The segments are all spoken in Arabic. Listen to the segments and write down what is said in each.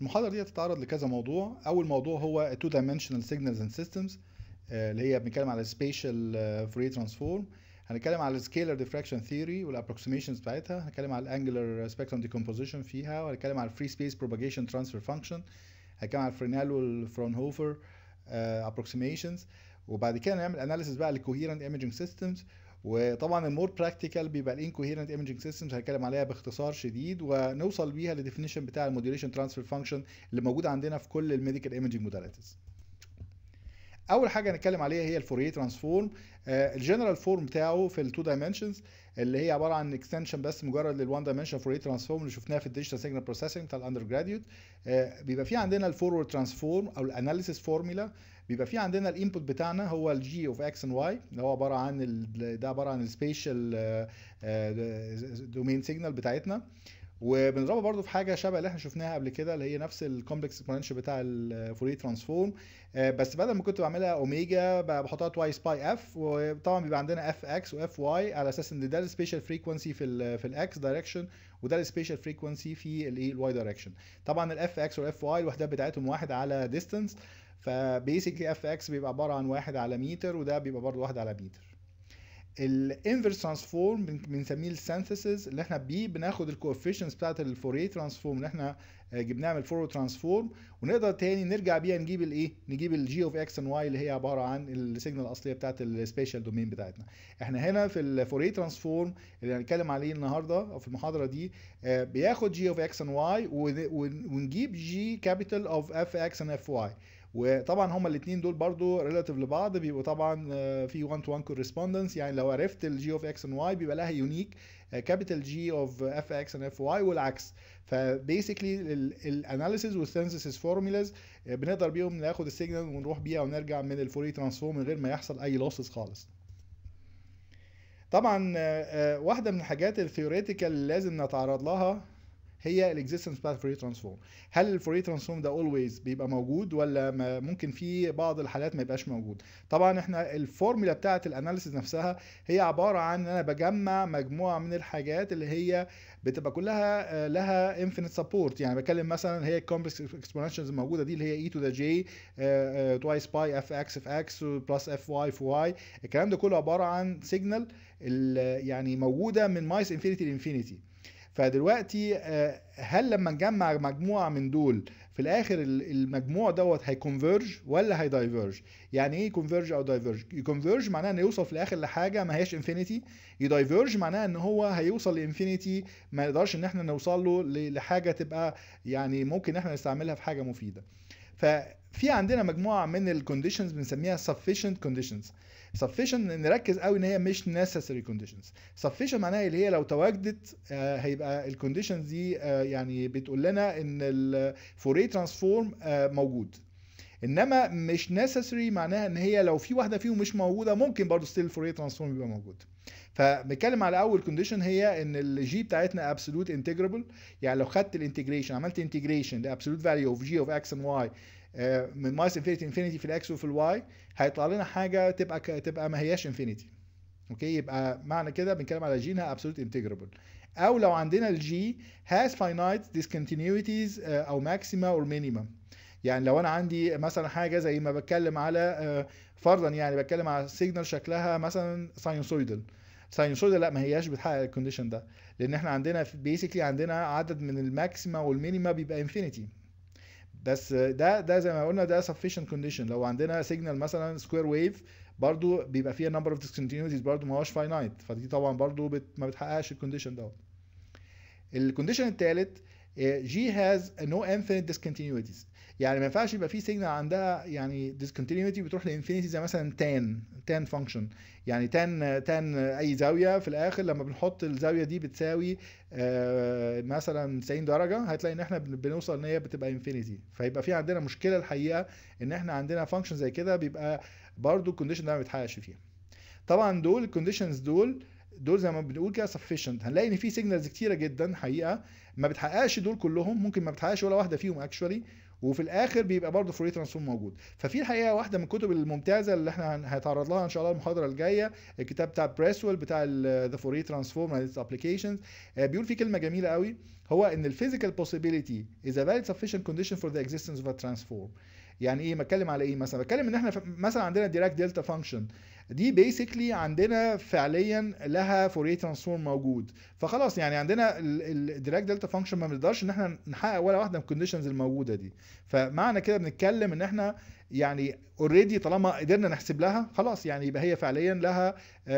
المحاضره دي هتتعرض لكذا موضوع اول موضوع هو تو dimensional سيجنالز اند سيستمز اللي هي بنتكلم على سبيشال فوري ترانسفورم هنتكلم على السكيلر ديفراكشن ثيوري والابروكسيميشنز بتاعتها هنتكلم على الانجلر سبيكترم ديكومبوزيشن فيها وهنتكلم على الفري سبيس بروباجيشن ترانسفير فانكشن هنتكلم على فرون هوفر ابروكسيميشنز وبعد كده نعمل اناليسيس بقى للكوهيرنت ايمجينج سيستمز وطبعا المور براكتيكال بيبقى الانكوهيرنت ايمجنج سيستمز هنتكلم عليها باختصار شديد ونوصل بيها لديفينيشن بتاع الموديوليشن ترانسفير فانكشن اللي موجود عندنا في كل الميديكال ايمجنج موداليتيز اول حاجه هنتكلم عليها هي الفوريه ترانسفورم الجنرال فورم بتاعه في التو دايمنشنز اللي هي عباره عن اكستنشن بس مجرد للوان دايمنشن فوريه ترانسفورم اللي شفناها في الديجيتال سيجنال بروسيسنج بتاع الاندر آه، جراديوت بيبقى في عندنا الفورورد ترانسفورم او الاناليسيس فورمولا بيبقى في عندنا الانبوت بتاعنا هو الجي اوف اكس اند واي اللي هو عباره عن ده عباره عن السبيشال دومين سيجنال بتاعتنا وبنضربها برضو في حاجه شبه اللي احنا شفناها قبل كده اللي هي نفس الكومبلكس اكسبوننشال بتاع الفوري ترانسفورم آه، بس بدل ما كنت بعملها اوميجا بحطها توايس باي اف وطبعا بيبقى عندنا اف اكس واف واي على اساس ان ده السبيشال فريكونسي في الـ في الاكس دايركشن وده السبيشال فريكونسي في الايه الواي دايركشن طبعا الاف اكس والاف واي الوحدات بتاعتهم واحد على ديستنس فبيسكلي اف اكس بيبقى عباره عن واحد على متر وده بيبقى برضه واحد على متر الانفرس ترانسفورم بنسميه السينثيسيس اللي احنا بيه بناخد الكوفيشنز بتاعت الفوريه ترانسفورم اللي احنا آه، جبناها من الفورو ترانسفورم oh ونقدر تاني نرجع بيها نجيب الايه نجيب الجي اوف اكس اند واي اللي هي عباره عن السيجنال الاصليه بتاعت السبيشال دومين بتاعتنا احنا هنا في الفوريه ترانسفورم اللي هنتكلم عليه النهارده او في المحاضره دي آه، بياخد جي اوف اكس اند واي ونجيب جي كابيتال اوف اف اكس اند اف واي وطبعا هما الاثنين دول برضو ريلاتيف لبعض بيبقوا طبعا آه، في 1 تو 1 كورسبوندنس يعني لو عرفت الجي اوف اكس اند واي بيبقى لها يونيك كابيتال جي اوف اف اكس اند اف واي والعكس فبيسكلي الاناليسيز والسينثيسيس فورمولاز بنقدر بيهم ناخد السيجنال ونروح بيها ونرجع من الفوري ترانسفورم من غير ما يحصل اي لوسز خالص طبعا آه، آه، واحدة من الحاجات الثيوريتيكال اللي لازم نتعرض لها هي الاكزيستنس بتاعت الفوريه ترانسفورم هل الفوريه ترانسفورم ده اولويز بيبقى موجود ولا ما ممكن في بعض الحالات ما يبقاش موجود طبعا احنا الفورمولا بتاعت الاناليسيز نفسها هي عباره عن ان انا بجمع مجموعه من الحاجات اللي هي بتبقى كلها آه، لها انفينيت سبورت يعني بتكلم مثلا هي الكومبلكس اكسبوننشالز الموجوده دي اللي هي اي تو ذا جي توايس باي اف اكس اف اكس بلس اف واي في واي الكلام ده كله عباره عن سيجنال يعني موجوده من مايس انفينيتي لانفينيتي فدلوقتي آه، هل لما نجمع مجموعه من دول في الاخر المجموع دوت هيكونفيرج ولا هيدايفيرج يعني ايه كونفيرج او دايفيرج يكونفيرج معناها انه يوصل في الاخر لحاجه ما هياش انفينيتي يدايفرج معناها ان هو هيوصل لانفينيتي ما نقدرش ان احنا نوصل له لحاجه تبقى يعني ممكن احنا نستعملها في حاجه مفيده فا في عندنا مجموعه من الكونديشنز بنسميها sufficient conditions sufficient نركز قوي ان هي مش necessary conditions sufficient معناها اللي هي لو تواجدت آه، هيبقى الكونديشنز دي آه، يعني بتقول لنا ان الفوري ترانسفورم آه، موجود انما مش necessary معناها ان هي لو في واحده فيهم مش موجوده ممكن برضه ستيل الفوري ترانسفورم يبقى موجود فبنتكلم على اول كونديشن هي ان الجي بتاعتنا ابسولوت انتجربل يعني لو خدت الانتجريشن عملت انتجريشن لابسولوت فاليو اوف جي اوف اكس اند واي آه، من ماينس انفينيتي انفينيتي في الاكس وفي الواي هيطلع لنا حاجه تبقى تبقى ما هياش انفينيتي اوكي يبقى معنى كده بنتكلم على جي انها ابسولوت انتجربل او لو عندنا الجي هاز فاينايت ديسكونتينيوتيز او ماكسيما اور مينيما يعني لو انا عندي مثلا حاجه زي ما بتكلم على آه، فرضا يعني بتكلم على سيجنال شكلها مثلا ساينوسويدل ساينوسويدل لا ما هياش بتحقق الكونديشن ده لان احنا عندنا بيسكلي عندنا عدد من الماكسيما والمينيما بيبقى انفينيتي بس ده ده زي ما قلنا ده sufficient condition لو عندنا signal مثلا square wave برضو بيبقى فيها number of discontinuities برضو ما هوش finite فدي طبعا برضو بت ما بتحققش الكونديشن دوت الكونديشن الثالث آه، G has no infinite discontinuities يعني ما ينفعش يبقى في سيجنال عندها يعني ديسكونتينيوتي بتروح لانفينيتي زي مثلا تان تان فانكشن يعني تان تان اي زاويه في الاخر لما بنحط الزاويه دي بتساوي آه، مثلا 90 درجه هتلاقي ان احنا بنوصل ان هي بتبقى انفينيتي فيبقى في عندنا مشكله الحقيقه ان احنا عندنا فانكشن زي كده بيبقى برضو الكونديشن ده ما بيتحققش فيها طبعا دول الكونديشنز دول دول زي ما بنقول كده sufficient هنلاقي ان في سيجنالز كتيره جدا حقيقه ما بتحققش دول كلهم ممكن ما بتحققش ولا واحده فيهم اكشولي وفي الاخر بيبقى برضه فوري ترانسفورم موجود ففي الحقيقه واحده من الكتب الممتازه اللي احنا هنتعرض لها ان شاء الله المحاضره الجايه الكتاب بتاع بريسول بتاع ذا فوري ترانسفورم ابلكيشنز بيقول فيه كلمه جميله قوي هو ان الفيزيكال بوسيبيليتي از ا valid sufficient كونديشن فور ذا اكزيستنس اوف ا ترانسفورم يعني ايه بتكلم على ايه مثلا بتكلم ان احنا مثلا عندنا ديراك دلتا فانكشن دي بيسكلي عندنا فعليا لها فوريه ترانسفورم موجود فخلاص يعني عندنا الدراج دلتا فانكشن ما بنقدرش ان احنا نحقق ولا واحده من الكونديشنز الموجوده دي فمعنى كده بنتكلم ان احنا يعني اوريدي طالما قدرنا نحسب لها خلاص يعني يبقى هي فعليا لها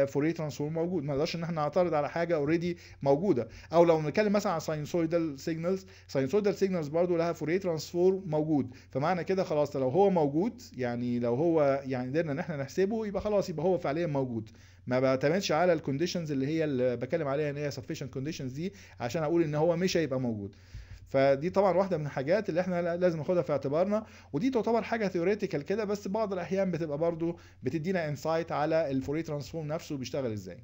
فوري آه، ترانسفورم موجود ما نقدرش ان احنا نعترض على حاجه اوريدي موجوده او لو بنتكلم مثلا عن ساينسويدال سيجنالز ساينسويدال سيجنالز برضو لها فوري ترانسفورم موجود فمعنى كده خلاص لو هو موجود يعني لو هو يعني قدرنا ان احنا نحسبه يبقى خلاص يبقى هو فعليا موجود ما بعتمدش على الكونديشنز اللي هي اللي بتكلم عليها ان هي سفيشنت كونديشنز دي عشان اقول ان هو مش هيبقى موجود فدي طبعا واحده من الحاجات اللي احنا لازم ناخدها في اعتبارنا ودي تعتبر حاجه ثيوريتيكال كده بس بعض الاحيان بتبقى برضو بتدينا انسايت على الفوري ترانسفورم نفسه بيشتغل ازاي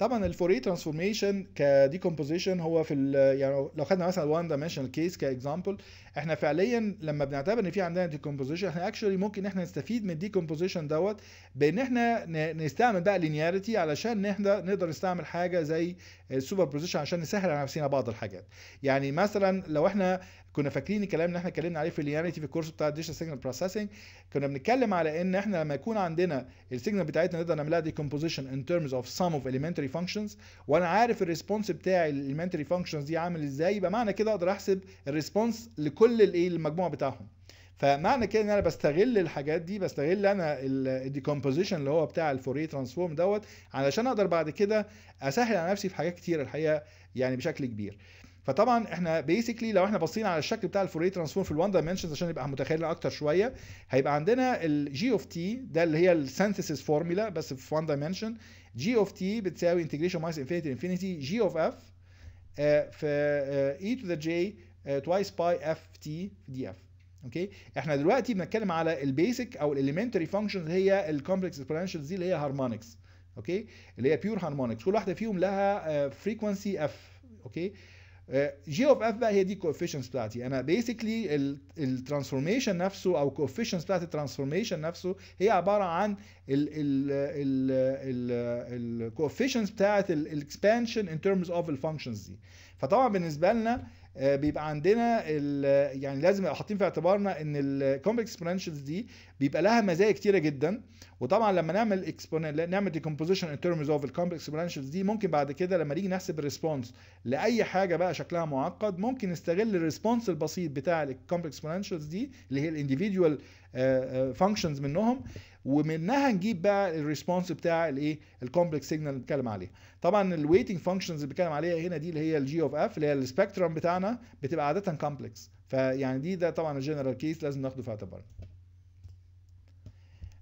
طبعا الفوري ترانسفورميشن كديكومبوزيشن هو في يعني لو خدنا مثلا وان دايمنشنال كيس كاكزامبل احنا فعليا لما بنعتبر ان في عندنا ديكومبوزيشن احنا اكشولي ممكن احنا نستفيد من الديكومبوزيشن دوت بان احنا نستعمل بقى لينياريتي علشان احنا نقدر نستعمل حاجه زي السوبر بوزيشن عشان نسهل على نفسنا بعض الحاجات يعني مثلا لو احنا كنا فاكرين الكلام اللي احنا اتكلمنا عليه في اليانيتي في الكورس بتاع الديجيتال سيجنال بروسيسنج كنا بنتكلم على ان احنا لما يكون عندنا السيجنال بتاعتنا نقدر نعملها ديكومبوزيشن ان ترمز اوف سام اوف اليمنتري فانكشنز وانا عارف الريسبونس بتاعي الاليمنتري فانكشنز دي عامل ازاي يبقى معنى كده اقدر احسب الريسبونس لكل الايه المجموعه بتاعهم فمعنى كده ان انا بستغل الحاجات دي بستغل انا الديكومبوزيشن اللي هو بتاع الفوريه ترانسفورم دوت علشان اقدر بعد كده اسهل على نفسي في حاجات كتير الحقيقه يعني بشكل كبير فطبعا احنا بيسكلي لو احنا باصين على الشكل بتاع الفوريه ترانسفورم في الوان دايمنشنز عشان يبقى متخيلنا اكتر شويه هيبقى عندنا الجي اوف تي ده اللي هي السنتسيس فورمولا بس في وان دايمنشن g of t بتساوي integration انتجريشن ماينس انفينيتي انفينيتي جي اوف اف في آه، e to the j توايس باي اف تي دي اف اوكي احنا دلوقتي بنتكلم على البيسك او الاليمنتري فانكشنز هي الكومبلكس اكسبوننشالز دي اللي هي هارمونكس اوكي okay. اللي هي بيور هارمونكس كل واحده فيهم لها فريكوانسي اف اوكي جي اوف اف بقى هي دي الكوفيشنز بتاعتي انا بيسكلي الترانسفورميشن نفسه او الكوفيشنز بتاعت الترانسفورميشن نفسه هي عباره عن الكوفيشنز بتاعت الاكسبانشن ان ترمز اوف الفانكشنز دي فطبعا بالنسبه لنا آه، بيبقى عندنا يعني لازم حاطين في اعتبارنا ان الكومبلكس اكسبوننشالز دي بيبقى لها مزايا كتيره جدا وطبعا لما نعمل نعمل ديكومبوزيشن ان ترمز اوف الكومبلكس اكسبوننشالز دي ممكن بعد كده لما نيجي نحسب الريسبونس لاي حاجه بقى شكلها معقد ممكن نستغل الريسبونس البسيط بتاع الكومبلكس اكسبوننشالز دي اللي هي الانديفيدوال فانكشنز آه، آه، منهم ومنها نجيب بقى الريسبونس بتاع الايه الكومبلكس سيجنال اللي بنتكلم عليها طبعا الويتنج فانكشنز اللي بنتكلم عليها هنا دي اللي هي الجي اوف اف اللي هي السبيكترم بتاعنا بتبقى عاده كومبلكس فيعني دي ده طبعا الجنرال كيس لازم ناخده في اعتبارنا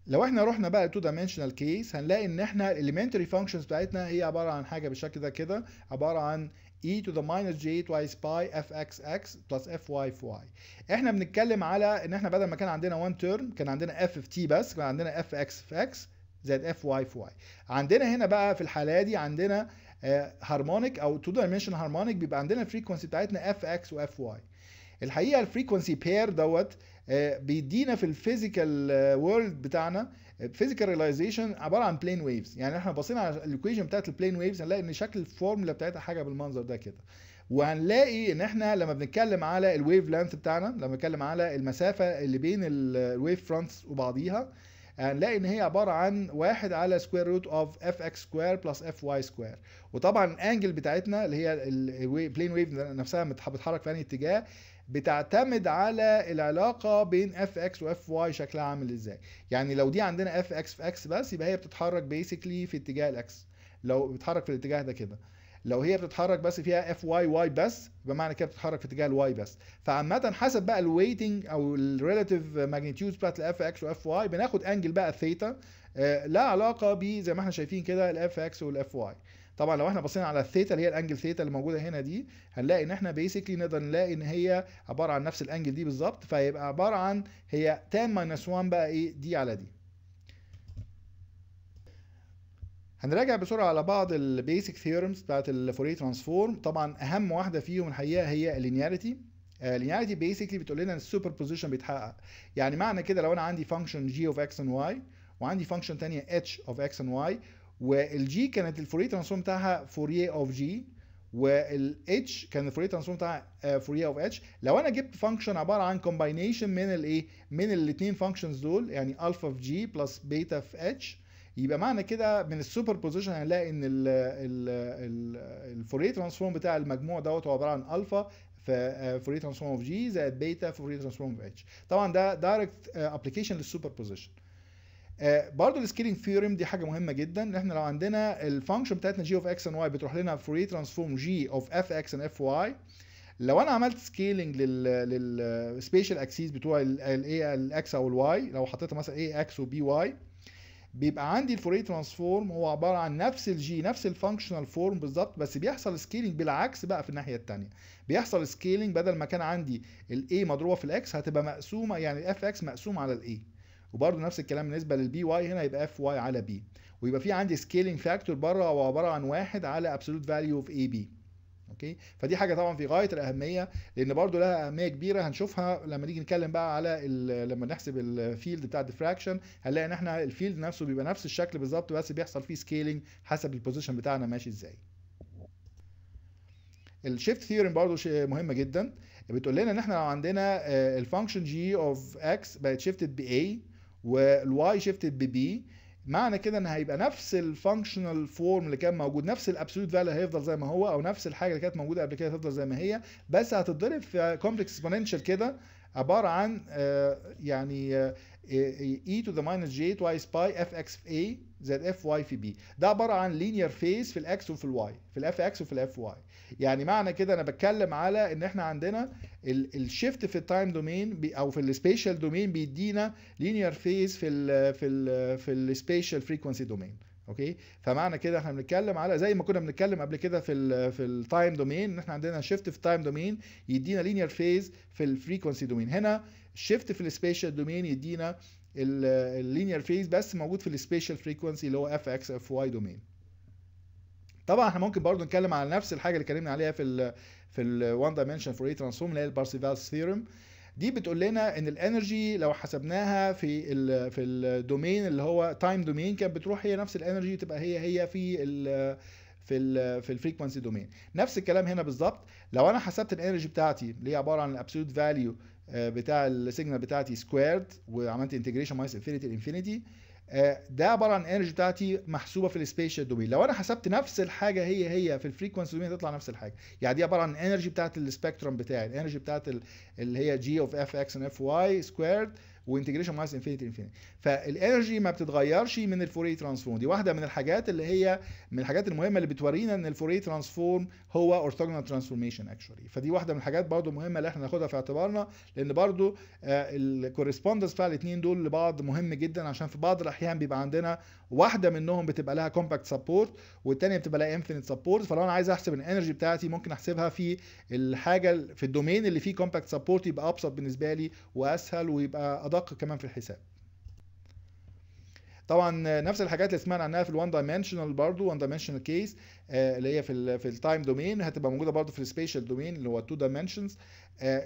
لو احنا رحنا بقى تو دايمنشنال كيس هنلاقي ان احنا الاليمنتري فانكشنز بتاعتنا هي عباره عن حاجه بالشكل ده كده عباره عن e to the minus j twice pi fx x plus fy y احنا بنتكلم على ان احنا بدل ما كان عندنا one term كان عندنا f في t بس كان عندنا fx في x زائد fy في y عندنا هنا بقى في الحاله دي عندنا هارمونيك آه، او تو دايمنشن هارمونيك بيبقى عندنا الفريكونسي بتاعتنا fx و fy الحقيقه الفريكونسي بير دوت آه، بيدينا في الفيزيكال آه، وورلد بتاعنا فيزيكال آه، ريلايزيشن عباره عن بلين ويفز يعني احنا بصينا على الايكويشن بتاعت البلين ويفز هنلاقي ان شكل الفورمولا بتاعتها حاجه بالمنظر ده كده وهنلاقي ان احنا لما بنتكلم على الويف لانث بتاعنا لما بنتكلم على المسافه اللي بين الويف فرونتس وبعضيها هنلاقي ان هي عباره عن واحد على سكوير روت اوف اف اكس سكوير بلس اف واي سكوير وطبعا الانجل بتاعتنا اللي هي البلين ويف نفسها بتتحرك في انهي اتجاه بتعتمد على العلاقة بين اف اكس واف واي شكلها عامل ازاي يعني لو دي عندنا اف اكس في اكس بس يبقى هي بتتحرك بيسكلي في اتجاه الاكس لو بتتحرك في الاتجاه ده كده لو هي بتتحرك بس فيها اف واي واي بس بمعنى كده بتتحرك في اتجاه الواي بس فعامه حسب بقى الويتنج او الريلاتيف ماجنتيود بتاعت الاف اكس واف واي بناخد انجل بقى الثيتا آه، لا علاقه بي زي ما احنا شايفين كده الاف اكس والاف واي طبعا لو احنا بصينا على الثيتا اللي هي الانجل ثيتا اللي موجوده هنا دي هنلاقي ان احنا بيسكلي نقدر نلاقي ان هي عباره عن نفس الانجل دي بالظبط فهيبقى عباره عن هي تان ماينس 1 بقى ايه دي على دي هنراجع بسرعة على بعض البيسك ثيورمز بتاعت الفوري ترانسفورم طبعا أهم واحدة فيهم الحقيقة هي اللينياريتي اللينياريتي بيسكلي بتقول لنا ان السوبر بوزيشن بيتحقق يعني معنى كده لو انا عندي فانكشن جي اوف اكس اند واي وعندي فانكشن ثانيه اتش اوف اكس اند واي والجي كانت الفوري ترانسفورم بتاعها فوريه اوف جي والاتش كان الفوري ترانسفورم بتاع فوريه اوف اتش لو انا جبت فانكشن عباره عن كومباينيشن من الايه من الاثنين فانكشنز دول يعني الفا في جي بلس بيتا في اتش يبقى معنى كده من السوبر بوزيشن هنلاقي ان الفوريه ترانسفورم بتاع المجموع دوت هو عباره عن الفا فوريه ترانسفورم اوف جي زائد بيتا فوريه ترانسفورم اوف اتش طبعا ده دايركت ابلكيشن آه، للسوبر بوزيشن برضه السكيلينج ثيوريم دي حاجه مهمه جدا ان احنا لو عندنا الفانكشن بتاعتنا جي اوف اكس ان واي بتروح لنا فوريه ترانسفورم جي اوف اف اكس ان اف واي لو انا عملت سكيلينج لل للسبيشال اكسيس آه، بتوع الاي الاكس او الواي لو حطيت مثلا اي اكس وبي واي بيبقى عندي الفوري ترانسفورم هو عباره عن نفس الجي نفس الفانكشنال فورم بالظبط بس بيحصل سكيلينج بالعكس بقى في الناحيه الثانيه بيحصل سكيلينج بدل ما كان عندي الاي مضروبه في الاكس هتبقى مقسومه يعني الاف اكس مقسوم على الاي وبرده نفس الكلام بالنسبه للبي واي هنا يبقى اف واي على بي ويبقى في عندي سكيلينج فاكتور بره هو عباره عن واحد على ابسولوت فاليو اوف اي بي اوكي فدي حاجه طبعا في غايه الاهميه لان برضو لها اهميه كبيره هنشوفها لما نيجي نتكلم بقى على لما نحسب الفيلد بتاع الدفراكشن هنلاقي ان احنا الفيلد نفسه بيبقى نفس الشكل بالظبط بس بيحصل فيه سكيلينج حسب البوزيشن بتاعنا ماشي ازاي الشيفت ثيوري برضو مهمه جدا بتقول لنا ان احنا لو عندنا الفانكشن جي اوف اكس بقت شيفتد باي والواي شيفتد ببي معنى كده ان هيبقى نفس الفانكشنال فورم اللي كان موجود نفس الابسولوت فاليو هيفضل زي ما هو او نفس الحاجه اللي كانت موجوده قبل كده هتفضل زي ما هي بس هتتضرب في كومبلكس اكسبوننشال كده عباره عن آه، يعني اي تو ذا ماينس جي twice pi f x of اي زائد اف واي في بي ده عباره عن لينير فيز في الاكس وفي الواي في الاف اكس وفي الاف واي يعني معنى كده انا بتكلم على ان احنا عندنا الشيفت في التايم دومين او في السبيشال دومين بيدينا لينير فيز في الـ في الـ في السبيشال فريكوانسي دومين اوكي فمعنى كده احنا بنتكلم على زي ما كنا بنتكلم قبل كده في الـ في التايم دومين ان احنا عندنا شيفت في التايم دومين يدينا لينير فيز في الفريكوانسي دومين هنا شيفت في السبيشال دومين يدينا اللينير فيز بس موجود في السبيشال فريكونسي اللي هو اف اكس اف واي دومين طبعا احنا ممكن برضو نتكلم على نفس الحاجه اللي اتكلمنا عليها في الـ في ال1 دايمنشن اي ترانسفورم اللي هي البارسيفالز ثيرم دي بتقول لنا ان الانرجي لو حسبناها في الـ في الدومين اللي هو تايم دومين كانت بتروح هي نفس الانرجي تبقى هي هي في في الـ في الفريكونسي دومين نفس الكلام هنا بالظبط لو انا حسبت الانرجي بتاعتي اللي هي عباره عن الابسولوت آه، فاليو بتاع السيجنال بتاعتي سكويرد وعملت انتجريشن ماينس انفينيتي لانفينيتي ده عباره عن الانرجي بتاعتي محسوبه في السبيشال دومين لو انا حسبت نفس الحاجه هي هي في الفريكونسي دومين هتطلع نفس الحاجه يعني دي عباره عن الانرجي بتاعت السبيكترم بتاعي الانرجي بتاعت اللي هي جي اوف اف اكس ان اف واي سكويرد وانتجريشن ماينس انفينيتي انفينيتي فالانرجي ما بتتغيرش من الفوري ترانسفورم دي واحده من الحاجات اللي هي من الحاجات المهمه اللي بتورينا ان الفوري ترانسفورم هو اورثوجونال ترانسفورميشن اكشولي فدي واحده من الحاجات برضو مهمه اللي احنا ناخدها في اعتبارنا لان برضو آه، الكورسبوندنس بتاع الاثنين دول لبعض مهم جدا عشان في بعض الاحيان بيبقى عندنا واحده منهم بتبقى لها كومباكت سبورت والثانيه بتبقى لها انفينيت سبورت فلو انا عايز احسب الانرجي بتاعتي ممكن احسبها في الحاجه في الدومين اللي فيه كومباكت سبورت يبقى ابسط بالنسبه لي واسهل ويبقى ادق كمان في الحساب طبعا نفس الحاجات اللي سمعنا عنها في الوان دايمنشنال برضو وان دايمنشنال كيس اللي هي في الـ في التايم دومين هتبقى موجوده برضو في السبيشال دومين اللي هو تو دايمنشنز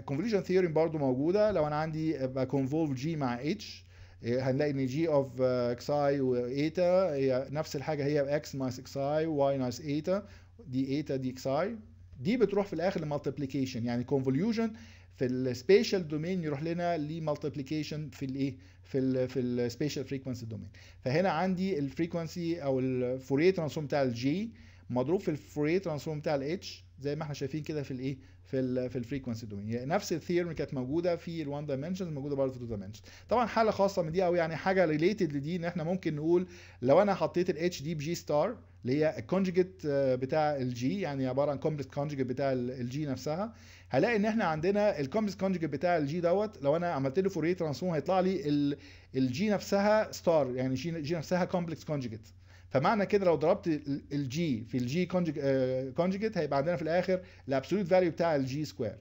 كونفوليوشن ثيوري برضو موجوده لو انا عندي بكونفولف جي مع اتش إيه، هنلاقي ان جي اوف اكس اي وايتا هي نفس الحاجه هي اكس ناقص اكس اي واي ناقص ايتا دي ايتا دي اكس اي دي بتروح في الاخر لمالتيبليكيشن يعني كونفوليوشن في السبيشال دومين يروح لنا لمالتيبليكيشن في الايه في الـ في السبيشال فريكوانسي دومين فهنا عندي الفريكوانسي او الفوريه ترانسفورم بتاع الجي مضروب في الفوريه ترانسفورم بتاع الاتش زي ما احنا شايفين كده في الايه في الـ في الفريكونسي دومين يعني نفس الثيرم كانت موجوده في ال1 دايمنشنز موجوده برضه في 2 دايمنشنز طبعا حاله خاصه من دي او يعني حاجه ريليتد لدي ان احنا ممكن نقول لو انا حطيت الاتش دي بجي ستار اللي هي الكونجيجيت آه، بتاع الجي يعني عباره عن كومبلكس كونجيجيت بتاع الجي نفسها هلاقي ان احنا عندنا الكومبلكس كونجيجيت بتاع الجي دوت لو انا عملت له فوريه ترانسفورم هيطلع لي الجي نفسها ستار يعني جي نفسها كومبلكس كونجيجيت فمعنى كده لو ضربت الجي في الجي كونجكت آه، هيبقى عندنا في الاخر الابسوليوت فاليو بتاع الجي سكوير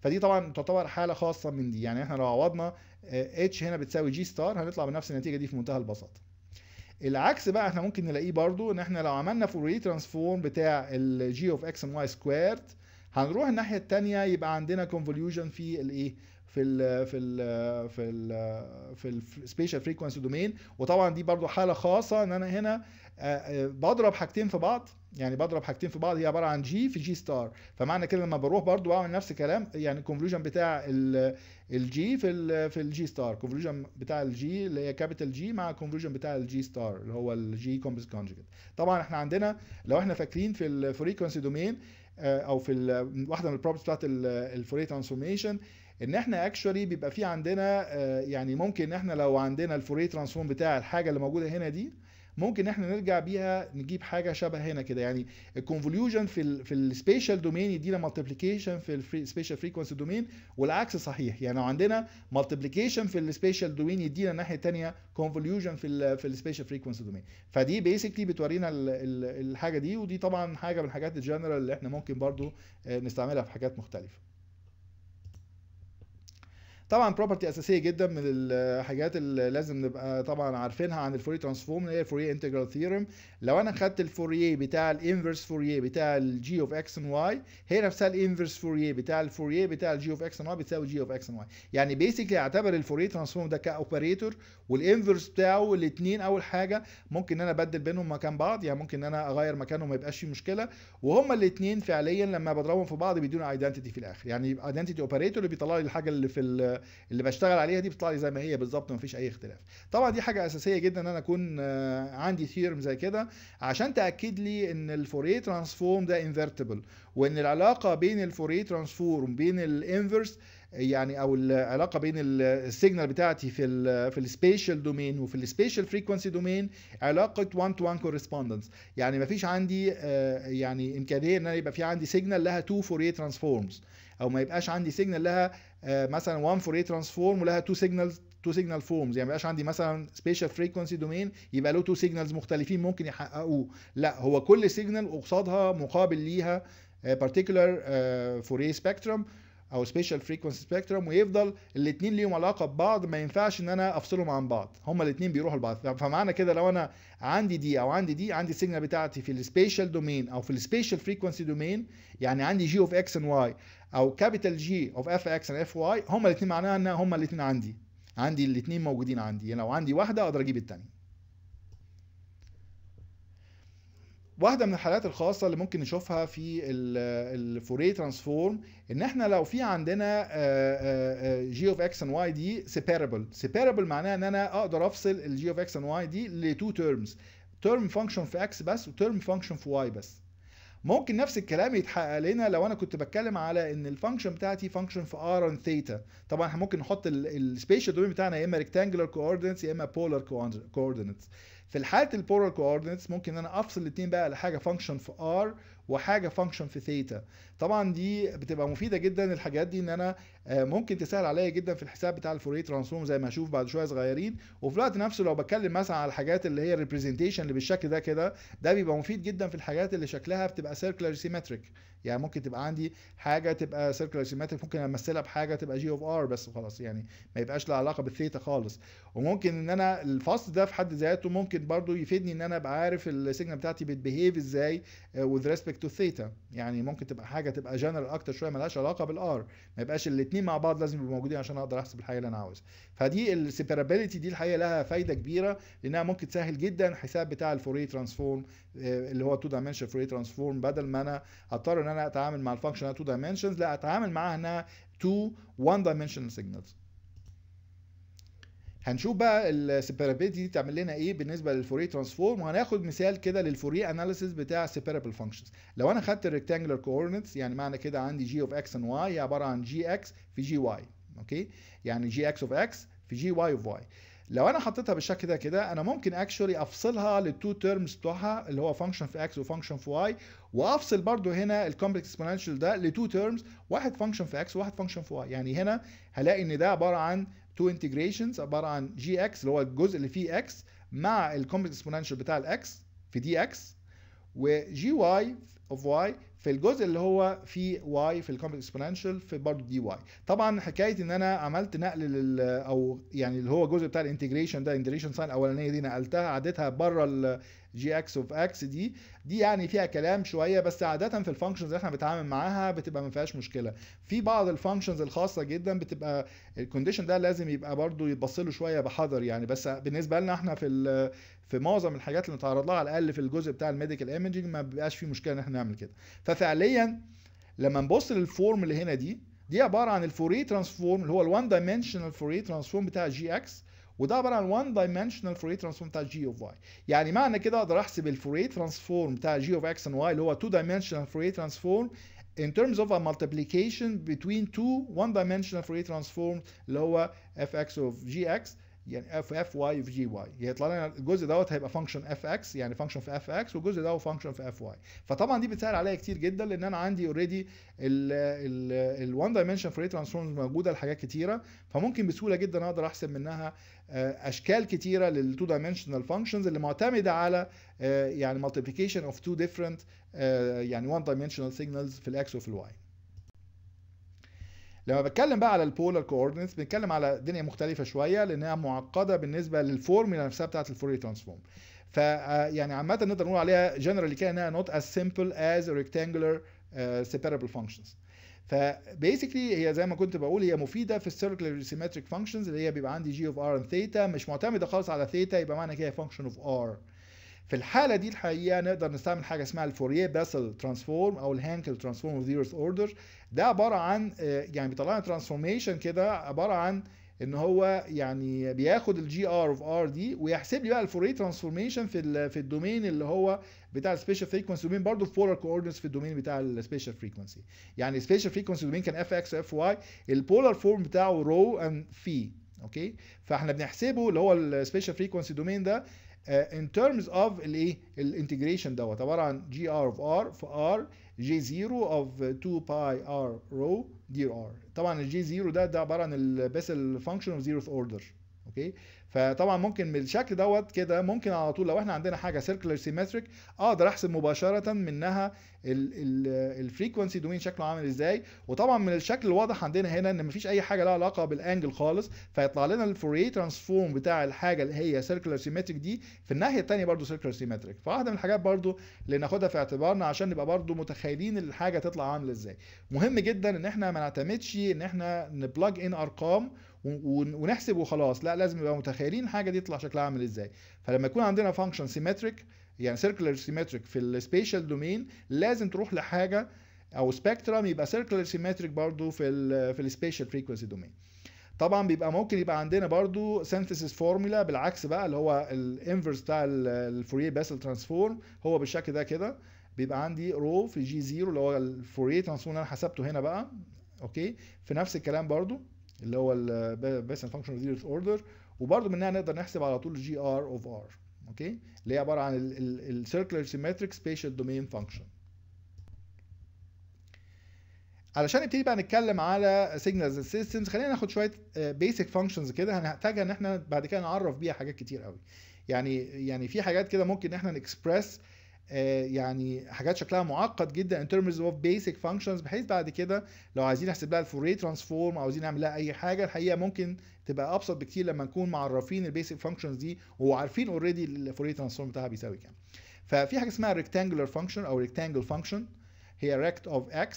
فدي طبعا تعتبر حاله خاصه من دي يعني احنا لو عوضنا اتش آه، هنا بتساوي جي ستار هنطلع بنفس النتيجه دي في منتهى البساطه العكس بقى احنا ممكن نلاقيه برضو ان احنا لو عملنا فوري ترانسفورم بتاع الجي اوف اكس ام واي سكويرد هنروح الناحيه الثانيه يبقى عندنا كونفوليوجن في الايه في ال في ال في ال في السبيشال فريكوانسي دومين وطبعا دي برضو حاله خاصه ان انا هنا آه، آه، بضرب حاجتين في بعض يعني بضرب حاجتين في بعض هي عباره عن جي في جي ستار فمعنى كده لما بروح برضو بعمل نفس الكلام يعني الكونفلوجن بتاع الجي في ال في الجي ستار كونفلوجن بتاع الجي اللي هي كابيتال جي مع الكونفلوجن بتاع الجي ستار اللي هو الجي كومبلكس كونجكت طبعا احنا عندنا لو احنا فاكرين في الفريكونسي دومين آه، او في واحده من البروبرتيز بتاعت الفوري ترانسفورميشن ان احنا اكشولي بيبقى في عندنا آه، يعني ممكن احنا لو عندنا الفوري ترانسفورم بتاع الحاجه اللي موجوده هنا دي ممكن احنا نرجع بيها نجيب حاجه شبه هنا كده يعني الكونفوليوجن في الـ في السبيشال دومين يدينا مالتيبليكيشن في السبيشال فريكونسي دومين والعكس صحيح يعني لو عندنا مالتيبليكيشن في السبيشال دومين يدينا الناحيه الثانيه كونفوليوجن في الـ في السبيشال فريكونسي دومين فدي بيسكلي بتورينا الـ الـ الحاجه دي ودي طبعا حاجه من الحاجات الجنرال اللي احنا ممكن برضو آه، نستعملها في حاجات مختلفه طبعا بروبرتي اساسيه جدا من الحاجات اللي لازم نبقى طبعا عارفينها عن الفوري ترانسفورم اللي هي الفوري انتجرال ثيرم لو انا خدت الفوريه بتاع الانفرس فوريه بتاع الجي اوف اكس ان واي هي نفسها الانفرس فوريه بتاع الفوريه بتاع الجي اوف اكس ان واي بتساوي جي اوف اكس ان واي يعني بيسكلي اعتبر الفوري ترانسفورم ده كاوبريتور والانفرس بتاعه الاثنين اول حاجه ممكن ان انا ابدل بينهم مكان بعض يعني ممكن ان انا اغير مكانهم ما يبقاش فيه مشكله وهما الاثنين فعليا لما بضربهم في بعض بيدونا ايدنتيتي في الاخر يعني ايدنتيتي اوبريتور اللي بيطلع لي الحاجه اللي في اللي بشتغل عليها دي بتطلع لي زي ما هي بالظبط مفيش اي اختلاف طبعا دي حاجه اساسيه جدا ان انا اكون آه، عندي ثيرم زي كده عشان تاكد لي ان الفوري ترانسفورم ده انفيرتبل وان العلاقه بين الفوري ترانسفورم بين الانفرس يعني او العلاقه بين السيجنال بتاعتي في الـ في السبيشال دومين وفي السبيشال فريكونسي دومين علاقه 1 تو 1 كورسبوندنس يعني مفيش عندي آه، يعني امكانيه ان انا يبقى في عندي سيجنال لها تو فوريه ترانسفورمز او ما يبقاش عندي سيجنال لها آه، مثلا 1 فور اي ترانسفورم ولها تو سيجنالز تو سيجنال فورمز يعني ما يبقاش عندي مثلا سبيشال فريكونسي دومين يبقى له تو سيجنالز مختلفين ممكن يحققوه لا هو كل سيجنال وقصادها مقابل ليها بارتيكولار فوريه سبيكترم او سبيشال فريكونسي سبيكترم ويفضل الاثنين ليهم علاقه ببعض ما ينفعش ان انا افصلهم عن بعض هما الاثنين بيروحوا لبعض فمعنى كده لو انا عندي دي او عندي دي عندي السيجنال بتاعتي في السبيشال دومين او في السبيشال فريكونسي دومين يعني عندي جي اوف اكس اند واي او كابيتال جي اوف اف اكس اند اف واي هما الاثنين معناها ان هما الاثنين عندي عندي الاثنين موجودين عندي يعني لو عندي واحده اقدر اجيب الثانيه واحدة من الحالات الخاصة اللي ممكن نشوفها في الفوري ترانسفورم ان احنا لو في عندنا جي اوف اكس ان واي دي سيباربل سيباربل معناها ان انا اقدر افصل الجي اوف اكس ان واي دي لتو تيرمز تيرم فانكشن في اكس بس وتيرم فانكشن في واي بس ممكن نفس الكلام يتحقق لنا لو انا كنت بتكلم على ان الفانكشن بتاعتي فانكشن في ار ان ثيتا طبعا احنا ممكن نحط السبيشال دومين بتاعنا يا اما ريكتانجلر كوردينتس يا اما بولر كوردينتس في حاله البولر كوردينتس ممكن انا افصل الاثنين بقى لحاجه فانكشن في ار وحاجه فانكشن في ثيتا طبعا دي بتبقى مفيده جدا الحاجات دي ان انا آه، ممكن تسهل عليا جدا في الحساب بتاع الفوريه ترانسفورم زي ما هشوف بعد شويه صغيرين وفي الوقت نفسه لو بتكلم مثلا على الحاجات اللي هي الريبريزنتيشن اللي بالشكل ده كده ده بيبقى مفيد جدا في الحاجات اللي شكلها بتبقى سيركلر سيمتريك يعني ممكن تبقى عندي حاجه تبقى سيركلر سيمتريك ممكن امثلها بحاجه تبقى جي اوف ار بس وخلاص يعني ما يبقاش لها علاقه بالثيتا خالص وممكن ان انا الفصل ده في حد ذاته ممكن برضو يفيدني ان انا ابقى عارف السيجنال بتاعتي بتبيهيف ازاي وذ ريسبكت تو ثيتا يعني ممكن تبقى حاجه حاجه تبقى جنرال اكتر شويه ملهاش علاقه بالار ما يبقاش الاثنين مع بعض لازم يبقوا موجودين عشان اقدر احسب الحاجه اللي انا عاوزها فدي السيبرابيلتي دي الحقيقه لها فايده كبيره لانها ممكن تسهل جدا حساب بتاع الفوري ترانسفورم آه، اللي هو تو دايمنشن فوري ترانسفورم بدل ما انا اضطر ان انا اتعامل مع الفانكشن تو دايمنشنز لا اتعامل معاها انها تو وان دايمنشنال سيجنالز هنشوف بقى السيبرابيلتي دي تعمل لنا ايه بالنسبه للفوريه ترانسفورم وهناخد مثال كده للفوري اناليسيس بتاع السيبارابل فانكشنز لو انا خدت الريكتانجلر كوردينتس يعني معنى كده عندي جي اوف اكس اند واي عباره عن جي اكس في جي واي اوكي يعني جي اكس اوف اكس في جي واي اوف واي لو انا حطيتها بالشكل ده كده انا ممكن اكشولي افصلها للتو تيرمز بتوعها اللي هو فانكشن في اكس وفانكشن في واي وافصل برضو هنا الكومبلكس اكسبوننشال ده لتو تيرمز واحد فانكشن في اكس وواحد فانكشن في واي يعني هنا هلاقي ان ده عباره عن تو انتجريشنز عباره عن جي اكس اللي هو الجزء اللي فيه اكس مع الكومبلكس اكسبوننشال بتاع الاكس في دي اكس وجي واي اوف واي في الجزء اللي هو فيه واي في الكومبلكس اكسبوننشال في برضه دي واي طبعا حكايه ان انا عملت نقل لل او يعني اللي هو الجزء بتاع الانتجريشن ده انتجريشن ساين الاولانيه دي نقلتها عديتها بره الجي اكس اوف اكس دي دي يعني فيها كلام شويه بس عاده في الفانكشنز اللي احنا بنتعامل معاها بتبقى ما فيهاش مشكله في بعض الفانكشنز الخاصه جدا بتبقى الكونديشن ده لازم يبقى برضو يتبص له شويه بحذر يعني بس بالنسبه لنا احنا في في معظم الحاجات اللي نتعرض لها على الاقل في الجزء بتاع الميديكال ايمجنج ما بيبقاش في مشكله ان احنا نعمل كده ففعليا لما نبص للفورم اللي هنا دي دي عباره عن الفوري ترانسفورم اللي هو الوان دايمنشنال فوري ترانسفورم بتاع جي اكس وده عباره عن 1 dimensional Fourier transform بتاع g of y يعني معنى كده اقدر احسب Fourier transform بتاع g of x and y اللي هو 2 dimensional Fourier transform in terms of a multiplication between two 1 dimensional Fourier transform lower fx of gx يعني اف اف واي في جي واي يطلع لنا الجزء دوت هيبقى فانكشن اف اكس يعني فانكشن في اف اكس والجزء ده هو فانكشن في اف واي فطبعا دي بتسهل عليا كتير جدا لان انا عندي اوريدي ال 1 دايمنشن فري ترانسفورمز موجوده لحاجات كتيره فممكن بسهوله جدا اقدر احسب منها آه، اشكال كتيره للتو دايمنشنال فانكشنز اللي معتمده على آه، يعني مالتيبليكيشن اوف تو ديفرنت يعني وان دايمنشنال سيجنالز في الاكس وفي الواي لما بتكلم بقى على البولار كوردينتس بنتكلم على دنيا مختلفه شويه لانها معقده بالنسبه للفورمولا نفسها بتاعه الفوري ترانسفورم ف آه، يعني عامه نقدر نقول عليها جنرالي كده انها نوت از سمبل از ريكتانجلر سيبربل فانكشنز فبيسكلي هي زي ما كنت بقول هي مفيده في السيركلر سيمتريك فانكشنز اللي هي بيبقى عندي جي اوف ار ان ثيتا مش معتمده خالص على ثيتا يبقى معنى كده فانكشن اوف ار في الحالة دي الحقيقة نقدر نستعمل حاجة اسمها الفوريه باسل ترانسفورم أو الهانكل ترانسفورم اوف اوردر ده عبارة عن آه، يعني بيطلع لنا ترانسفورميشن كده عبارة عن ان هو يعني بياخد الجي ار اوف ار دي ويحسب لي بقى الفوري ترانسفورميشن في في الدومين اللي هو بتاع السبيشال فريكونسي دومين برضه في بولار كوردينتس في الدومين بتاع السبيشال فريكونسي يعني السبيشال فريكونسي دومين كان اف اكس اف واي البولار فورم بتاعه رو اند في اوكي فاحنا بنحسبه اللي هو السبيشال فريكونسي دومين ده ان terms of الايه الانتجريشن دوت عباره عن جي ار اوف ار في ار جي زيرو اوف 2 باي ار رو دي ار طبعا الجي زيرو ده ده عباره عن البيسل فانكشن اوف زيروث اوردر اوكي فطبعا ممكن من الشكل دوت كده ممكن على طول لو احنا عندنا حاجه سيركلر سيمتريك اقدر احسب مباشره منها الفريكونسي دومين شكله عامل ازاي وطبعا من الشكل الواضح عندنا هنا ان مفيش اي حاجه لها علاقه بالانجل خالص فيطلع لنا الفوريه ترانسفورم بتاع الحاجه اللي هي سيركلر سيمتريك دي في الناحيه الثانيه برضو سيركلر سيمتريك فواحده من الحاجات برضو اللي ناخدها في اعتبارنا عشان نبقى برضو متخيلين الحاجه تطلع عامله ازاي مهم جدا ان احنا ما نعتمدش ان احنا نبلج ان ارقام ونحسب وخلاص لا لازم نبقى متخيلين الحاجه دي تطلع شكلها عامل ازاي فلما يكون عندنا فانكشن سيمتريك يعني سيركلر سيمتريك في السبيشال دومين لازم تروح لحاجه او سبيكترم يبقى سيركلر سيمتريك برضو في الـ في السبيشال فريكونسي دومين طبعا بيبقى ممكن يبقى عندنا برضو سينثيسيس فورمولا بالعكس بقى اللي هو الانفرس بتاع الفوريه باسل ترانسفورم هو بالشكل ده كده بيبقى عندي رو في جي زيرو اللي هو الفوريه ترانسفورم اللي انا حسبته هنا بقى اوكي في نفس الكلام برضو اللي هو الباس اند فانكشن ديز اوردر وبرده منها نقدر نحسب على طول جي ار اوف ار اوكي اللي هي عباره عن السيركلر سيمتريك سبيشال دومين فانكشن علشان نبتدي بقى نتكلم على سيجنالز سيستمز خلينا ناخد شويه بيسك آه، فانكشنز كده هنحتاجها ان احنا بعد كده نعرف بيها حاجات كتير قوي يعني يعني في حاجات كده ممكن ان احنا نكسبرس آه، يعني حاجات شكلها معقد جدا in terms of basic functions بحيث بعد كده لو عايزين نحسب لها الفوريه ترانسفورم عاوزين نعمل لها اي حاجه الحقيقه ممكن تبقى ابسط بكتير لما نكون معرفين البيسك فانكشنز دي وعارفين اوريدي الفوريه ترانسفورم بتاعها بيساوي كام ففي حاجه اسمها rectangular function او rectangle function هي rect of x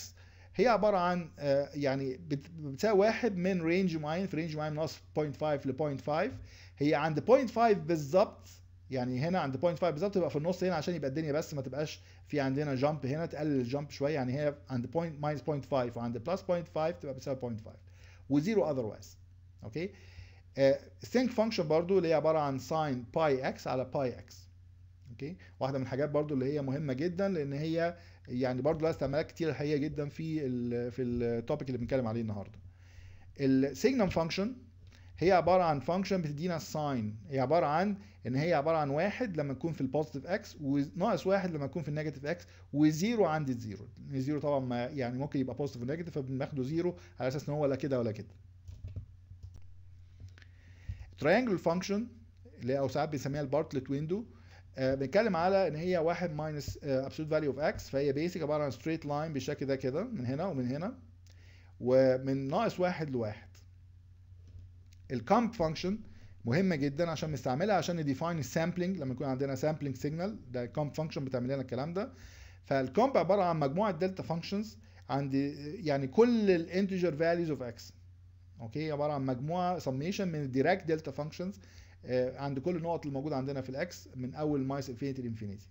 هي عباره عن آه، يعني بتساوي واحد من رينج معين في رينج معين من 0.5 ل 0.5 هي عند 0.5 بالظبط يعني هنا عند بوينت 5 بالظبط تبقى في النص هنا عشان يبقى الدنيا بس ما تبقاش في عندنا جامب هنا تقلل الجامب شويه يعني هي عند بوينت ماينس بوينت 5 وعند بلس بوينت 5 تبقى بسبب بوينت 5 وزيرو اذروايز اوكي سينك فانكشن برضو اللي هي عباره عن ساين باي اكس على باي اكس اوكي واحده من الحاجات برضو اللي هي مهمه جدا لان هي يعني برضو لها استعمالات كتير الحقيقه جدا في الـ في التوبيك اللي بنتكلم عليه النهارده السيجنال فانكشن هي عباره عن فانكشن بتدينا ساين هي عباره عن ان هي عباره عن واحد لما تكون في البوزيتيف اكس وناقص واحد لما تكون في النيجاتيف اكس وزيرو عند الزيرو الزيرو طبعا ما يعني ممكن يبقى بوزيتيف ونيجاتيف فبناخده زيرو على اساس ان هو لا كده ولا كده تريانجل فانكشن اللي او ساعات بنسميها البارتلت آه، ويندو بنتكلم على ان هي 1 ماينس ابسولوت فاليو اوف اكس فهي بيسك عباره عن ستريت لاين بالشكل ده كده من هنا ومن هنا ومن ناقص واحد لواحد الكامب فانكشن مهمه جدا عشان نستعملها عشان نديفاين السامبلنج لما يكون عندنا سامبلنج سيجنال ده الكومب فانكشن بتعمل لنا الكلام ده فالكومب عباره عن مجموعه دلتا فانكشنز عند يعني كل الانتجر فاليوز اوف اكس اوكي عباره عن مجموعه سميشن من الديراكت دلتا فانكشنز عند كل النقط اللي موجوده عندنا في الاكس من اول مايس انفينيتي لانفينيتي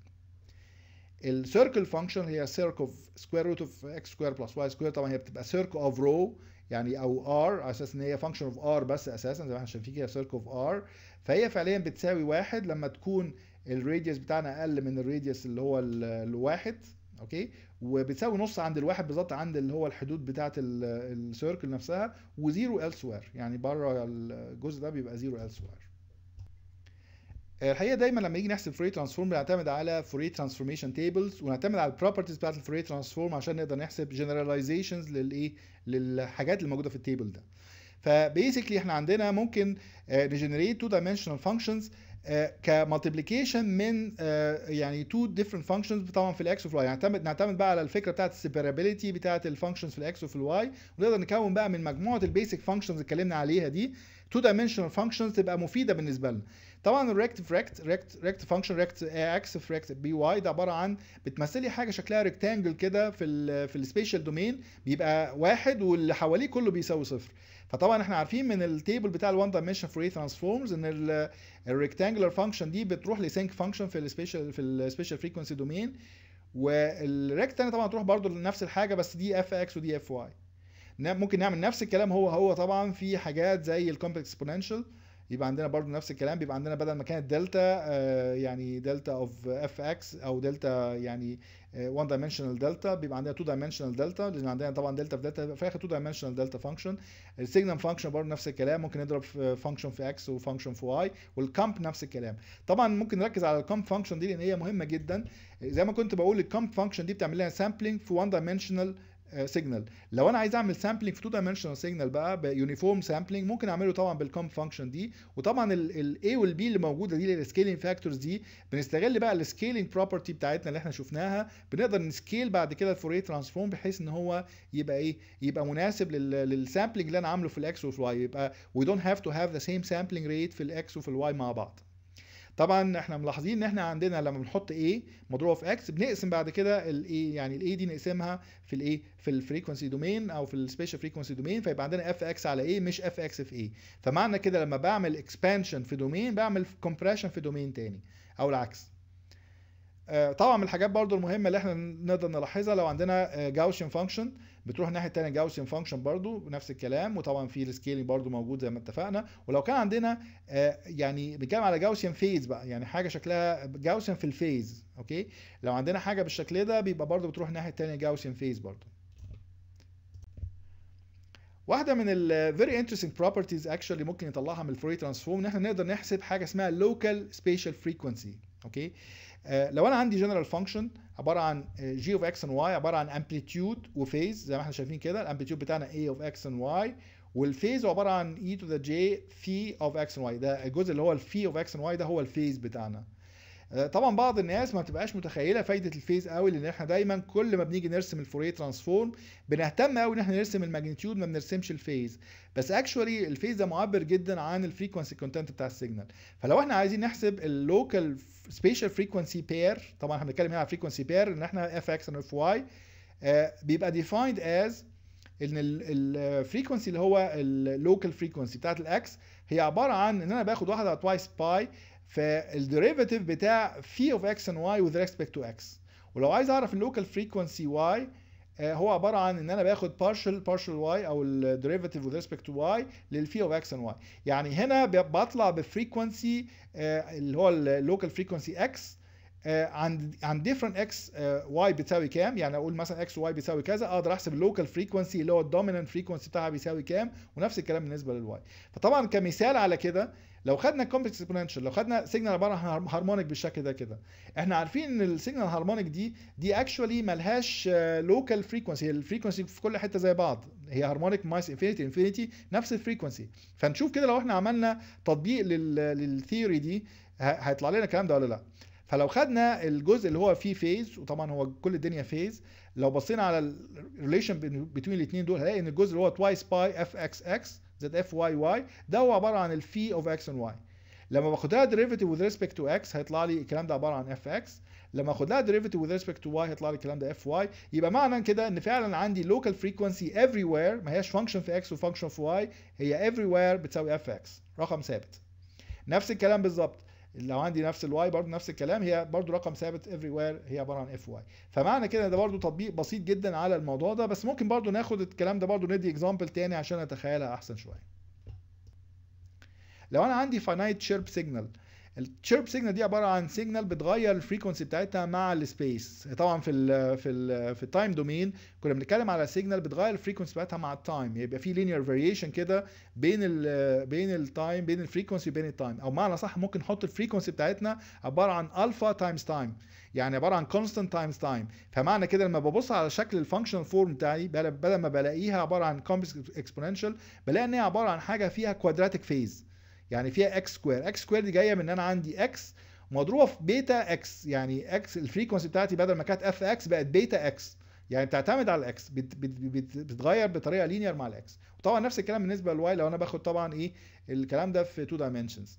السيركل فانكشن هي سيرك اوف سكوير روت اوف اكس سكوير بلس واي سكوير طبعا هي بتبقى سيرك اوف رو يعني او ار على اساس ان هي فانكشن اوف ار بس اساسا زي ما احنا شايفين كده سيرك اوف ار فهي فعليا بتساوي واحد لما تكون الراديوس بتاعنا اقل من الراديوس اللي هو الواحد اوكي وبتساوي نص عند الواحد بالظبط عند اللي هو الحدود بتاعت السيركل نفسها وزيرو elsewhere يعني بره الجزء ده بيبقى زيرو elsewhere الحقيقه دايما لما يجي نحسب فوري ترانسفورم بنعتمد على فوري ترانسفورميشن تيبلز ونعتمد على البروبرتيز بتاعت الفوري ترانسفورم عشان نقدر نحسب جنراليزيشنز للايه للحاجات اللي موجوده في التيبل ده فبيسكلي احنا عندنا ممكن نجنريت تو دايمنشنال فانكشنز كمالتيبليكيشن من آه، يعني تو ديفرنت فانكشنز طبعا في الاكس وفي الواي نعتمد نعتمد بقى على الفكره بتاعه السيبرابيلتي بتاعه الفانكشنز في الاكس وفي الواي ونقدر نكون بقى من مجموعه البيسك فانكشنز اللي اتكلمنا عليها دي تو دايمنشنال فانكشنز تبقى مفيده بالنسبه لنا طبعا الريكت في ريكت ريكت ريكت فانكشن ريكت اكس في ريكت بي واي ده عباره عن بتمثلي حاجه شكلها ريكتانجل كده في الـ في السبيشال دومين بيبقى واحد واللي حواليه كله بيساوي صفر فطبعا احنا عارفين من التيبل بتاع الوان دايمنشن فري ترانسفورمز ان الريكتانجلر فانكشن دي بتروح لسينك فانكشن في السبيشال في السبيشال فريكونسي دومين والريكت الثانيه طبعا تروح برضو لنفس الحاجه بس دي اف اكس ودي اف واي ممكن نعمل نفس الكلام هو هو طبعا في حاجات زي الكومبلكس اكسبوننشال يبقى عندنا برضو نفس الكلام بيبقى عندنا بدل ما كانت دلتا آه، يعني دلتا اوف اف اكس او دلتا يعني 1 آه، دايمنشنال دلتا بيبقى عندنا 2 دايمنشنال دلتا لان عندنا طبعا دلتا في دلتا في اخر 2 دايمنشنال دلتا فانكشن السيجنال فانكشن برضه نفس الكلام ممكن نضرب فانكشن في اكس وفانكشن في واي والكامب نفس الكلام طبعا ممكن نركز على الكامب فانكشن دي لان هي مهمه جدا زي ما كنت بقول الكامب فانكشن دي بتعمل لها سامبلنج في 1 دايمنشنال سيجنال آه، لو انا عايز اعمل سامبلينج في تو دايمنشنال سيجنال بقى بيونيفورم سامبلينج ممكن اعمله طبعا بالكم فانكشن دي وطبعا الاي والبي اللي موجوده دي السكيلينج فاكتورز دي بنستغل بقى السكيلينج بروبرتي بتاعتنا اللي احنا شفناها بنقدر نسكيل بعد كده الفوريه ترانسفورم بحيث ان هو يبقى ايه يبقى مناسب للسامبلينج اللي انا عامله في الاكس وفي الواي يبقى وي دونت هاف تو هاف ذا سيم سامبلينج ريت في الاكس وفي الواي مع بعض طبعا احنا ملاحظين ان احنا عندنا لما بنحط ايه مضروبه في اكس بنقسم بعد كده الايه يعني الايه دي نقسمها في الايه في الفريكونسي دومين او في السبيشال فريكونسي دومين فيبقى عندنا اف اكس على ايه مش اف اكس في ايه فمعنى كده لما بعمل اكسبانشن في دومين بعمل كومبريشن في دومين تاني او العكس آه، طبعا من الحاجات برضو المهمه اللي احنا نقدر نلاحظها لو عندنا جاوشن آه، فانكشن بتروح الناحيه الثانيه جاوسيان فانكشن برضو نفس الكلام وطبعا في السكيلينج برضو موجود زي ما اتفقنا ولو كان عندنا آه، يعني بنتكلم على جاوسيان فيز بقى يعني حاجه شكلها جاوسيان في الفيز اوكي لو عندنا حاجه بالشكل ده بيبقى برضو بتروح الناحيه الثانيه جاوسيان فيز برضو واحده من ال very interesting properties actually ممكن نطلعها من الفوري ترانسفورم ان احنا نقدر نحسب حاجه اسمها local spatial frequency اوكي آه، لو انا عندي جنرال فانكشن عباره عن جي اوف اكس واي عباره عن امبليتيود وفيز زي ما احنا شايفين كده الامبليتيود بتاعنا اي اوف اكس واي والفيز عباره عن اي تو ذا جي في اوف اكس واي ده الجزء اللي هو الفي اوف اكس واي ده هو الفيز بتاعنا آه، طبعا بعض الناس ما بتبقاش متخيله فايده الفيز قوي لان احنا دايما كل ما بنيجي نرسم الفوريه ترانسفورم بنهتم قوي ان احنا نرسم الماجنتيود ما بنرسمش الفيز بس اكشولي الفيز ده معبر جدا عن الفريكونسي كونتنت بتاع السيجنال فلو احنا عايزين نحسب اللوكال سبيشال فريكونسي بير طبعا احنا بنتكلم هنا على فريكونسي بير ان احنا اف اكس اف واي بيبقى ديفايند از ان الفريكونسي اللي هو اللوكال فريكونسي بتاعت الاكس هي عباره عن ان انا باخد واحده على توايس باي فالديريفاتيف بتاع في اوف اكس اند واي وذ ريسبكت تو اكس ولو عايز اعرف اللوكال فريكونسي واي آه، هو عباره عن ان انا باخد بارشل بارشل واي او الديريفاتيف وذ ريسبكت تو واي للفي اوف اكس اند واي يعني هنا بطلع بفريكونسي آه، اللي هو اللوكال فريكونسي اكس عند عند ديفرنت اكس واي بتساوي كام يعني اقول مثلا اكس واي بيساوي كذا اقدر احسب اللوكال فريكونسي اللي هو الدوميننت فريكونسي بتاعها بيساوي كام ونفس الكلام بالنسبه للواي فطبعا كمثال على كده لو خدنا الكومبلكس اكسبوننشال لو خدنا سيجنال عباره عن هارمونيك بالشكل ده كده احنا عارفين ان السيجنال هارمونيك دي دي اكشولي مالهاش لوكال فريكونسي هي الفريكونسي في كل حته زي بعض هي هارمونيك مايس انفينيتي انفينيتي نفس الفريكونسي فنشوف كده لو احنا عملنا تطبيق للثيوري دي هيطلع لنا الكلام ده ولا لا فلو خدنا الجزء اللي هو فيه فيز وطبعا هو كل الدنيا فيز لو بصينا على الريليشن بين الاثنين دول هنلاقي ان الجزء اللي هو توايس باي اف اكس اكس زد اف واي واي ده هو عباره عن الفي اوف اكس اند واي لما باخد لها ديريفيتيف وذ ريسبكت تو اكس هيطلع لي الكلام ده عباره عن اف اكس لما اخد لها ديريفيتيف وذ ريسبكت تو واي هيطلع لي الكلام ده اف واي يبقى معنى كده ان فعلا عندي لوكال فريكونسي افري وير ما هياش فانكشن في اكس وفانكشن في واي هي افري وير بتساوي اف اكس رقم ثابت نفس الكلام بالظبط لو عندي نفس الواي برضو نفس الكلام هي برضو رقم ثابت everywhere هي عباره عن اف واي فمعنى كده ده برضو تطبيق بسيط جدا على الموضوع ده بس ممكن برضو ناخد الكلام ده برضو ندي اكزامبل تاني عشان اتخيلها احسن شويه لو انا عندي finite chirp signal التشيرب سيجنال دي عباره عن سيجنال بتغير الفريكونسي بتاعتها مع السبيس طبعا في الـ في الـ في التايم دومين كنا بنتكلم على سيجنال بتغير الفريكونسي بتاعتها مع التايم يعني يبقى في لينير فاريشن كده بين الـ بين التايم بين الفريكونسي وبين التايم او معنى صح ممكن نحط الفريكونسي بتاعتنا عباره عن الفا تايمز تايم يعني عباره عن كونستانت تايمز تايم فمعنى كده لما ببص على شكل الفانكشنال فورم بتاعي بدل ما بلاقيها عباره عن كومبلكس اكسبوننشال بلاقي ان هي عباره عن حاجه فيها كوادراتيك فيز يعني فيها اكس سكوير اكس سكوير دي جايه من ان انا عندي اكس مضروبه في بيتا اكس يعني اكس الفريكونسي بتاعتي بدل ما كانت اف اكس بقت بيتا اكس يعني بتعتمد على الاكس بتتغير بطريقه لينير مع الاكس وطبعا نفس الكلام بالنسبه للواي لو انا باخد طبعا ايه الكلام ده في تو دايمنشنز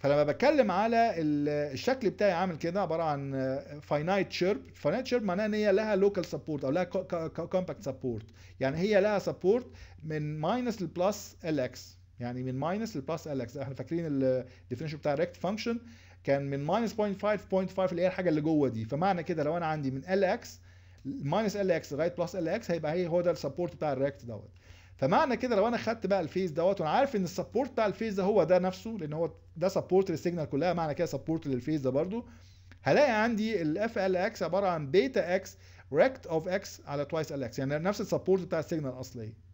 فلما بتكلم على الشكل بتاعي عامل كده عباره عن فاينايت شيرب فاينايت شيرب معناها ان هي لها لوكال سبورت او لها كومباكت سبورت يعني هي لها سبورت من ماينس لبلس ال اكس يعني من ماينس لبلس ال اكس احنا فاكرين الديفينيشن بتاع ريكت فانكشن كان من ماينس 0.5 0.5 اللي هي الحاجه اللي جوه دي فمعنى كده لو انا عندي من ال اكس ماينس ال اكس لغايه بلس ال اكس هيبقى هي هو ده السبورت بتاع الريكت دوت فمعنى كده لو انا خدت بقى الفيز دوت وانا عارف ان السبورت بتاع الفيز ده هو ده نفسه لان هو ده سبورت للسيجنال كلها معنى كده سبورت للفيز ده برده هلاقي عندي الاف ال اكس عباره عن بيتا اكس ريكت اوف اكس على توايس ال اكس يعني نفس السبورت بتاع السيجنال الاصليه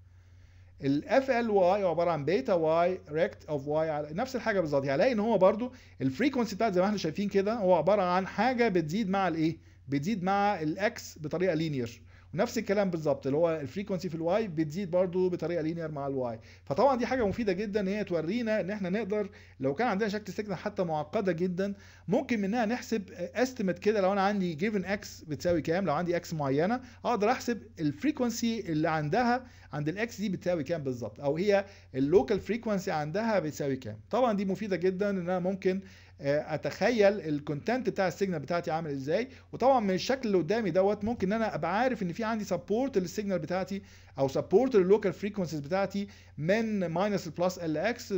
اف ال واي عباره عن بيتا واي ريكت اوف واي نفس الحاجه بالظبط يعني هلاقي ان هو برده الفريكونسي بتاعت زي ما احنا شايفين كده هو عباره عن حاجه بتزيد مع الايه؟ بتزيد مع الاكس بطريقه لينير نفس الكلام بالظبط اللي هو الفريكونسي في الواي بتزيد برضو بطريقه لينير مع الواي فطبعا دي حاجه مفيده جدا ان هي تورينا ان احنا نقدر لو كان عندنا شكل سيجنال حتى معقده جدا ممكن منها نحسب استيمت كده لو انا عندي جيفن اكس بتساوي كام لو عندي اكس معينه اقدر احسب الفريكونسي اللي عندها عند الاكس دي بتساوي كام بالظبط او هي اللوكال فريكونسي عندها بتساوي كام طبعا دي مفيده جدا ان انا ممكن آه، اتخيل الكونتنت بتاع السيجنال بتاعتي عامل ازاي وطبعا من الشكل اللي قدامي دوت ممكن ان انا ابقى عارف ان في عندي سبورت للسيجنال بتاعتي او سبورت للوكال فريكونسيز بتاعتي من ماينس البلس ال اكس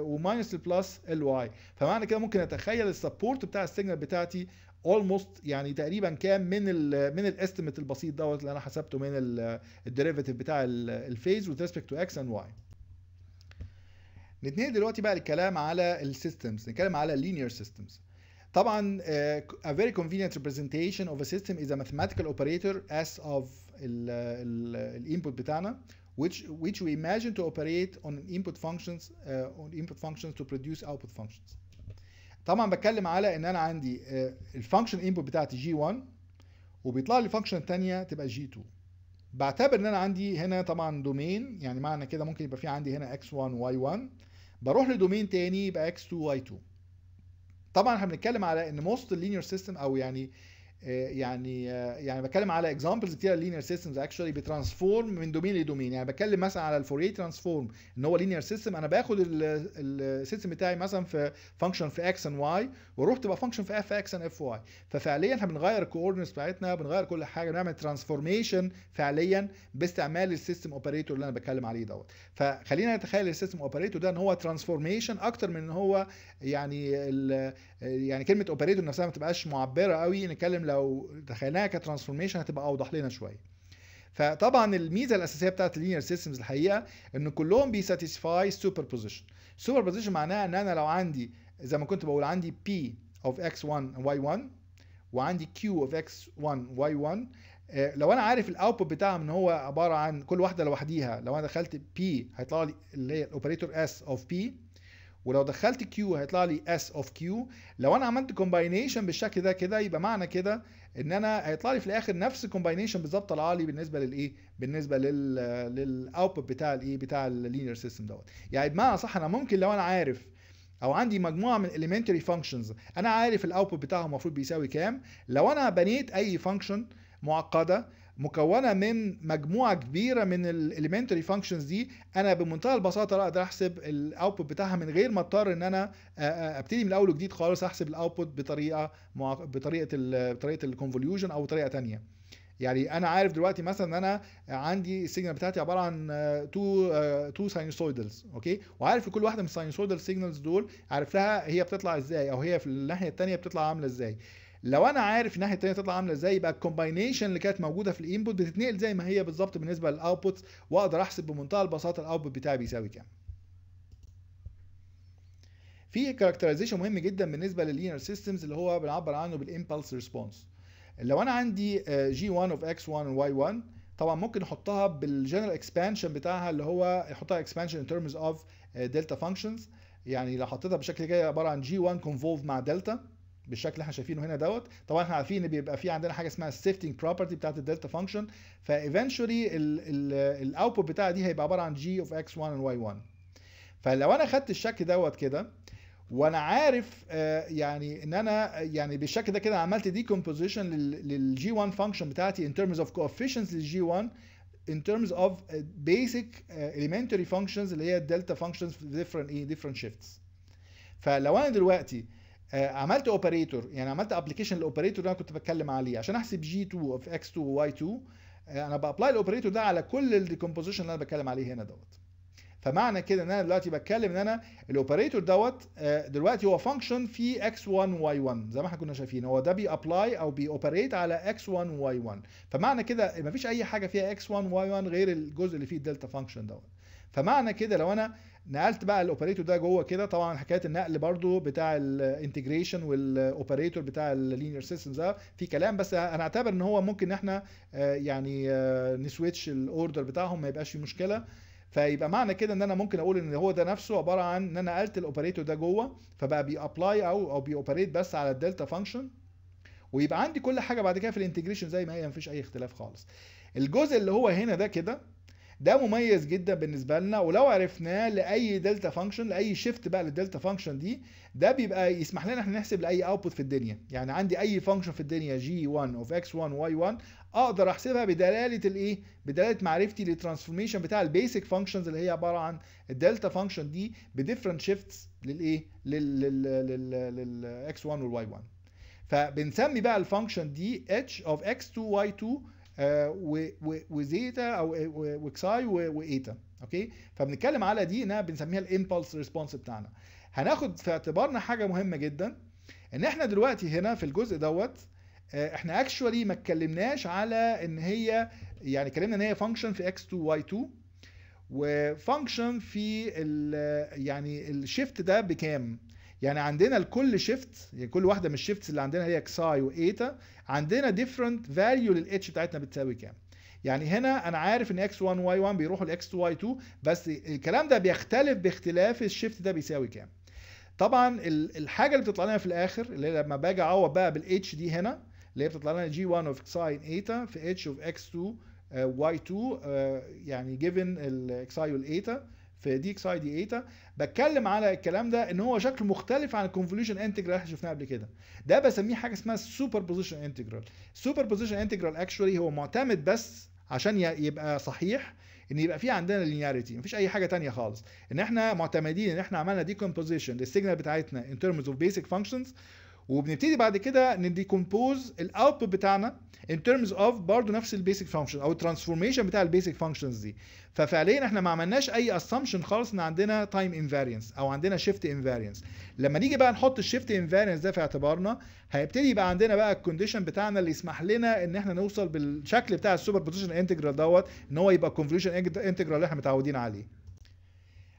وماينس البلس ال واي فمعنى كده ممكن اتخيل السبورت بتاع السيجنال بتاعتي اولموست يعني تقريبا كام من الـ من الاستيميت البسيط دوت اللي انا حسبته من الديريفيتيف بتاع الفيز وذ ريسبكت تو اكس اند واي نتنقل دلوقتي بقى الكلام على السيستمز نتكلم على linear systems طبعا a very convenient representation of a system is a mathematical operator as of input بتاعنا which which we imagine to operate on input functions uh, on input functions to produce output functions طبعا بتكلم على ان انا عندي الفانكشن انبوت بتاعتي جي 1 وبيطلع لي function الثانيه تبقى جي 2 بعتبر ان انا عندي هنا طبعا دومين يعني معنى كده ممكن يبقى في عندي هنا x1 y1 بروح لدومين تاني يبقى x2 y2 طبعا احنا بنتكلم على ان موست linear سيستم او يعني آه، يعني آه، يعني بتكلم على اكزامبلز كتير لينير سيستمز اكشولي بترانسفورم من دومين لدومين يعني بتكلم مثلا على الفوريه ترانسفورم ان هو لينير سيستم انا باخد السيستم بتاعي مثلا في فانكشن في اكس اند واي واروح تبقى فانكشن في اف اكس اند اف واي ففعليا احنا بنغير الكوردينتس بتاعتنا بنغير كل حاجه بنعمل ترانسفورميشن فعليا باستعمال السيستم اوبريتور اللي انا بتكلم عليه دوت فخلينا نتخيل السيستم اوبريتور ده ان هو ترانسفورميشن اكتر من ان هو يعني يعني كلمه اوبريتور نفسها ما تبقاش معبره قوي نتكلم لو دخلناها كترانسفورميشن هتبقى اوضح لنا شويه فطبعا الميزه الاساسيه بتاعت اللينير سيستمز الحقيقه ان كلهم بيساتيسفاي سوبر بوزيشن سوبر بوزيشن معناها ان انا لو عندي زي ما كنت بقول عندي P of x1 y1 وعندي Q of x1 y1 آه، لو انا عارف الاوتبوت بتاعهم ان هو عباره عن كل واحده لوحديها لو انا دخلت P هيطلع لي اللي هي الاوبريتور S of P ولو دخلت كيو هيطلع لي اس اوف كيو لو انا عملت combination بالشكل ده كده يبقى معنى كده ان انا هيطلع لي في الاخر نفس combination بالظبط طلع لي بالنسبه للايه بالنسبه لل للاوتبوت بتاع الايه بتاع اللينير سيستم دوت يعني بمعنى صح انا ممكن لو انا عارف او عندي مجموعه من elementary functions انا عارف الاوتبوت بتاعهم المفروض بيساوي كام لو انا بنيت اي فانكشن معقده مكونه من مجموعه كبيره من الاليمنتري فانكشنز دي انا بمنتهى البساطه اقدر احسب الاوتبوت بتاعها من غير ما اضطر ان انا ابتدي من الاول وجديد خالص احسب الاوتبوت بطريقه بطريقه بطريقه الكونفوليوشن او طريقه ثانيه يعني انا عارف دلوقتي مثلا ان انا عندي السيجنال بتاعتي عباره عن تو تو ساينوسويدلز اوكي وعارف كل واحده من الساينوسويدل سيجنالز دول عارف لها هي بتطلع ازاي او هي في الناحيه الثانيه بتطلع عامله ازاي لو انا عارف الناحيه الثانيه تطلع عامله ازاي يبقى الكومباينيشن اللي كانت موجوده في الانبوت بتتنقل زي ما هي بالظبط بالنسبه للاوتبوت واقدر احسب بمنتهى البساطه الاوتبوت بتاعي بيساوي كام في كاركترايزيشن مهم جدا بالنسبه للينير سيستمز اللي هو بنعبر عنه بالامبلس ريسبونس لو انا عندي جي 1 اوف اكس 1 y 1 طبعا ممكن نحطها بالجنرال اكسبانشن بتاعها اللي هو يحطها اكسبانشن ان تيرمز اوف دلتا فانكشنز يعني لو حطيتها بشكل كده عباره عن جي 1 كونفولف مع دلتا بالشكل اللي احنا شايفينه هنا دوت طبعا احنا عارفين ان بيبقى في عندنا حاجه اسمها السيفتنج بروبرتي بتاعت الدلتا فانكشن فايفنشولي الاوتبوت بتاعها دي هيبقى عباره عن جي اوف اكس 1 واي 1 فلو انا خدت الشكل دوت كده وانا عارف آه، يعني ان انا يعني بالشكل ده كده عملت ديكومبوزيشن للجي 1 فانكشن بتاعتي in terms of coefficients للجي 1 in terms of آه، basic آه، elementary functions اللي هي الدلتا functions في different ايه different shifts فلو انا دلوقتي آه، عملت اوبريتور يعني عملت ابلكيشن الاوبريتور اللي انا كنت بتكلم عليه عشان احسب جي 2 في اكس 2 واي 2 انا بابلاي الاوبريتور ده على كل الديكومبوزيشن اللي انا بتكلم عليه هنا دوت فمعنى كده ان انا دلوقتي بتكلم ان انا الاوبريتور دوت آه، دلوقتي هو فانكشن في x1 y1 زي ما احنا كنا شايفين هو ده بيابلاي او بيوبريت على x1 y1 فمعنى كده مفيش اي حاجه فيها x1 y1 غير الجزء اللي فيه الدلتا فانكشن دوت فمعنى كده لو انا نقلت بقى الاوبريتور ده جوه كده طبعا حكايه النقل برضو بتاع الانتجريشن والاوبريتور بتاع اللينير سيستمز ده في كلام بس انا اعتبر ان هو ممكن ان احنا آه، يعني آه، نسويتش الاوردر بتاعهم ما يبقاش في مشكله فيبقى معنى كده ان انا ممكن اقول ان هو ده نفسه عباره عن ان انا نقلت الاوبريتور ده جوه فبقى بيابلاي او او بيوبريت بس على الدلتا فانكشن ويبقى عندي كل حاجه بعد كده في الانتجريشن زي ما هي مفيش اي اختلاف خالص الجزء اللي هو هنا ده كده ده مميز جدا بالنسبه لنا ولو عرفناه لاي دلتا فانكشن لاي شيفت بقى للدلتا فانكشن دي ده بيبقى يسمح لنا احنا نحسب لاي اوتبوت في الدنيا يعني عندي اي فانكشن في الدنيا جي 1 اوف اكس 1 واي 1 اقدر احسبها بدلاله الايه بدلاله معرفتي للترانسفورميشن بتاع البيسك فانكشنز اللي هي عباره عن الدلتا فانكشن دي بديفرنت شيفتس للايه لل اكس 1 والواي 1 فبنسمي بقى الفانكشن دي h of x2 y2 آه، وزيتا او آه، وكساي وايتا اوكي فبنتكلم على دي انها بنسميها الامبلس ريسبونس بتاعنا هناخد في اعتبارنا حاجه مهمه جدا ان احنا دلوقتي هنا في الجزء دوت آه، احنا اكشولي ما اتكلمناش على ان هي يعني اتكلمنا ان هي فانكشن في اكس 2 واي 2 وفانكشن في الـ يعني الشيفت ده بكام يعني عندنا لكل شيفت يعني كل واحده من الشيفتس اللي عندنا هي اكساي وايتا عندنا ديفرنت فاليو للاتش بتاعتنا بتساوي كام يعني هنا انا عارف ان اكس 1 واي 1 بيروحوا لاكس 2 واي 2 بس الكلام ده بيختلف باختلاف الشيفت ده بيساوي كام طبعا الحاجه اللي بتطلع لنا في الاخر اللي لما باجي اعوض بقى بالاتش دي هنا اللي هي بتطلع لنا جي 1 اوف ساين ايتا في اتش اوف اكس 2 واي 2 يعني جيفن الاكس اي والايتا في ديك دي ايتا بتكلم على الكلام ده ان هو شكله مختلف عن الكونفوليوشن انتجرال احنا شفناه قبل كده ده بسميه حاجه اسمها السوبر بوزيشن انتجرال السوبر بوزيشن انتجرال اكشولي هو معتمد بس عشان يبقى صحيح ان يبقى في عندنا لينياريتي مفيش اي حاجه تانية خالص ان احنا معتمدين ان احنا عملنا ديكومبوزيشن للسيجنال بتاعتنا ان ترمز اوف بيسك فانكشنز وبنبتدي بعد كده نديكومبوز الاوتبوت بتاعنا ان terms of برضه نفس البيسك فانكشن او الترانسفورميشن بتاع البيسك فانكشنز دي ففعليا احنا ما عملناش اي اسامبشن خالص ان عندنا تايم انفاريانس او عندنا شيفت انفاريانس لما نيجي بقى نحط الشيفت انفاريانس ده في اعتبارنا هيبتدي يبقى عندنا بقى الكونديشن بتاعنا اللي يسمح لنا ان احنا نوصل بالشكل بتاع السوبر بوزيشن انتجرال دوت ان هو يبقى كونفوليوشن انتجرال اللي احنا متعودين عليه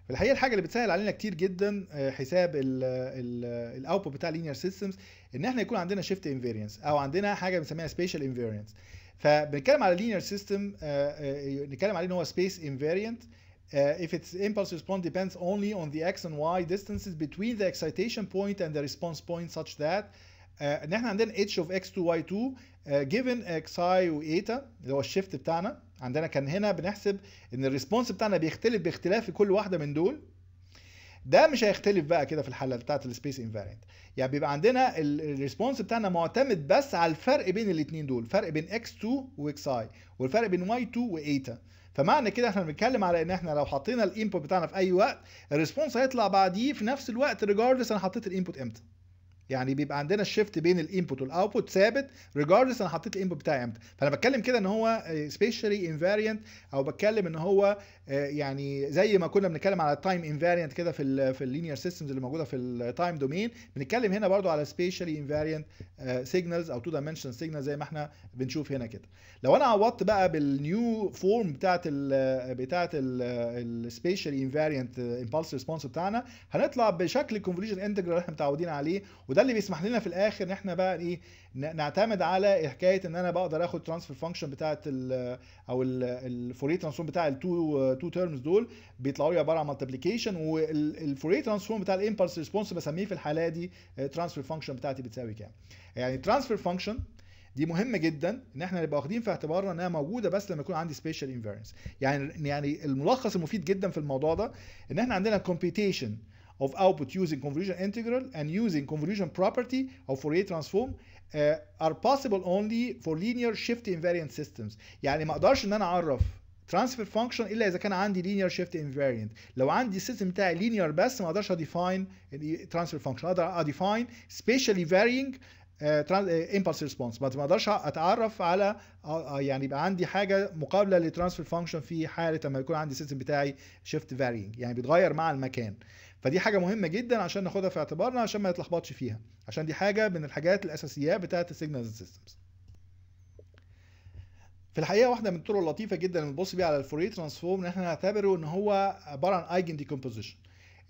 في الحقيقه الحاجه اللي بتسهل علينا كتير جدا آه، حساب الاوتبوت بتاع لينير سيستمز ان احنا يكون عندنا شيفت انفيرينس او عندنا حاجه بنسميها سبيشال انفيرينس فبنتكلم على لينير سيستم آه، آه، نتكلم عليه ان هو سبيس انفيرينت if its impulse response depends only on the x and y distances between the excitation point and the response point such that ان احنا عندنا h of x2 y2 uh, given xi و eta اللي هو الشيفت بتاعنا عندنا كان هنا بنحسب ان الريسبونس بتاعنا بيختلف باختلاف كل واحده من دول ده مش هيختلف بقى كده في الحاله بتاعه السبيس انفاريانت يعني بيبقى عندنا الريسبونس بتاعنا معتمد بس على الفرق بين الاثنين دول فرق بين x2 اي والفرق بين y2 وايتا فمعنى كده احنا بنتكلم على ان احنا لو حطينا الانبوت بتاعنا في اي وقت الريسبونس هيطلع بعديه في نفس الوقت ريجاردلس انا حطيت الانبوت امتى يعني بيبقى عندنا الشيفت بين الانبوت والاوتبوت ثابت ريجاردلس انا حطيت الانبوت بتاعي امتى فانا بتكلم كده ان هو سبيشالي آه، انفاريانت او بتكلم ان هو آه، يعني زي ما كنا بنتكلم على التايم انفاريانت كده في ال في اللينير سيستمز اللي موجوده في التايم دومين بنتكلم هنا برضو على سبيشالي انفاريانت سيجنالز او تو دايمنشن سيجنال زي ما احنا بنشوف هنا كده لو انا عوضت بقى بالنيو فورم بتاعه ال بتاعه السبيشالي انفاريانت امبلس ريسبونس بتاعنا هنطلع بشكل الكونفوليوشن انتجرال اللي احنا متعودين عليه وده اللي بيسمح لنا في الاخر ان احنا بقى ايه نعتمد على حكايه ان انا بقدر اخد ترانسفير فانكشن بتاعه الـ او الفوريه ترانسفورم بتاع التو تو تيرمز دول بيطلعوا لي عباره عن مالتيبليكيشن والفوريه ترانسفورم بتاع الامبلس ريسبونس بسميه في الحاله دي ترانسفير آه، فانكشن بتاعتي بتساوي كام يعني ترانسفير فانكشن دي مهمه جدا ان احنا نبقى واخدين في اعتبارنا انها موجوده بس لما يكون عندي سبيشال انفيرنس يعني يعني الملخص المفيد جدا في الموضوع ده ان احنا عندنا كومبيتيشن of output using convolution integral and using convolution property of Fourier transform uh, are possible only for linear shift invariant systems يعني ما اقدرش ان انا اعرف transfer function الا اذا كان عندي linear shift invariant. لو عندي system بتاعي linear بس ما اقدرش اديفاين transfer function. اقدر اديفاين سبيشالي فارينج امبلس ريسبونس ما اقدرش اتعرف على uh, uh, يعني يبقى عندي حاجه مقابله لترانسفير فانكشن في حاله لما يكون عندي سيستم بتاعي شيفت فارينج يعني بيتغير مع المكان فدي حاجه مهمه جدا عشان ناخدها في اعتبارنا عشان ما يتلخبطش فيها عشان دي حاجه من الحاجات الاساسيات بتاعه السيجنالز سيستمز في الحقيقه واحده من الطرق اللطيفه جدا اللي بنبص بيها على الفوري ترانسفورم ان احنا نعتبره ان هو عباره عن ايجن ديكومبوزيشن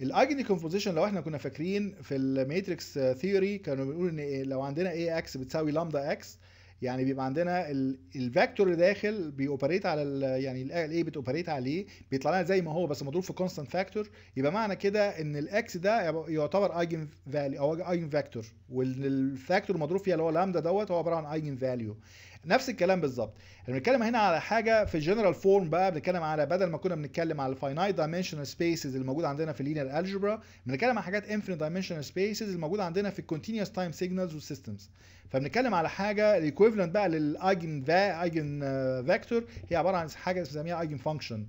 الايجن ديكومبوزيشن لو احنا كنا فاكرين في الماتريكس ثيوري كانوا بيقولوا ان إيه، لو عندنا اي اكس بتساوي لامدا اكس يعني بيبقى عندنا الفاكتور اللي داخل بيوبريت على الـ يعني الاي بتوبريت عليه بيطلع لنا زي ما هو بس مضروب في كونستانت فاكتور يبقى معنى كده ان الاكس ده يعتبر ايجن فاليو او ايجن فاكتور والفاكتور المضروب فيها اللي هو لامدا دوت هو عباره عن ايجن فاليو نفس الكلام بالظبط احنا بنتكلم هنا على حاجه في الجنرال فورم بقى بنتكلم على بدل ما كنا بنتكلم على الفاينايت دايمنشنال سبيسز اللي موجوده عندنا في اللينير الجبرا بنتكلم على حاجات انفينيت دايمنشنال سبيسز اللي موجوده عندنا في الكونتينوس تايم سيجنالز والسيستمز فبنتكلم على حاجه الايكويفلنت بقى للايجن فا ايجن فيكتور هي عباره عن حاجه بنسميها ايجن فانكشن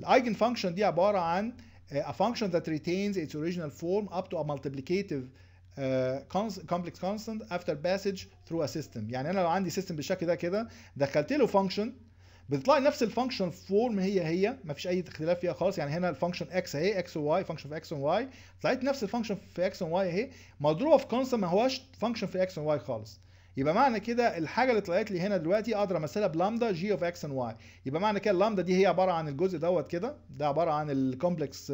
الايجن فانكشن دي عباره عن آه، a function that retains its original form up to a multiplicative Uh, complex constant after passage through a system يعني انا لو عندي سيستم بالشكل ده كده دخلت له فانكشن بتطلع نفس الفانكشن فورم هي هي مفيش اي اختلاف فيها خالص يعني هنا الفانكشن اكس اهي اكس وواي فانكشن في اكس وواي طلعت نفس الفانكشن في اكس وواي اهي مضروبه في كونستا ما هواش فانكشن في اكس وواي خالص يبقى معنى كده الحاجه اللي طلعت لي هنا دلوقتي اقدر امثلها بلامدا جي اوف اكس ان واي يبقى معنى كده اللامدا دي هي عباره عن الجزء دوت كده ده عباره عن الكومبلكس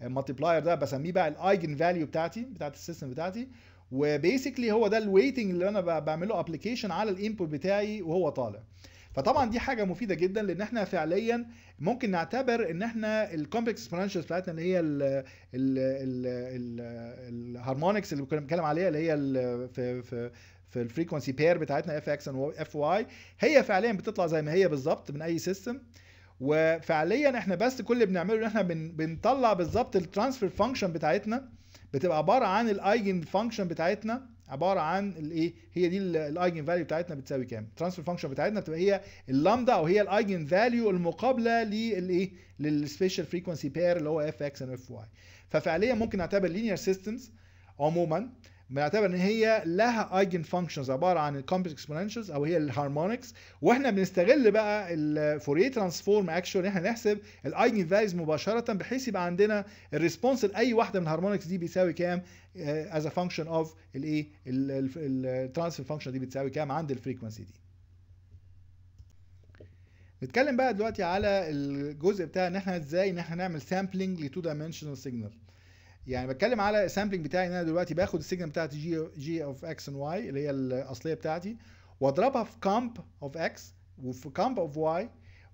مالتيبلاير آه، ده بسميه بقى الايجن فاليو بتاعتي بتاعت السيستم بتاعتي وبيسكلي هو ده الويتنج اللي انا بعمله ابلكيشن على الانبوت بتاعي وهو طالع فطبعا دي حاجه مفيده جدا لان احنا فعليا ممكن نعتبر ان احنا الكومبلكس اكسبانشنز بتاعتنا اللي هي الهارمونكس اللي كنا بنتكلم عليها اللي هي في في في الفريكونسي بير بتاعتنا اف اكس اف واي هي فعليا بتطلع زي ما هي بالظبط من اي سيستم وفعليا احنا بس كل اللي بنعمله ان احنا بنطلع بالظبط الترانسفير فانكشن بتاعتنا بتبقى عباره عن الايجن فانكشن بتاعتنا عباره عن الايه هي دي الايجن فاليو بتاعتنا بتساوي كام الترانسفير فانكشن بتاعتنا بتبقى هي اللامدا او هي الايجن فاليو المقابله للايه للسبيشال فريكونسي بير اللي هو اف اكس اند اف واي ففعليا ممكن نعتبر لينير سيستمز عموما بنعتبر ان هي لها ايجن فانكشنز عباره عن الكومبلكس اكسبوننشالز او هي الهارمونكس واحنا بنستغل بقى الفوريه ترانسفورم اكشن ان احنا نحسب الايجن فاليز مباشره بحيث يبقى عندنا الريسبونس لاي واحده من الهارمونكس دي بيساوي كام از ا فانكشن اوف الايه الترانسفير فانكشن دي بتساوي كام عند الفريكونسي دي نتكلم بقى دلوقتي على الجزء بتاع ان احنا ازاي ان احنا نعمل سامبلنج لتو دايمنشنال سيجنال يعني بتكلم على السامبلنج بتاعي ان انا دلوقتي باخد السيجنال بتاعتي جي جي اوف اكس اند واي اللي هي الاصليه بتاعتي واضربها في كامب اوف اكس وفي كامب اوف واي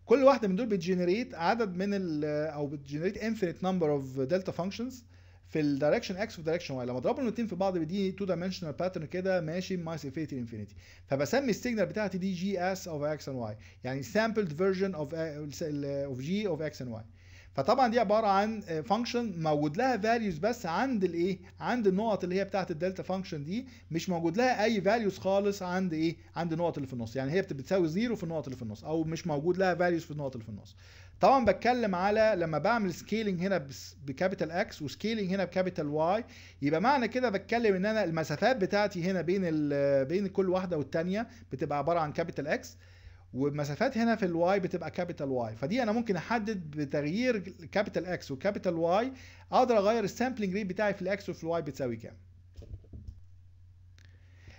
كل واحده من دول بتجنريت عدد من ال او بتجنريت انفينيت نمبر اوف دلتا فانكشنز في الدايركشن اكس وفي الدايركشن واي لما اضربهم الاثنين في بعض بيديني تو دايمنشنال باترن كده ماشي ماس انفينيتي انفينيتي فبسمي السيجنال بتاعتي دي جي اس اوف اكس اند واي يعني سامبلد فيرجن اوف اوف جي اوف اكس اند واي فطبعا دي عباره عن فانكشن آه، موجود لها فاليوز بس عند الايه عند النقط اللي هي بتاعه الدلتا فانكشن دي مش موجود لها اي فاليوز خالص عند ايه عند النقط اللي في النص يعني هي بتساوي زيرو في النقط اللي في النص او مش موجود لها فاليوز في النقط اللي في النص طبعا بتكلم على لما بعمل سكيلينج هنا بكابيتال اكس وسكيلينج هنا بكابيتال واي يبقى معنى كده بتكلم ان انا المسافات بتاعتي هنا بين بين كل واحده والثانيه بتبقى عباره عن كابيتال اكس والمسافات هنا في الواي بتبقى كابيتال واي فدي انا ممكن احدد بتغيير كابيتال اكس وكابيتال واي اقدر اغير السامبلنج ريت بتاعي في الاكس وفي الواي بتساوي كام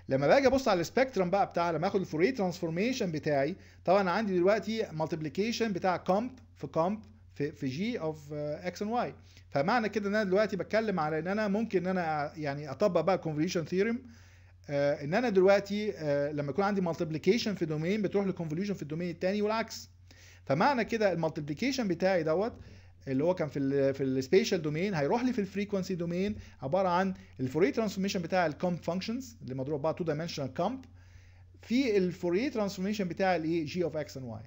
لما باجي ابص على السبيكترم بقى بتاع لما اخد الفوري ترانسفورميشن بتاعي طبعا انا عندي دلوقتي مالتيبليكيشن بتاع كومب في كومب في في جي اوف اكس اند واي فمعنى كده ان انا دلوقتي بتكلم على ان انا ممكن ان انا يعني اطبق بقى الكونفوليوشن ثيورم آه، ان انا دلوقتي آه، لما يكون عندي مالتيبليكيشن في دومين بتروح لكونفوليوشن في الدومين الثاني والعكس فمعنى كده المالتيبليكيشن بتاعي دوت اللي هو كان في الـ في السبيشال دومين هيروح لي في الفريكونسي دومين عباره عن الفوري ترانسفورميشن بتاع الكومب فانكشنز اللي مضروب بقى تو دايمنشنال كومب في الفوري ترانسفورميشن بتاع الايه جي اوف اكس اند واي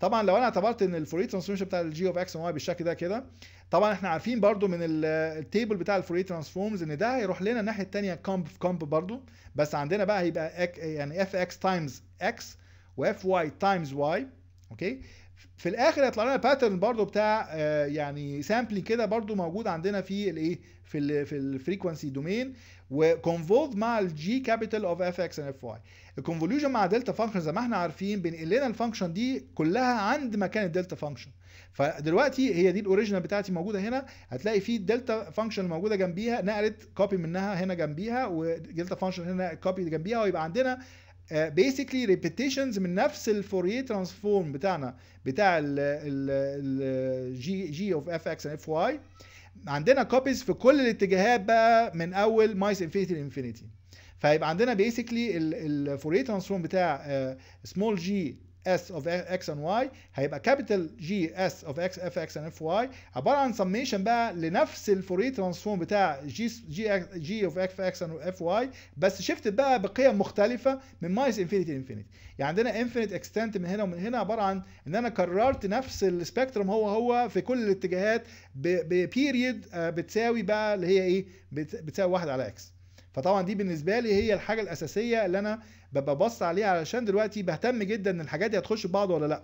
طبعا لو انا اعتبرت ان الفوري ترانسفورميشن بتاع الجي اوف اكس واي بالشكل ده كده طبعا احنا عارفين برضو من التيبل بتاع الفوري ترانسفورمز ان ده هيروح لنا الناحيه الثانيه كومب في كومب برضو بس عندنا بقى هيبقى يعني اف اكس تايمز اكس واف واي تايمز واي اوكي في الاخر هيطلع لنا باترن برضو بتاع آه، يعني سامبلينج كده برضو موجود عندنا في الايه في الـ في الفريكونسي دومين وكونفولد مع الجي كابيتال اوف اف اكس اند اف واي الكونفوليوشن مع دلتا فانكشن زي ما احنا عارفين بينقل لنا الفانكشن دي كلها عند مكان الدلتا فانكشن فدلوقتي هي دي الاوريجينال بتاعتي موجوده هنا هتلاقي في الدلتا فانكشن موجوده جنبيها نقلت كوبي منها هنا جنبيها ودلتا فانكشن هنا كوبي جنبيها ويبقى عندنا بيسكلي آه، ريبيتيشنز من نفس الفوريه ترانسفورم بتاعنا بتاع ال ال ال جي جي اوف اف اكس اف واي عندنا كوبيز في كل الاتجاهات بقى من اول مايس انفينيتي لانفينيتي فيبقى عندنا بيسكلي الفوريه ترانسفورم بتاع سمول آه، جي اس اوف اكس اند واي هيبقى كابيتال جي اس اوف اكس اف اكس اند اف واي عباره عن سميشن بقى لنفس الفوريه ترانسفورم e بتاع جي جي جي اوف F اكس اند اف واي بس شفت بقى بقيم مختلفه من ماينس انفينيتي انفينيتي يعني عندنا انفينيت اكستنت من هنا ومن هنا عباره عن ان انا كررت نفس السبيكترم هو هو في كل الاتجاهات ببيريد آه، بتساوي بقى اللي هي ايه بتساوي واحد على اكس فطبعا دي بالنسبه لي هي الحاجه الاساسيه اللي انا ببقى بص عليها علشان دلوقتي بهتم جدا ان الحاجات دي هتخش ببعض ولا لا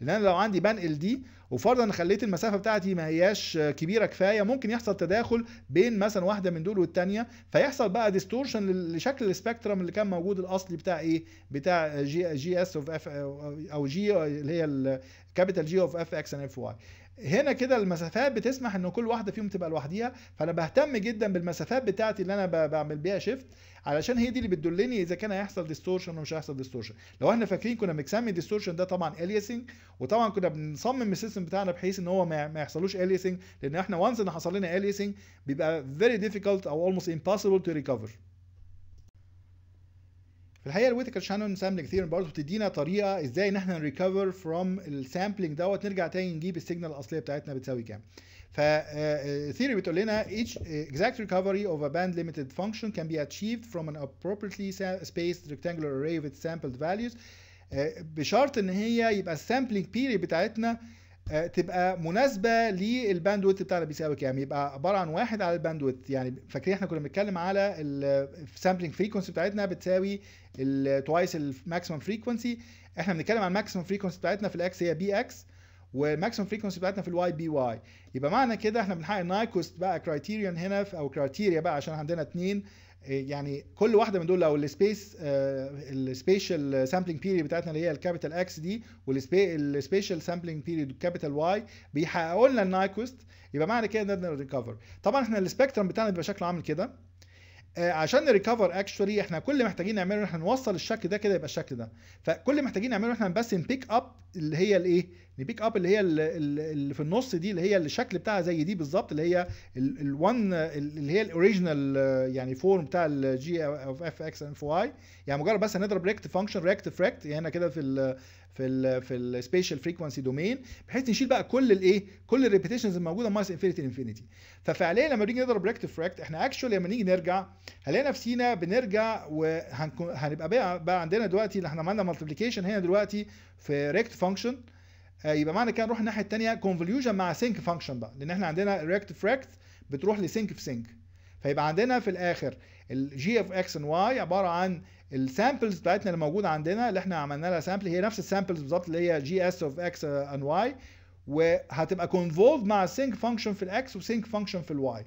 لان انا لو عندي بنقل دي وفرضا خليت المسافه بتاعتي ما هياش كبيره كفايه ممكن يحصل تداخل بين مثلا واحده من دول والثانيه فيحصل بقى ديستورشن لشكل السبيكترم اللي كان موجود الاصلي بتاع ايه بتاع جي جي اس اوف اف او جي اللي هي الكابيتال جي اوف اف اكس ان اف واي هنا كده المسافات بتسمح ان كل واحده فيهم تبقى لوحديها فانا بهتم جدا بالمسافات بتاعتي اللي انا بعمل بيها شيفت علشان هي دي اللي بتدلني اذا كان هيحصل ديستورشن ولا مش هيحصل ديستورشن لو احنا فاكرين كنا بنسمي ديستورشن ده طبعا اليسنج وطبعا كنا بنصمم السيستم بتاعنا بحيث ان هو ما يحصلوش اليسنج لان احنا وانس ان حصل لنا اليسنج بيبقى فيري ديفيكولت او اولموست امبوسيبل تو ريكفر في الحقيقه الويتيكال شانون سامبلنج ثيرم برضه بتدينا طريقه ازاي ان احنا نريكفر فروم السامبلنج دوت نرجع تاني نجيب السيجنال الاصليه بتاعتنا بتساوي كام فالثيري آه، آه، بتقول لنا each exact recovery of a band limited function can be achieved from an appropriately spaced rectangular array with sampled values آه، بشرط ان هي يبقى السامبلنج بيري بتاعتنا آه، تبقى مناسبه للباندويت بتاع البي سي يعني كام يبقى عباره عن واحد على الباندويت يعني فاكرين احنا كنا بنتكلم على السامبلنج فريكونسي بتاعتنا بتساوي توايس الماكسيمم فريكونسي احنا بنتكلم عن الماكسيمم فريكونسي بتاعتنا في الاكس هي بي اكس والماكسيمم فريكونسي بتاعتنا في الواي بي واي يبقى معنى كده احنا بنحقق نايكوست بقى كرايتيريون هنا او كرايتيريا بقى عشان عندنا اتنين آه، يعني كل واحده من دول لو السبيس السبيشال سامبلنج بيريد بتاعتنا اللي هي الكابيتال اكس دي والسبيشال سامبلنج بيريد الكابيتال واي بيحققوا لنا النايكوست يبقى معنى كده ان نقدر ريكفر طبعا احنا السبيكترم بتاعنا بيبقى شكله عامل كده آه، عشان نريكفر اكشولي احنا كل محتاجين نعمله ان احنا نوصل الشكل ده كده يبقى الشكل ده فكل محتاجين نعمله احنا بس نبيك اب اللي هي الايه نبيك اب اللي هي اللي في النص دي اللي هي الشكل بتاعها زي دي بالظبط اللي هي ال1 اللي هي الاوريجينال آه، يعني فورم بتاع الجي اوف اف اكس اند واي يعني مجرد بس هنضرب ريكت فانكشن ريكت فريكت يعني هنا كده في في الـ في السبيشال فريكوانسي دومين بحيث نشيل بقى كل الايه كل الريبيتيشنز الموجوده ماينس انفينيتي لانفينيتي ففعليا لما نيجي نضرب ريكت فراكت احنا اكشولي لما نيجي نرجع هنلاقي نفسينا بنرجع وهنبقى بقى, بقى عندنا دلوقتي احنا عملنا مالتيبليكيشن هنا دلوقتي في ريكت فانكشن آه، يبقى معنى كده نروح الناحيه الثانيه كونفوليوجن مع سينك فانكشن بقى لان احنا عندنا ريكت فراكت بتروح لسينك في سينك فيبقى عندنا في الاخر الجي اوف اكس ان واي عباره عن السامبلز بتاعتنا اللي موجوده عندنا اللي احنا عملنا لها سامبل هي نفس السامبلز بالظبط اللي هي جي اس اوف اكس ان واي وهتبقى كونفولد مع سينك فانكشن في الاكس وسينك فانكشن في الواي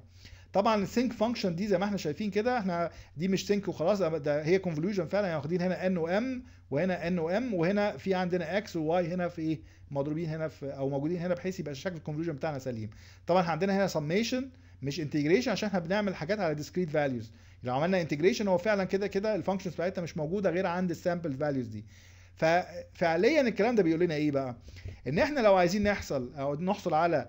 طبعا السينك فانكشن دي زي ما احنا شايفين كده احنا دي مش سينك وخلاص ده هي كونفوليوجن فعلا يعني واخدين هنا ان وام وهنا ان وام وهنا في عندنا اكس وواي هنا في ايه مضروبين هنا في او موجودين هنا بحيث يبقى الشكل الكونفوليوجن بتاعنا سليم طبعا عندنا هنا سميشن مش انتجريشن عشان احنا بنعمل حاجات على ديسكريت فاليوز لو عملنا انتجريشن هو فعلا كده كده الفانكشنز بتاعتها مش موجوده غير عند السامبل فاليوز دي ففعليا الكلام ده بيقول لنا ايه بقى ان احنا لو عايزين نحصل او نحصل على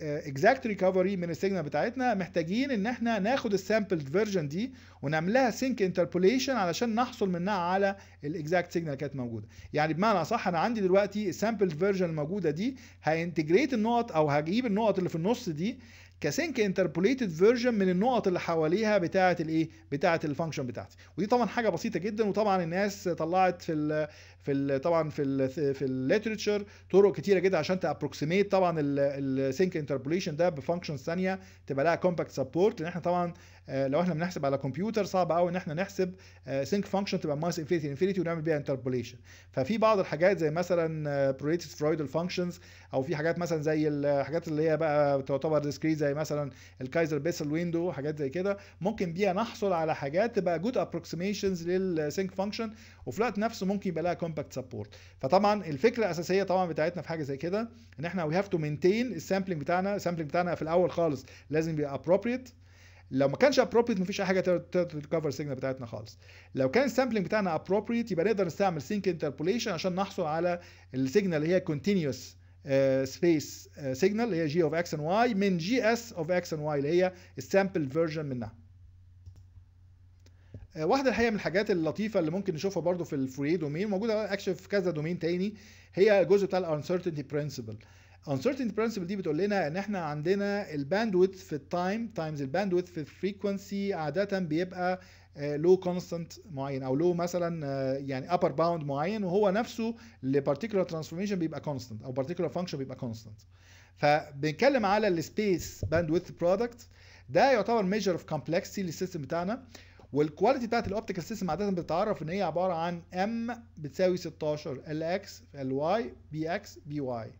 اكزاكت آه، آه، ريكفري من السيجنال بتاعتنا محتاجين ان احنا ناخد السامبل فيرجن دي ونعملها سينك انتربوليشن علشان نحصل منها على الاكزاكت سيجنال اللي كانت موجوده يعني بمعنى صح انا عندي دلوقتي السامبل فيرجن الموجوده دي هينتجريت النقط او هجيب النقط اللي في النص دي كسينك انتربوليتد فيرجن من النقط اللي حواليها بتاعه الايه بتاعه الفانكشن بتاعتي ودي طبعا حاجه بسيطه جدا وطبعا الناس طلعت في الـ في الـ طبعا في الـ في الليترشر طرق كتيره جدا عشان تابروكسيميت طبعا السينك انتربوليشن ده بفانكشنز ثانيه تبقى لها كومباكت سبورت لان احنا طبعا آه، لو احنا بنحسب على كمبيوتر صعب قوي ان احنا نحسب سينك آه، فانكشن تبقى ماينس انفينيتي انفينيتي ونعمل بيها انتربوليشن ففي بعض الحاجات زي مثلا بريتد فرويدال فانكشنز او في حاجات مثلا زي الحاجات آه، اللي هي بقى تعتبر ديسكريت زي مثلا الكايزر بيسل ويندو حاجات زي كده ممكن بيها نحصل على حاجات تبقى جود ابروكسيميشنز للسينك فانكشن وفي الوقت نفسه ممكن يبقى لها كومباكت سبورت فطبعا الفكره الاساسيه طبعا بتاعتنا في حاجه زي كده ان احنا وي هاف تو مينتين السامبلنج بتاعنا السامبلنج بتاعنا في الاول خالص لازم يبقى ابروبريت لو ما كانش ابروبريت مفيش اي حاجه تقدر تكفر السيجنال بتاعتنا خالص لو كان السامبلنج بتاعنا ابروبريت يبقى نقدر نستعمل سينك انتربوليشن عشان نحصل على السيجنال اللي هي كونتينيوس سبيس سيجنال اللي هي جي اوف اكس اند واي من جي اس اوف اكس اند واي اللي هي السامبل فيرجن منها آه، واحده الحقيقه من الحاجات اللطيفه اللي ممكن نشوفها برضو في الفري دومين موجوده اكشن في كذا دومين تاني هي الجزء بتاع الانسرتينتي برنسبل uncertainty principle دي بتقول لنا ان احنا عندنا الباندويث في التايم تايمز الباندويث في الفريكونسي عاده بيبقى لو آه، كونستانت معين او لو مثلا آه، يعني upper bound معين وهو نفسه لبارتيكولار ترانسفورميشن بيبقى كونستانت او بارتيكولار فانكشن بيبقى كونستانت فبنتكلم على السبيس باندويث برودكت ده يعتبر ميجر اوف كومبلكسيتي للسيستم بتاعنا والكواليتي بتاعت الاوبتيكال سيستم عاده بتتعرف ان هي عباره عن ام بتساوي 16 ال اكس ال واي بي اكس بي واي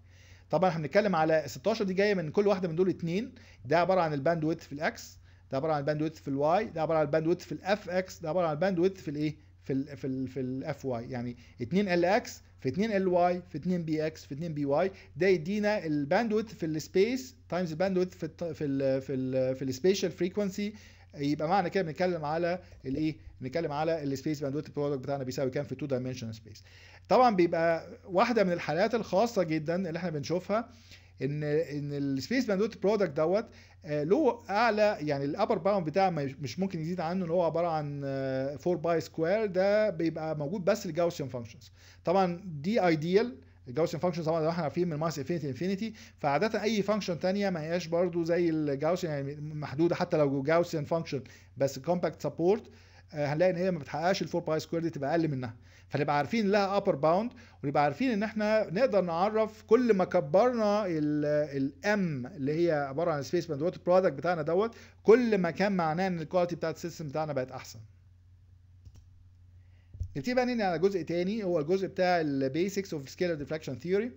طبعا احنا بنتكلم على 16 دي جايه من كل واحده من دول اثنين ده عباره عن الباند ويدث في الاكس ده عباره عن الباند ويدث في الواي ده عباره عن الباند ويدث في الاف اكس ده عباره عن الباند ويدث في الايه في الـ في الـ في الاف واي يعني 2 ال اكس في 2 ال واي في 2 بي اكس في 2 بي واي ده يدينا الباند ويدث في السبيس تايمز الباند ويدث في الـ في الـ في السبيشال فريكونسي يبقى معنى كده بنتكلم على الايه بنتكلم على السبيس باندوت برودكت بتاعنا بيساوي كام في 2 دايمنشن سبيس طبعا بيبقى واحده من الحالات الخاصه جدا اللي احنا بنشوفها ان ان السبيس باندوت برودكت دوت آه، له اعلى يعني الابر باوند بتاعه مش ممكن يزيد عنه ان هو عباره عن 4 باي سكوير ده بيبقى موجود بس للجاوسيان فانكشنز طبعا دي ايديال الجاوسيان فانكشن طبعا لو احنا عارفين من ماس انفينيتي انفينيتي فعاده اي فانكشن ثانيه ما هياش برضو زي الجاوسيان يعني محدوده حتى لو جاوسيان فانكشن بس كومباكت آه، سبورت هنلاقي ان هي ما بتحققش ال 4 باي سكوير دي تبقى اقل منها فنبقى عارفين لها ابر باوند ونبقى عارفين ان احنا نقدر نعرف كل ما كبرنا الام اللي هي عباره عن سبيس باند برودكت بتاعنا دوت كل ما كان معناه ان الكواليتي بتاعت السيستم بتاعنا بقت احسن نبتدي بقى ننقل على جزء تاني هو الجزء بتاع البيسكس اوف سكيلر ديفراكشن ثيوري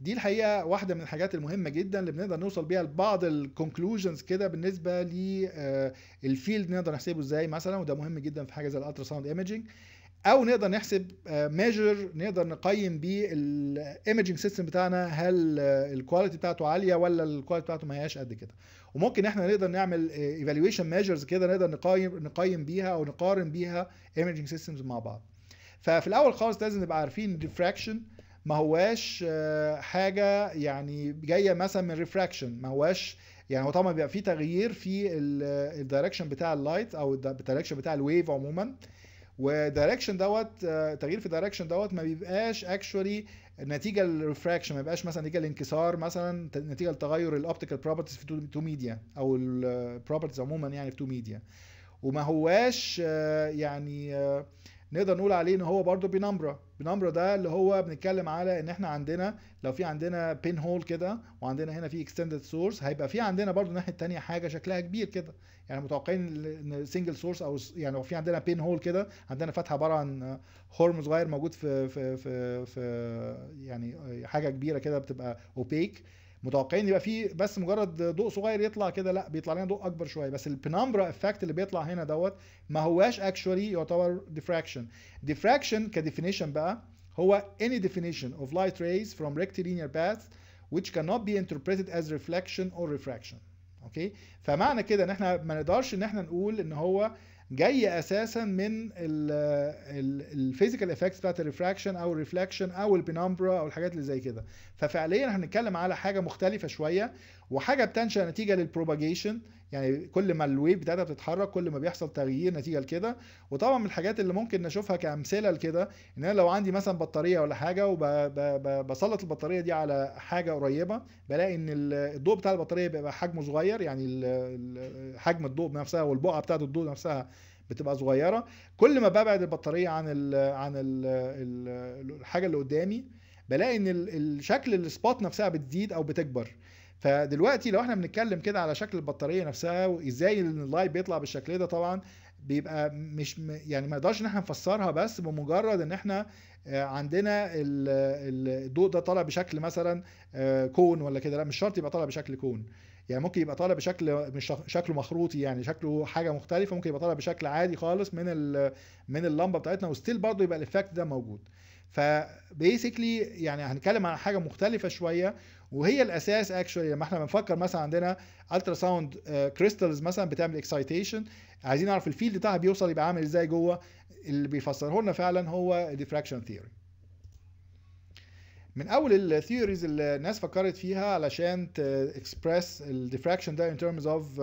دي الحقيقه واحده من الحاجات المهمه جدا اللي بنقدر نوصل بيها لبعض الكونكلوجنز كده بالنسبه للفيلد آه، نقدر نحسبه ازاي مثلا وده مهم جدا في حاجه زي الالترا ساوند ايمجنج او نقدر نحسب ميجر آه، نقدر نقيم بيه الايمجنج سيستم بتاعنا هل الكواليتي بتاعته عاليه ولا الكواليتي بتاعته ما هياش قد كده وممكن احنا نقدر نعمل ايفالويشن آه، ميجرز كده نقدر نقيم نقيم بيها او نقارن بيها ايمجنج سيستمز مع بعض ففي الاول خالص لازم نبقى عارفين ريفراكشن ما هواش آه، حاجه يعني جايه مثلا من ريفراكشن ما هواش يعني هو طبعا بيبقى في تغيير في الدايركشن بتاع اللايت او الدايركشن بتاع الويف عموما ودايركشن دوت آه، تغيير في الدايركشن دوت ما بيبقاش اكشولي نتيجه للريفراكشن ما بيبقاش مثلا نتيجه الانكسار مثلا نتيجه لتغير الاوبتيكال بروبرتيز في تو ميديا او البروبرتيز آه، عموما يعني في تو ميديا وما هواش يعني نقدر نقول عليه ان هو برضو بينمبرا بينمبرا ده اللي هو بنتكلم على ان احنا عندنا لو في عندنا بين هول كده وعندنا هنا في اكستندد سورس هيبقى في عندنا برضو الناحيه الثانيه حاجه شكلها كبير كده يعني متوقعين ان سنجل سورس او يعني لو في عندنا بين هول كده عندنا فتحه عباره عن هورم صغير موجود في في في, في يعني حاجه كبيره كده بتبقى اوبيك متوقعين يبقى في بس مجرد ضوء صغير يطلع كده لا بيطلع لنا ضوء اكبر شويه بس البنامبرا افكت اللي بيطلع هنا دوت ما هواش اكشوالي يعتبر ديفراكشن ديفراكشن كديفينيشن بقى هو any definition of light rays from rectilinear paths which cannot be interpreted as reflection or refraction اوكي فمعنى كده ان احنا ما نقدرش ان احنا نقول ان هو جاي اساسا من الفيزيكال افكتس بتاعت الريفراكشن او الريفلكشن او البنمبرا او الحاجات اللي زي كده ففعليا هنتكلم على حاجه مختلفه شويه وحاجه بتنشا نتيجه للبروباجيشن يعني كل ما الويف بتاعتها بتتحرك كل ما بيحصل تغيير نتيجه لكده وطبعا من الحاجات اللي ممكن نشوفها كامثله لكده ان انا لو عندي مثلا بطاريه ولا حاجه وبسلط البطاريه دي على حاجه قريبه بلاقي ان الضوء بتاع البطاريه بيبقى حجمه صغير يعني حجم الضوء نفسها والبقعه بتاعه الضوء نفسها بتبقى صغيره كل ما ببعد البطاريه عن الـ عن الـ الحاجه اللي قدامي بلاقي ان الشكل السبوت نفسها بتزيد او بتكبر فدلوقتي لو احنا بنتكلم كده على شكل البطاريه نفسها وازاي اللايت بيطلع بالشكل ده طبعا بيبقى مش يعني ما نقدرش ان احنا نفسرها بس بمجرد ان احنا آه، عندنا الضوء ده طالع بشكل مثلا آه، كون ولا كده لا مش شرط يبقى طالع بشكل كون يعني ممكن يبقى طالع بشكل مش شكله مخروطي يعني شكله حاجه مختلفه ممكن يبقى طالع بشكل عادي خالص من من اللمبه بتاعتنا وستيل برضه يبقى الايفكت ده موجود فبيسكلي يعني هنتكلم عن حاجه مختلفه شويه وهي الاساس اكشولي لما احنا بنفكر مثلا عندنا الترا ساوند كريستالز مثلا بتعمل اكسايتيشن عايزين نعرف الفيلد بتاعها بيوصل يبقى عامل ازاي جوه اللي بيفسره لنا فعلا هو ديفراكشن ثيوري من اول الثيوريز اللي الناس فكرت فيها علشان تكسبرس الديفراكشن ده ان ترمز اوف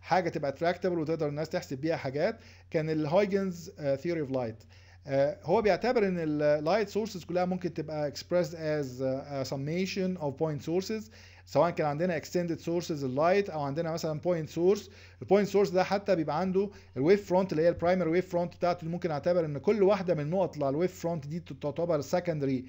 حاجه تبقى تراكتبل وتقدر الناس تحسب بيها حاجات كان الهايجنز ثيوري اوف لايت آه، هو بيعتبر ان اللايت سورسز كلها ممكن تبقى اكسبريسد از سميشن اوف بوينت سورسز سواء كان عندنا اكستندد سورسز اللايت او عندنا مثلا بوينت سورس البوينت سورس ده حتى بيبقى عنده الويف فرونت اللي هي البرايمري ويف فرونت بتاعته ممكن اعتبر ان كل واحده من النقط اللي على الويف فرونت دي تعتبر سكندري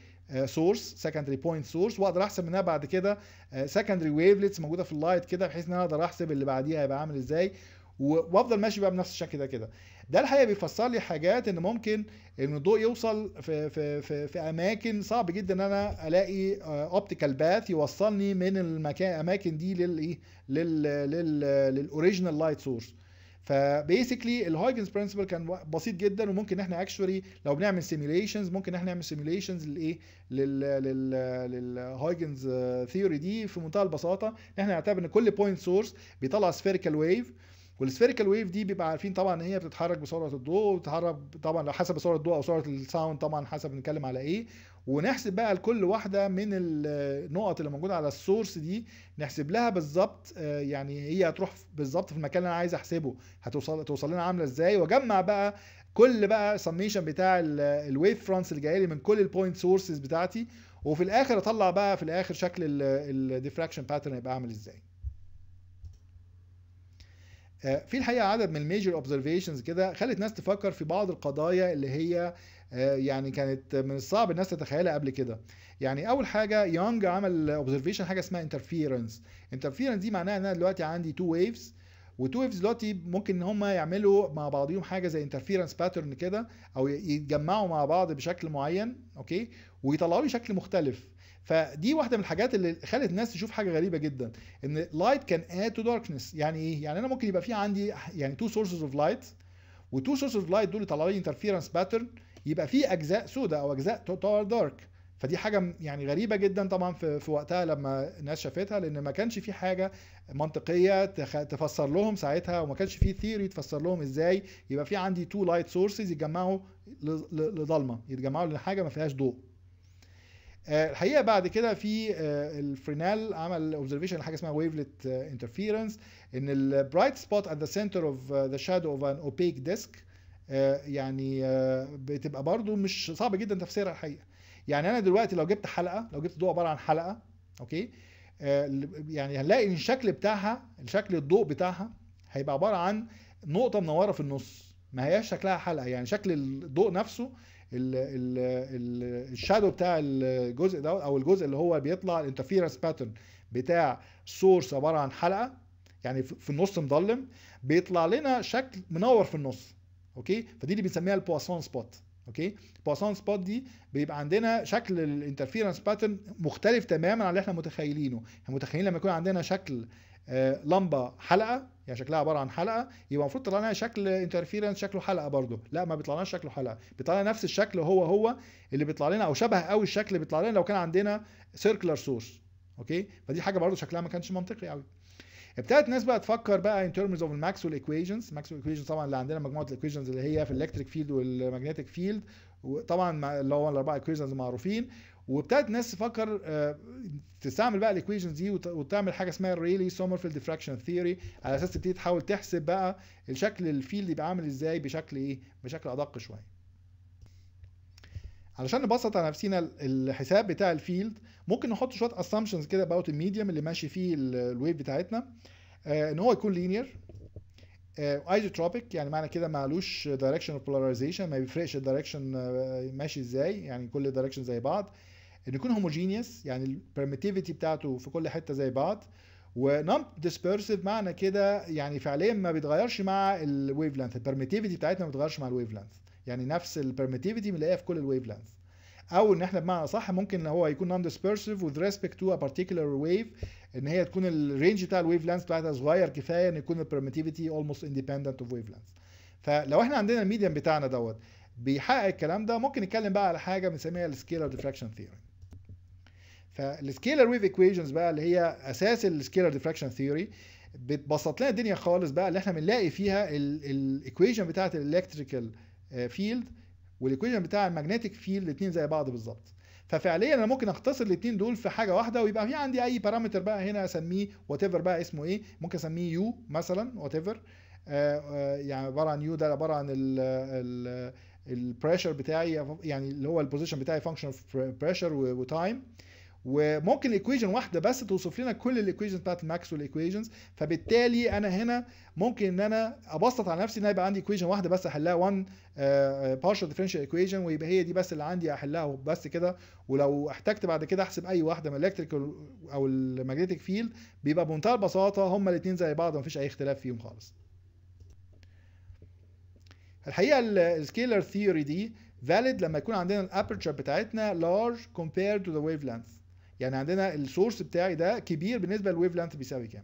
سورس سكندري بوينت سورس واقدر احسب منها بعد كده سكندري آه، ويفلتس موجوده في اللايت كده بحيث ان انا اقدر احسب اللي بعديها هيبقى عامل ازاي وافضل ماشي بقى بنفس الشكل ده كده ده الحقيقه بيفسر لي حاجات ان ممكن ان الضوء يوصل في في في, في اماكن صعب جدا ان انا الاقي اوبتيكال آه، باث يوصلني من المكان اماكن دي للايه لل لل للاوريجينال لايت سورس فبيسكلي الهايجنز برنسبل كان بسيط جدا وممكن احنا اكشولي لو بنعمل سيميليشنز ممكن احنا نعمل سيميليشنز للايه للهايجنز ثيوري دي في منتهى البساطه ان احنا نعتبر ان كل بوينت سورس بيطلع سفيريكال ويف والسفيريكال ويف دي بيبقى عارفين طبعا ان هي بتتحرك بسرعه الضوء وتتحرك طبعا لو حسب سرعه الضوء او سرعه الساوند طبعا حسب بنتكلم على ايه ونحسب بقى لكل واحده من النقط اللي موجوده على السورس دي نحسب لها بالظبط آه، يعني هي هتروح بالظبط في المكان اللي انا عايز احسبه هتوصل توصل لنا عامله ازاي واجمع بقى كل بقى سميشن بتاع الويف فرونتس اللي جايه لي من كل البوينت سورسز بتاعتي وفي الاخر اطلع بقى في الاخر شكل الديفراكشن باترن هيبقى عامل ازاي آه، في الحقيقه عدد من الميجر اوبزرفيشنز كده خلت ناس تفكر في بعض القضايا اللي هي آه، يعني كانت من الصعب الناس تتخيلها قبل كده يعني اول حاجه يونج عمل اوبزرفيشن حاجه اسمها انترفيرنس انترفيرنس دي معناها ان انا دلوقتي عندي تو ويفز وتو ويفز دلوقتي ممكن ان هم يعملوا مع بعضهم حاجه زي انترفيرنس باترن كده او يتجمعوا مع بعض بشكل معين اوكي ويطلعوا لي شكل مختلف فدي واحده من الحاجات اللي خلت الناس تشوف حاجه غريبه جدا ان لايت كان اد تو داركنس يعني ايه يعني انا ممكن يبقى في عندي يعني تو سورسز اوف لايت وتو سورسز اوف لايت دول يطلعوا لي انترفيرنس باترن يبقى في اجزاء سوداء او اجزاء توتال دارك فدي حاجه يعني غريبه جدا طبعا في, في وقتها لما الناس شافتها لان ما كانش في حاجه منطقيه تفسر لهم ساعتها وما كانش في ثيوري تفسر لهم ازاي يبقى في عندي تو لايت سورسز يتجمعوا لضلمه يتجمعوا لحاجه ما فيهاش ضوء آه، الحقيقه بعد كده في آه، الفرينال عمل اوبزرفيشن حاجه اسمها ويفلت انترفيرنس آه، ان البرايت سبوت ات ذا سنتر اوف ذا شادو اوف ان اوبيك ديسك يعني بتبقى برضو مش صعب جدا تفسيرها الحقيقه يعني انا دلوقتي لو جبت حلقه لو جبت ضوء عباره عن حلقه اوكي يعني هنلاقي ان الشكل بتاعها شكل الضوء بتاعها هيبقى عباره عن نقطه منوره في النص ما هياش شكلها حلقه يعني شكل الضوء نفسه الشادو بتاع الجزء ده او الجزء اللي هو بيطلع الانترفيرنس باترن بتاع سورس عباره عن حلقه يعني في النص مضلم بيطلع لنا شكل منور في النص اوكي فدي اللي بنسميها البواسون سبوت اوكي البواسون سبوت دي بيبقى عندنا شكل الانترفيرنس باترن مختلف تماما عن اللي احنا متخيلينه احنا متخيلين لما يكون عندنا شكل آه، لمبه حلقه يعني شكلها عباره عن حلقه يبقى المفروض تطلع لنا شكل انترفيرنس شكله حلقه برضه لا ما بيطلعناش شكله حلقه بيطلع لنا نفس الشكل هو هو اللي بيطلع لنا او شبه قوي الشكل اللي بيطلع لنا لو كان عندنا سيركلر سورس اوكي فدي حاجه برضه شكلها ما كانش منطقي قوي ابتدت الناس بقى تفكر بقى ان تيرمز اوف الماكسويل ايكويشنز ماكسويل ايكويشنز طبعا اللي عندنا مجموعه الايكويشنز اللي هي في الالكتريك فيلد والماجنتيك فيلد وطبعا اللي هو الاربع ايكويشنز معروفين وابتدت الناس تفكر آه، تستعمل بقى الايكويشنز دي وتعمل حاجه اسمها الريلي سومرفيلد ديفراكشن ثيوري على اساس تبتدي تحاول تحسب بقى الشكل الفيلد يبقى عامل ازاي بشكل ايه بشكل ادق شويه علشان نبسط على نفسينا الحساب بتاع الفيلد ممكن نحط شويه اسامبشنز كده اباوت الميديم اللي ماشي فيه الويف بتاعتنا آه، ان هو يكون لينير ايزوتروبيك آه، يعني معنى كده معلوش دايركشن اوف بولاريزيشن ما بيفرقش الدايركشن ماشي ازاي يعني كل دايركشن زي بعض ان يكون هوموجينيوس يعني البرميتيفيتي بتاعته في كل حته زي بعض ونون ديسبيرسيف معنى كده يعني فعليا ما بيتغيرش مع الويف لانث البرميتيفيتي بتاعتنا ما بتتغيرش مع الويف لانث يعني نفس البرميتيفيتي بنلاقيها في كل الويف لانث او ان احنا بمعنى صح ممكن ان هو يكون نون ديسبيرسيف وذ ريسبكت تو ا بارتيكولار ويف ان هي تكون الرينج بتاع الويف لانث بتاعتها صغير كفايه ان يكون البرميتيفيتي اولموست اندبندنت اوف ويف لانث فلو احنا عندنا الميديم بتاعنا دوت بيحقق الكلام ده ممكن نتكلم بقى على حاجه بنسميها السكيلر ديفراكشن ثيوري فالسكيلر ويف ايكويشنز بقى اللي هي اساس السكيلر ديفراكشن ثيوري بتبسط لنا الدنيا خالص بقى اللي احنا بنلاقي فيها الايكويشن بتاعه الالكتريكال فيلد والايكويشن بتاع الماجنتيك فيلد الاثنين زي بعض بالظبط ففعليا انا ممكن اختصر الاثنين دول في حاجه واحده ويبقى في عندي اي بارامتر بقى هنا اسميه وات بقى اسمه ايه ممكن اسميه يو مثلا وات آه، آه، يعني عباره عن يو ده عباره عن البريشر بتاعي يعني اللي هو البوزيشن بتاعي فانكشن بريشر وتايم وممكن ايكويشن واحده بس توصف لنا كل الايكويشنز بتاعت الماكس ايكويشنز فبالتالي انا هنا ممكن ان انا ابسط على نفسي ان يبقى عندي ايكويشن واحده بس احلها 1 بارشال ديفرنشال ايكويشن ويبقى هي دي بس اللي عندي احلها وبس كده ولو احتجت بعد كده احسب اي واحده من الالكتريك او الماجنتيك فيلد بيبقى بمنتهى البساطه هما الاثنين زي بعض ومفيش اي اختلاف فيهم خالص الحقيقه السكيلر ثيوري دي valid لما يكون عندنا الابرتشر بتاعتنا large compared to the wavelength يعني عندنا السورس بتاعي ده كبير بالنسبه للويف لانث بيساوي كام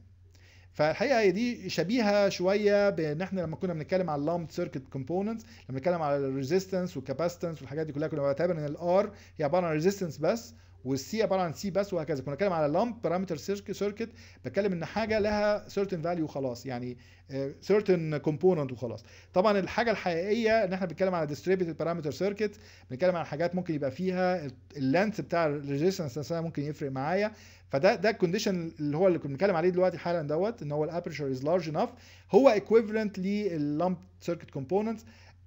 فالحقيقه هي دي شبيهه شويه بان احنا لما كنا بنتكلم على اللامب سيركت كومبوننتس لما بنتكلم على الريزيستنس والكاباسيتنس والحاجات دي كلها كنا بنعتبر ان الار هي عباره عن ريزيستنس بس والسي عباره عن سي بس وهكذا كنا بنتكلم على لامب بارامتر سيركت بتكلم ان حاجه لها سيرتن فاليو خلاص يعني سيرتن آه، كومبوننت وخلاص طبعا الحاجه الحقيقيه ان احنا بنتكلم على ديستريبيوتد بارامتر سيركت بنتكلم على حاجات ممكن يبقى فيها اللينث بتاع الريزيستنس نفسها ممكن يفرق معايا فده ده الكونديشن اللي هو اللي كنا بنتكلم عليه دلوقتي حالا دوت ان هو الابرشر از لارج انف هو ايكويفالنت للامب سيركت كومبوننت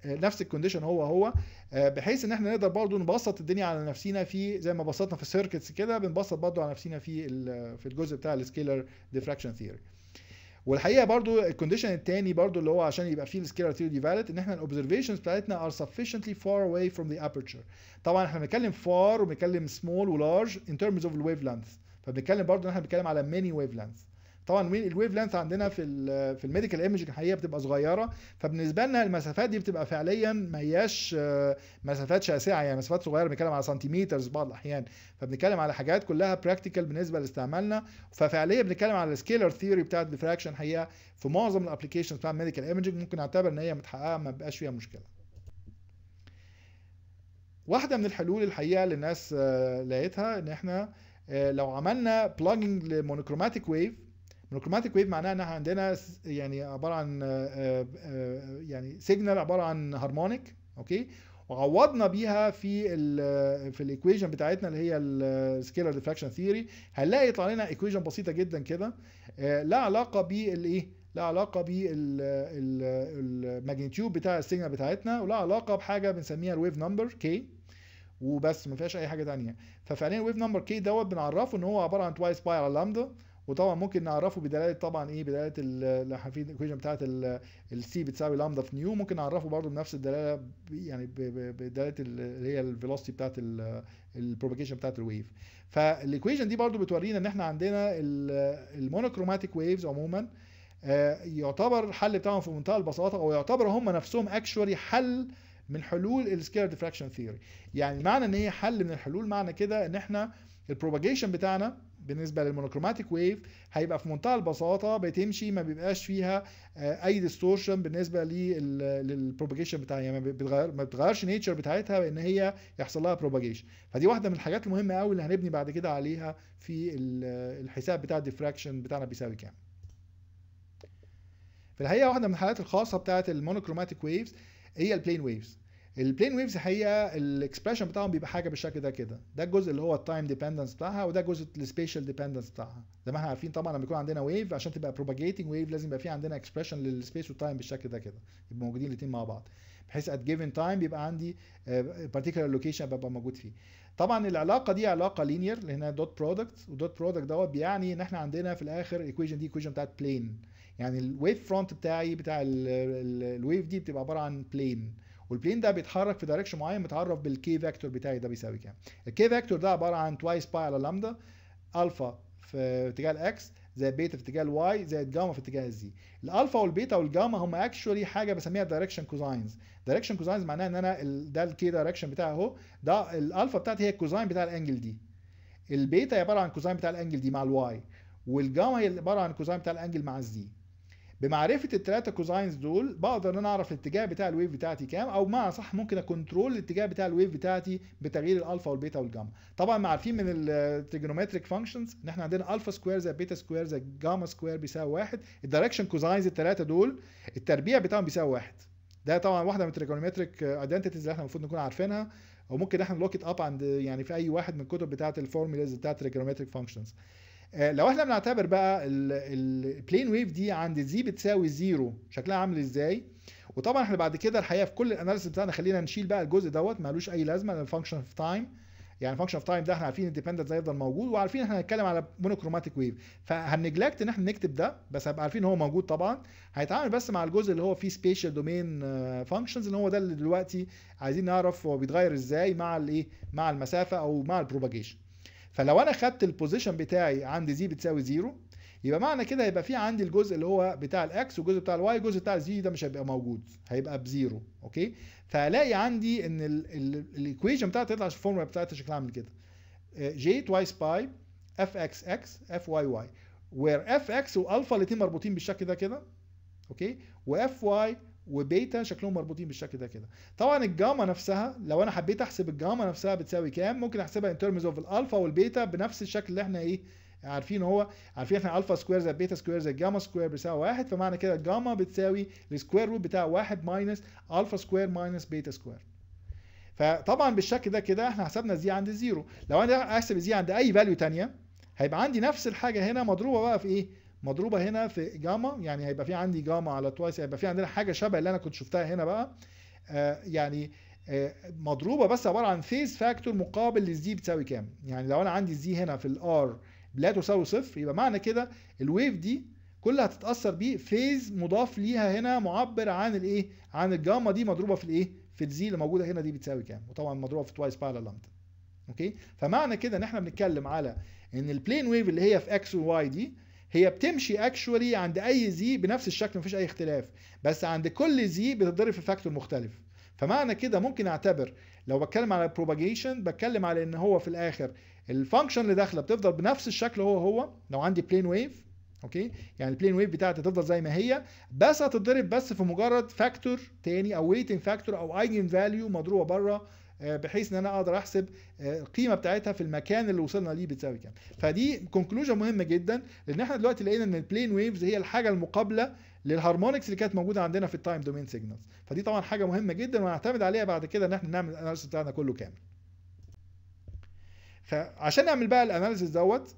نفس الكونديشن هو هو آه، بحيث ان احنا نقدر برضه نبسط الدنيا على نفسينا في زي ما بسطنا في السيركتس كده بنبسط برضه على نفسينا في في الجزء بتاع السكيلر ديفراكشن ثيوري والحقيقه برضو الكونديشن الثاني برضو اللي هو عشان يبقى فيه السكيلر ثيوري فاليد ان احنا الاوبزرفيشنز بتاعتنا ار سفيشنتلي فار اواي فروم ذا ابرتشر طبعا احنا بنتكلم فار وبنتكلم سمول ولارج ان ترمز اوف الويف لانث فبنتكلم برضو ان احنا بنتكلم على ميني ويف لانث طبعا وين الويف لينث عندنا في في الميديكال ايمج الحقيقه بتبقى صغيره فبالنسبه لنا المسافات دي بتبقى فعليا ما هياش آه، مسافات شاسعه يعني مسافات صغيره بنتكلم على سنتيمترز بعض الاحيان فبنتكلم على حاجات كلها براكتيكال بالنسبه لاستعمالنا ففعليا بنتكلم على السكيلر ثيوري بتاعت ديفراكشن حقيقه في معظم الابلكيشنز بتاع الميديكال ايمج ممكن نعتبر ان هي متحققه ما بقاش فيها مشكله واحده من الحلول الحقيقه اللي الناس آه، لقيتها ان احنا آه، لو عملنا بلاجنج لمونوكروماتيك ويف الكروماتيك ويف معناها ان احنا عندنا يعني عباره عن آه، آه، آه، يعني سيجنال عباره عن هارمونيك اوكي وعوضنا بيها في الـ في الايكويشن بتاعتنا اللي هي السكيلر ديفراكشن ثيوري هنلاقي يطلع لنا ايكويشن بسيطه جدا كده لا علاقه بالايه لا علاقه بالماجنتيود بتاع السيجنال بتاعتنا ولا علاقه بحاجه بنسميها الويف نمبر كي وبس ما فيهاش اي حاجه ثانيه ففعليا الويف نمبر كي دوت بنعرفه ان هو عباره عن توايس باي على لامدا وطبعا ممكن نعرفه بدلاله طبعا ايه بدلاله الحفيد الايكويشن بتاعه السي بتساوي لامدا في نيو ممكن نعرفه برضو بنفس الدلاله يعني بدلاله اللي هي الفيلوسيتي بتاعه البروباجيشن بتاعه الويف فالايكويشن دي برضو بتورينا ان احنا عندنا المونوكروماتيك ويفز عموما آه، يعتبر حل بتاعهم في منتهى البساطه او يعتبر هم نفسهم اكشوري حل من حلول السكير ديفراكشن ثيوري يعني معنى ان هي حل من الحلول معنى كده ان احنا البروباجيشن بتاعنا بالنسبه للمونوكروماتيك ويف هيبقى في منتهى البساطه بتمشي ما بيبقاش فيها آه، اي ديستورشن بالنسبه للبروباجيشن بتاعها يعني ما بتغير ما بتغيرش نيتشر بتاعتها بان هي يحصل لها بروباجيشن فدي واحده من الحاجات المهمه قوي اللي هنبني بعد كده عليها في الحساب بتاع الديفراكشن بتاعنا بيساوي كام في الحقيقه واحده من الحالات الخاصه بتاعه المونوكروماتيك ويفز هي البلين ويفز البلين ويفز حقيقه الاكسبريشن بتاعهم بيبقى حاجه بالشكل ده كده ده الجزء اللي هو التايم ديبندنس بتاعها وده جزء السبيشال ديبندنس بتاعها زي ما احنا عارفين طبعا لما يكون عندنا ويف عشان تبقى بروباجيتنج ويف لازم يبقى في عندنا اكسبريشن للسبيس والتايم بالشكل ده كده يبقى موجودين الاثنين مع بعض بحيث ات جيفن تايم بيبقى عندي بارتيكولار آه، لوكيشن ببقى موجود فيه طبعا العلاقه دي علاقه لينير اللي هنا دوت برودكت ودوت برودكت دوت بيعني ان احنا عندنا في الاخر الايكويشن دي ايكويشن بتاعت بلين يعني الويف فرونت بتاعي بتاع الويف دي بتبقى عباره عن بلين والبلين ده بيتحرك في دايركشن معين متعرف بالكي فيكتور بتاعي ده بيساوي كام الكي فيكتور ده عباره عن توايس باي على لامدا الفا في اتجاه الاكس زائد بيتا في اتجاه الواي زائد جاما في اتجاه الزي الالفا والبيتا والجاما هم اكشولي حاجه بسميها دايركشن كوزاينز دايركشن كوزاينز معناها ان انا ده الكي دايركشن بتاعي اهو ده الالفا بتاعتي هي الكوزاين بتاع الانجل دي البيتا عباره عن كوزاين بتاع الانجل دي مع الواي والجاما هي عباره عن كوزاين بتاع الانجل مع الزي بمعرفه الثلاثه كوزاينز دول بقدر ان انا اعرف الاتجاه بتاع الويف بتاعتي كام او بمعنى صح ممكن اكنترول الاتجاه بتاع الويف بتاعتي بتغيير الالفا والبيتا والجاما طبعا عارفين من التريجونومتريك فانكشنز ان احنا عندنا الفا سكوير زائد بيتا سكوير زائد جاما سكوير بيساوي واحد الدايركشن كوزاينز الثلاثه دول التربيع بتاعهم بيساوي واحد ده طبعا واحده من التريجونومتريك ايدنتيتيز اللي احنا المفروض نكون عارفينها وممكن احنا نلوك اب عند يعني في اي واحد من الكتب بتاعه الفورمولاز بتاعه التريجونومتريك فانكشنز آه، لو احنا بنعتبر بقى البلين ويف دي عند زي بتساوي زيرو شكلها عامل ازاي وطبعا احنا بعد كده الحقيقه في كل الاناليسيس بتاعنا خلينا نشيل بقى الجزء دوت مالوش اي لازمه لان الفانكشن اوف تايم يعني فانكشن اوف تايم ده احنا عارفين الديبندنت هيفضل موجود وعارفين احنا هنتكلم على مونوكروماتيك ويف فهنجلكت ان احنا نكتب ده بس هبقى عارفين ان هو موجود طبعا هيتعامل بس مع الجزء اللي هو فيه سبيشال دومين فانكشنز اللي هو ده اللي دلوقتي عايزين نعرف هو بيتغير ازاي مع الايه مع المسافه او مع البروباجيشن فلو انا خدت البوزيشن بتاعي عند زي بتساوي زيرو يبقى معنى كده هيبقى في عندي الجزء اللي هو بتاع الاكس والجزء بتاع الواي الجزء بتاع الزي ده مش هيبقى موجود هيبقى بزيرو اوكي فهلاقي عندي ان الايكويشن بتاعتي تطلع الفورمولا بتاعتها شكلها عامل كده جي توايس باي اف اكس اكس اف واي واي وير اف اكس والفا الاثنين مربوطين بالشكل ده كده اوكي واف واي وبيتا شكلهم مربوطين بالشكل ده كده طبعا الجاما نفسها لو انا حبيت احسب الجاما نفسها بتساوي كام ممكن احسبها ان ترمز اوف الالفا والبيتا بنفس الشكل اللي احنا ايه عارفين هو عارفين احنا الفا سكوير زائد بيتا سكوير زائد جاما سكوير بيساوي واحد فمعنى كده الجاما بتساوي السكوير روت بتاع واحد ماينس الفا سكوير ماينس بيتا سكوير فطبعا بالشكل ده كده احنا حسبنا زي عند الزيرو لو انا احسب زي عند اي فاليو ثانيه هيبقى عندي نفس الحاجه هنا مضروبه بقى في ايه مضروبه هنا في جاما يعني هيبقى في عندي جاما على توايس هيبقى في عندنا حاجه شبه اللي انا كنت شفتها هنا بقى آه يعني آه مضروبه بس عباره عن فيز فاكتور مقابل للزي بتساوي كام يعني لو انا عندي الزي هنا في الار لا تساوي صفر يبقى معنى كده الويف دي كلها هتتاثر بيه فيز مضاف ليها هنا معبر عن الايه عن الجاما دي مضروبه في الايه في الزي اللي موجوده هنا دي بتساوي كام وطبعا مضروبه في توايس بارلل لامدا اوكي فمعنى كده ان احنا بنتكلم على ان البلين ويف اللي هي في اكس وواي دي هي بتمشي اكشولي عند اي زي بنفس الشكل مفيش اي اختلاف بس عند كل زي بتتضرب في فاكتور مختلف فمعنى كده ممكن اعتبر لو بتكلم على البروباجيشن بتكلم على ان هو في الاخر الفانكشن اللي داخله بتفضل بنفس الشكل هو هو لو عندي بلين ويف اوكي يعني البلين ويف بتاعتي تفضل زي ما هي بس هتتضرب بس في مجرد فاكتور تاني او ويتنج فاكتور او ايجن فاليو مضروبه بره آه، بحيث ان انا اقدر احسب آه، القيمه بتاعتها في المكان اللي وصلنا ليه بتساوي كام فدي كونكلوجن مهمه جدا لان احنا دلوقتي لقينا ان البلين ويفز هي الحاجه المقابله للهارمونكس اللي كانت موجوده عندنا في التايم دومين سيجنالز فدي طبعا حاجه مهمه جدا وهنعتمد عليها بعد كده ان احنا نعمل الاناليسيس بتاعنا كله كامل فعشان نعمل بقى الاناليسيس دوت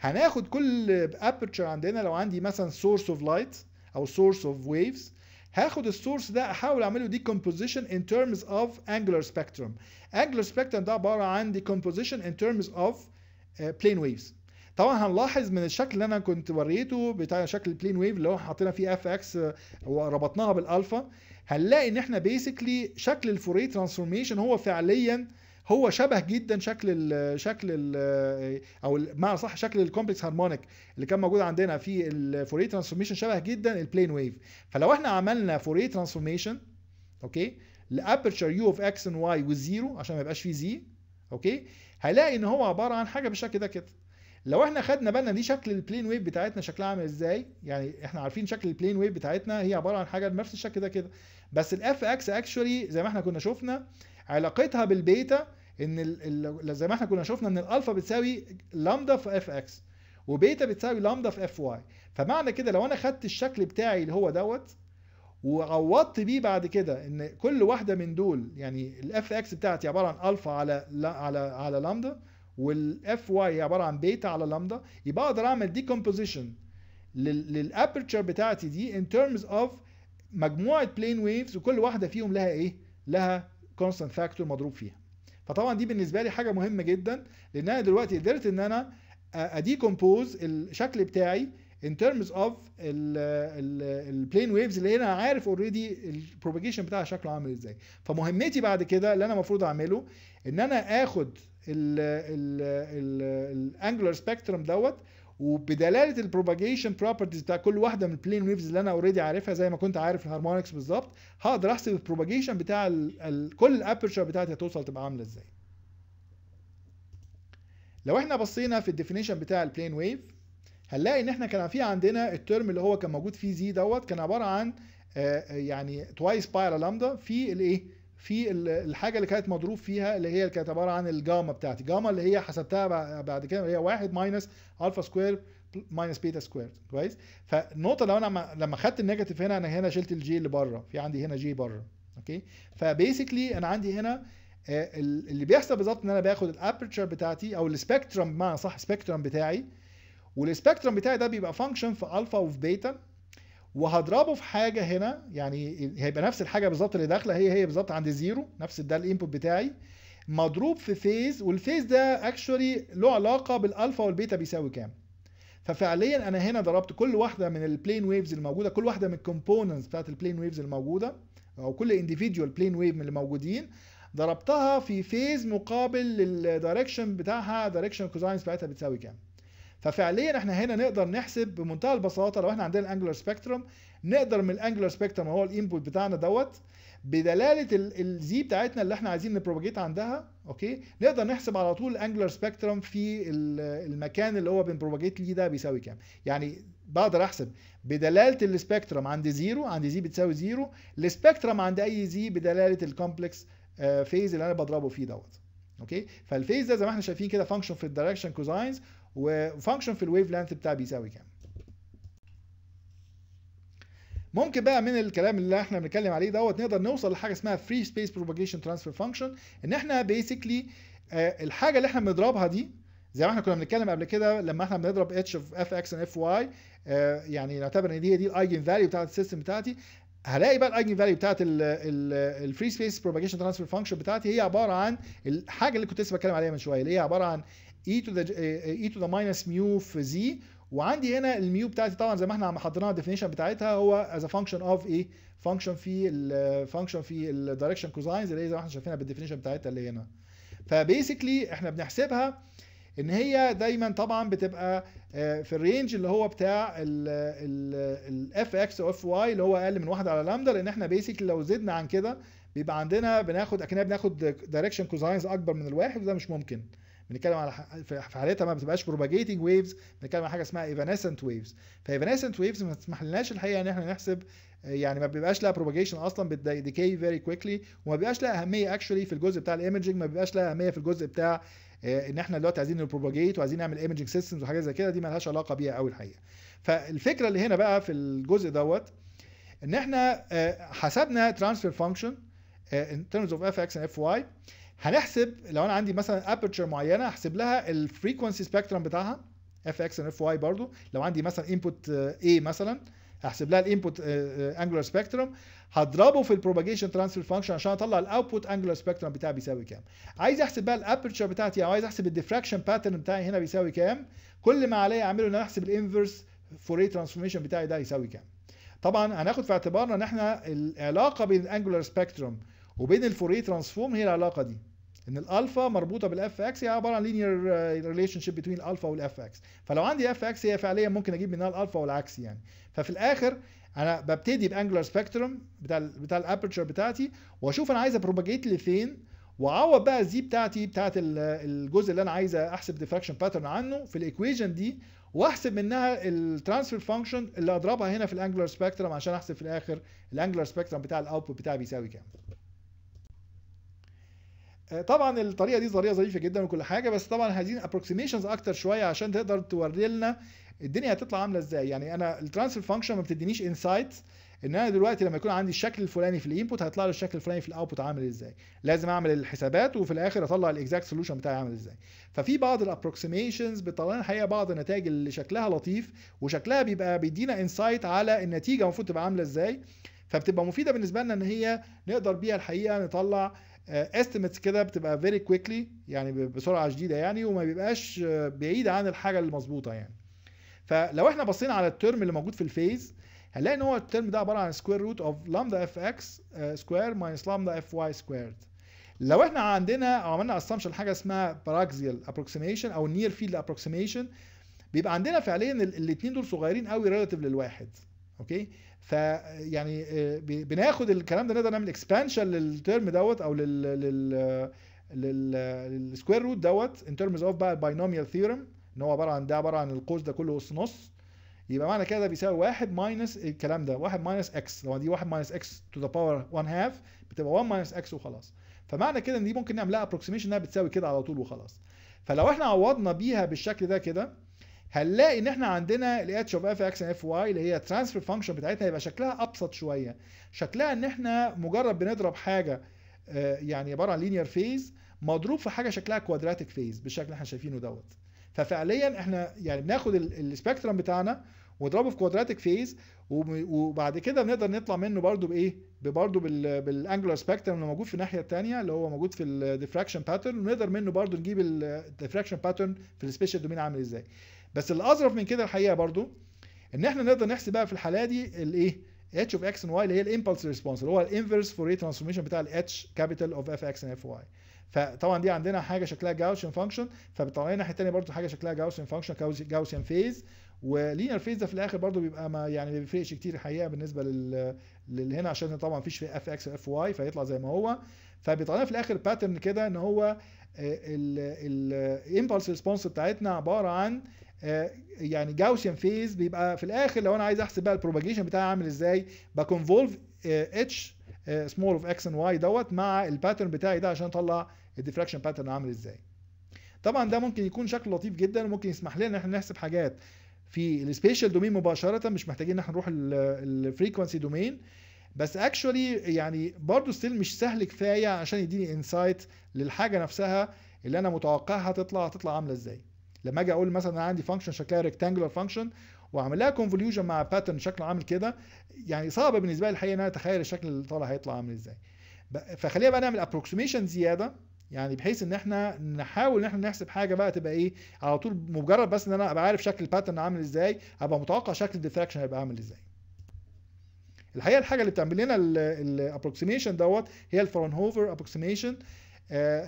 هناخد كل ابرتشر عندنا لو عندي مثلا سورس اوف لايت او سورس اوف ويفز هاخد السورس ده احاول اعمله decomposition in terms of angular spectrum angular spectrum ده عباره عن decomposition in terms of uh, plane waves طبعا هنلاحظ من الشكل اللي انا كنت وريته بتاع شكل البلين ويف اللي هو حطينا فيه اف اكس uh، وربطناها بالالفا هنلاقي ان احنا بيسكلي شكل الفوري ترانسفورميشن هو فعليا هو شبه جدا شكل الـ شكل الـ او ما صح شكل الكومبلكس هارمونيك اللي كان موجود عندنا في الفوري ترانسفورميشن شبه جدا البلين ويف فلو احنا عملنا فوري ترانسفورميشن اوكي لابرتشر يو اوف اكس ان واي وزيرو عشان ما يبقاش فيه زي اوكي هلاقي ان هو عباره عن حاجه بالشكل ده كده لو احنا خدنا بالنا دي شكل البلين ويف بتاعتنا شكلها عامل ازاي يعني احنا عارفين شكل البلين ويف بتاعتنا هي عباره عن حاجه بنفس الشكل ده كده بس الاف اكس اكشولي زي ما احنا كنا شفنا علاقتها بالبيتا ان ال... زي ما احنا كنا شفنا ان الالفا بتساوي لامدا في اف اكس وبيتا بتساوي لامدا في اف واي فمعنى كده لو انا خدت الشكل بتاعي اللي هو دوت وعوضت بيه بعد كده ان كل واحده من دول يعني الاف اكس بتاعتي عباره عن الفا على لا على على لامدا والاف واي عباره عن بيتا على لامدا يبقى اقدر اعمل ديكومبوزيشن للابرتشر بتاعتي دي ان ترمز اوف مجموعه بلين ويفز وكل واحده فيهم لها ايه؟ لها كونستنت فاكتور مضروب فيها. فطبعا دي بالنسبه لي حاجه مهمه جدا لان انا دلوقتي قدرت ان انا اديكومبوز الشكل بتاعي in terms of البلين ويفز اللي هنا عارف اوريدي البروباجيشن بتاعها شكله عامل ازاي فمهمتي بعد كده اللي انا المفروض اعمله ان انا اخد الانجلر سبيكترم دوت وبدلاله البروباجيشن بروبرتيز بتاع كل واحده من البلين ويفز اللي انا اوريدي عارفها زي ما كنت عارف الهارمونكس بالظبط هقدر احسب البروباجيشن بتاع الـ الـ كل الابرشر بتاعتي هتوصل تبقى عامله ازاي لو احنا بصينا في الديفينيشن بتاع البلين ويف هنلاقي ان احنا كان في عندنا الترم اللي هو كان موجود فيه زي دوت كان عباره عن آه يعني توايس بايرا لامدا في الايه في الحاجه اللي كانت مضروب فيها اللي هي كانت عباره عن الجاما بتاعتي جاما اللي هي حسبتها بعد كده اللي هي 1 ماينس الفا سكوير ماينس بيتا سكوير كويس فالنقطه لو انا لما خدت النيجاتيف هنا انا هنا شلت الجي اللي بره في عندي هنا جي بره اوكي فبيسكلي انا عندي هنا آه، اللي بيحصل بالظبط ان انا باخد الابرتشر بتاعتي او السبيكترم بمعنى صح سبيكترم بتاعي والسبيكترم بتاعي ده بيبقى فانكشن في الفا وفي بيتا وهضربه في حاجه هنا يعني هيبقى نفس الحاجه بالظبط اللي داخله هي هي بالظبط عند زيرو نفس ده الانبوت بتاعي مضروب في فيز والفيز ده اكشولي له علاقه بالالفا والبيتا بيساوي كام ففعليا انا هنا ضربت كل واحده من البلين ويفز الموجوده كل واحده من الكومبوننتس بتاعت البلين ويفز الموجوده او كل انديفيديوال بلين ويف من اللي موجودين ضربتها في فيز مقابل الدايركشن بتاعها دايركشن كوزاينز بتاعتها بتساوي كام ففعليا احنا هنا نقدر نحسب بمنتهى البساطه لو احنا عندنا الانجلر سبيكترم نقدر من الانجلر سبيكترم هو الانبوت بتاعنا دوت بدلاله الزي بتاعتنا اللي احنا عايزين نبروجيت عندها اوكي نقدر نحسب على طول الانجلر سبيكترم في المكان اللي هو بنبروجيت ليه ده بيساوي كام يعني بقدر احسب بدلاله السبيكترم عند زيرو عند زي بتساوي زيرو السبيكترم عند اي زي بدلاله الكومبلكس فيز آه، اللي انا بضربه فيه دوت اوكي فالفيز ده زي ما احنا شايفين كده فانكشن في الدايركشن كوزاينز وفانكشن في الويف لانث بتاعي بيساوي كام ممكن بقى من الكلام اللي احنا بنتكلم عليه دوت نقدر نوصل لحاجه اسمها فري سبيس بروباجيشن ترانسفير فانكشن ان احنا بيسكلي آه، الحاجه اللي احنا بنضربها دي زي ما احنا كنا بنتكلم قبل كده لما احنا بنضرب اتش اوف اف اكس اند اف واي يعني نعتبر ان دي دي الايجن فاليو بتاعت السيستم بتاعتي هلاقي بقى الايجن فاليو بتاعت الفري سبيس بروباجيشن ترانسفير فانكشن بتاعتي هي عباره عن الحاجه اللي كنت لسه بتكلم عليها من شويه اللي هي عباره عن e تو ذا اي تو ذا ماينس ميو في زي وعندي هنا الميو بتاعتي طبعا زي ما احنا حضرناها الديفينيشن بتاعتها هو از فانكشن اوف ايه فانكشن في الفانكشن في الدايركشن كوزاينز اللي هي زي ما احنا شايفينها بالديفينيشن بتاعتها اللي هنا فبيسكلي احنا بنحسبها ان هي دايما طبعا بتبقى آه، في الرينج اللي هو بتاع الاف اكس او اف واي اللي هو اقل من واحد على لامدا لان احنا بيسكلي لو زدنا عن كده بيبقى عندنا بناخد اكننا بناخد دايركشن كوزاينز اكبر من الواحد وده مش ممكن بنتكلم على في حالتها ما بتبقاش بروباجيتنج ويفز بنتكلم على حاجه اسمها ايفانسنت ويفز فايفانيسنت ويفز ما تسمحلناش الحقيقه ان احنا نحسب آه، يعني ما بيبقاش لها بروباجيشن اصلا بتديكي فيري كويكلي وما بيبقاش لها اهميه اكشولي في الجزء بتاع الايمجنج ما بيبقاش لها اهميه في الجزء بتاع آه، ان احنا دلوقتي عايزين نبروباجيت وعايزين نعمل ايمجنج سيستمز وحاجات زي كده دي مالهاش علاقه بيها قوي الحقيقه فالفكره اللي هنا بقى في الجزء دوت ان احنا آه، حسبنا ترانسفير فانكشن اوف terms of fx and fy هنحسب لو انا عندي مثلا ابرتشر معينه هحسب لها الفريكونسي سبيكترم بتاعها اف اكس اف واي برضو لو عندي مثلا انبوت اي مثلا هحسب لها الانبوت انجولار سبيكترم هضربه في البروباجيشن ترانسفير فانكشن عشان اطلع الاوتبوت انجولار سبيكترم بتاعي بيساوي كام عايز احسب بقى الابرتشر بتاعتي او عايز احسب الديفراكشن باترن بتاعي هنا بيساوي كام كل ما عليا اعمله ان انا احسب الانفرس فوري ترانسفورميشن بتاعي ده يساوي كام طبعا هناخد في اعتبارنا ان احنا العلاقه بين الانجولار سبيكترم وبين الفوريه ترانسفورم هي العلاقه دي ان الالفا مربوطه بالاف اكس هي عباره عن لينير ريليشن شيب بين الالفا والاف اكس فلو عندي اف اكس هي فعليا ممكن اجيب منها الالفا والعكس يعني ففي الاخر انا ببتدي بانجلر سبيكتروم بتاع الـ بتاع الابرتشر بتاعتي واشوف انا عايز ابروباجيت لفين واعوض بقى الزي بتاعتي بتاعت الجزء اللي انا عايز احسب ديفراكشن باترن عنه في الايكويجن دي واحسب منها الترانسفير فانكشن اللي اضربها هنا في الانجلر سبيكترم عشان احسب في الاخر الانجلر سبيكترم بتاع الاوتبوت بتاعي بيساوي كام آه، طبعا الطريقه دي طريقه ظريفه جدا وكل حاجه بس طبعا عايزين ابروكسيميشنز اكتر شويه عشان تقدر توري لنا الدنيا هتطلع عامله ازاي يعني انا الترانسفير فانكشن ما بتدينيش انسايت ان انا دلوقتي لما يكون عندي الشكل الفلاني في الانبوت هيطلع لي الشكل الفلاني في الاوتبوت عامل ازاي لازم اعمل الحسابات وفي الاخر اطلع الاكزاكت سولوشن بتاعي عامل ازاي ففي بعض الابروكسيميشنز بتطلع لنا الحقيقه بعض النتائج اللي شكلها لطيف وشكلها بيبقى بيدينا انسايت على النتيجه المفروض تبقى عامله ازاي فبتبقى مفيده بالنسبه لنا ان هي نقدر بيها الحقيقه نطلع استيميتس آه، كده بتبقى فيري كويكلي يعني بسرعه شديده يعني وما بيبقاش آه، بعيد عن الحاجه المظبوطه يعني فلو احنا بصينا على الترم اللي موجود في الفيز هنلاقي ان هو الترم ده عباره عن سكوير روت اوف لامدا اف اكس سكوير ماينس لامدا اف واي سكويرد لو احنا عندنا او عملنا اسامبشن حاجه اسمها باراكزيال ابروكسيميشن او نير فيلد ابروكسيميشن بيبقى عندنا فعليا الاثنين دول صغيرين قوي ريلاتيف للواحد اوكي فيعني آه، بناخد الكلام ده نقدر نعمل اكسبانشن للترم دوت او لل لل للسكوير روت دوت ان ترمز اوف بقى الباينوميال ثيورم ان هو عباره عن ده عباره عن القوس ده كله اس نص يبقى معنى كده ده بيساوي 1 ماينس الكلام ده 1 ماينس اكس لو دي 1 ماينس اكس تو ذا باور 1 هاف بتبقى 1 ماينس اكس وخلاص فمعنى كده ان دي ممكن نعملها ابروكسيميشن انها بتساوي كده على طول وخلاص فلو احنا عوضنا بيها بالشكل ده كده هنلاقي ان احنا عندنا الاتش اوف اف اكس اف واي اللي هي الترانسفير فانكشن بتاعتنا هيبقى شكلها ابسط شويه شكلها ان احنا مجرد بنضرب حاجه آه، يعني عباره عن لينير فيز مضروب في حاجه شكلها كوادراتيك فيز بالشكل اللي احنا شايفينه دوت ففعليا احنا يعني بناخد السبيكترم بتاعنا ونضربه في كوادراتيك فيز وبعد كده بنقدر نطلع منه برضو بايه برضو بالانجلر سبيكترم اللي موجود في الناحيه الثانيه اللي هو موجود في الديفراكشن باترن ونقدر منه برضو نجيب الديفراكشن باترن في السبيشال دومين عامل ازاي بس الاظرف من كده الحقيقه برضو ان احنا نقدر نحسب بقى في الحاله دي الايه اتش اوف اكس ان واي اللي هي الامبلس ريسبونس اللي هو الانفرس فور ترانسفورميشن بتاع الاتش كابيتال اوف اف اكس ان اف واي فطبعا دي عندنا حاجه شكلها جاوسيان فانكشن لنا الناحيه الثانيه برضو حاجه شكلها جاوسيان فانكشن جاوسيان فيز ولينير فيز ده في الاخر برضو بيبقى ما يعني ما بيفرقش كتير الحقيقه بالنسبه لل هنا عشان طبعا ما فيش في اف اكس اف واي فيطلع زي ما هو فبيطلع لنا في الاخر باترن كده ان هو آه، الامبلس ريسبونس بتاعتنا عباره عن آه، يعني جاوشن فيز بيبقى في الاخر لو انا عايز احسب بقى البروباجيشن بتاعي عامل ازاي بكونفولف اتش سمول اوف اكس اند واي دوت مع الباترن بتاعي ده عشان اطلع الديفراكشن باترن عامل ازاي طبعا ده ممكن يكون شكل لطيف جدا وممكن يسمح لنا ان احنا نحسب حاجات في السبيشال دومين مباشره مش محتاجين ان احنا نروح الفريكونسي دومين بس اكشولي يعني برضه ستيل مش سهل كفايه عشان يديني انسايت للحاجه نفسها اللي انا متوقعها تطلع هتطلع عامله ازاي لما اجي اقول مثلا انا عندي فانكشن شكلها ريكتانجلر فانكشن واعمل لها كونفوليوجن مع باترن شكله عامل كده يعني صعبه بالنسبه لي الحقيقه ان انا اتخيل الشكل اللي طالع هيطلع عامل ازاي فخلينا بقى نعمل ابروكسيميشن زياده يعني بحيث ان احنا نحاول ان احنا نحسب حاجه بقى تبقى ايه على طول مجرد بس ان انا ابقى عارف شكل الباترن عامل ازاي ابقى متوقع شكل الديفراكشن هيبقى عامل ازاي الحقيقه الحاجه اللي بتعمل لنا الابروكسيميشن دوت هي الفرونهوفر ابروكسيميشن آه،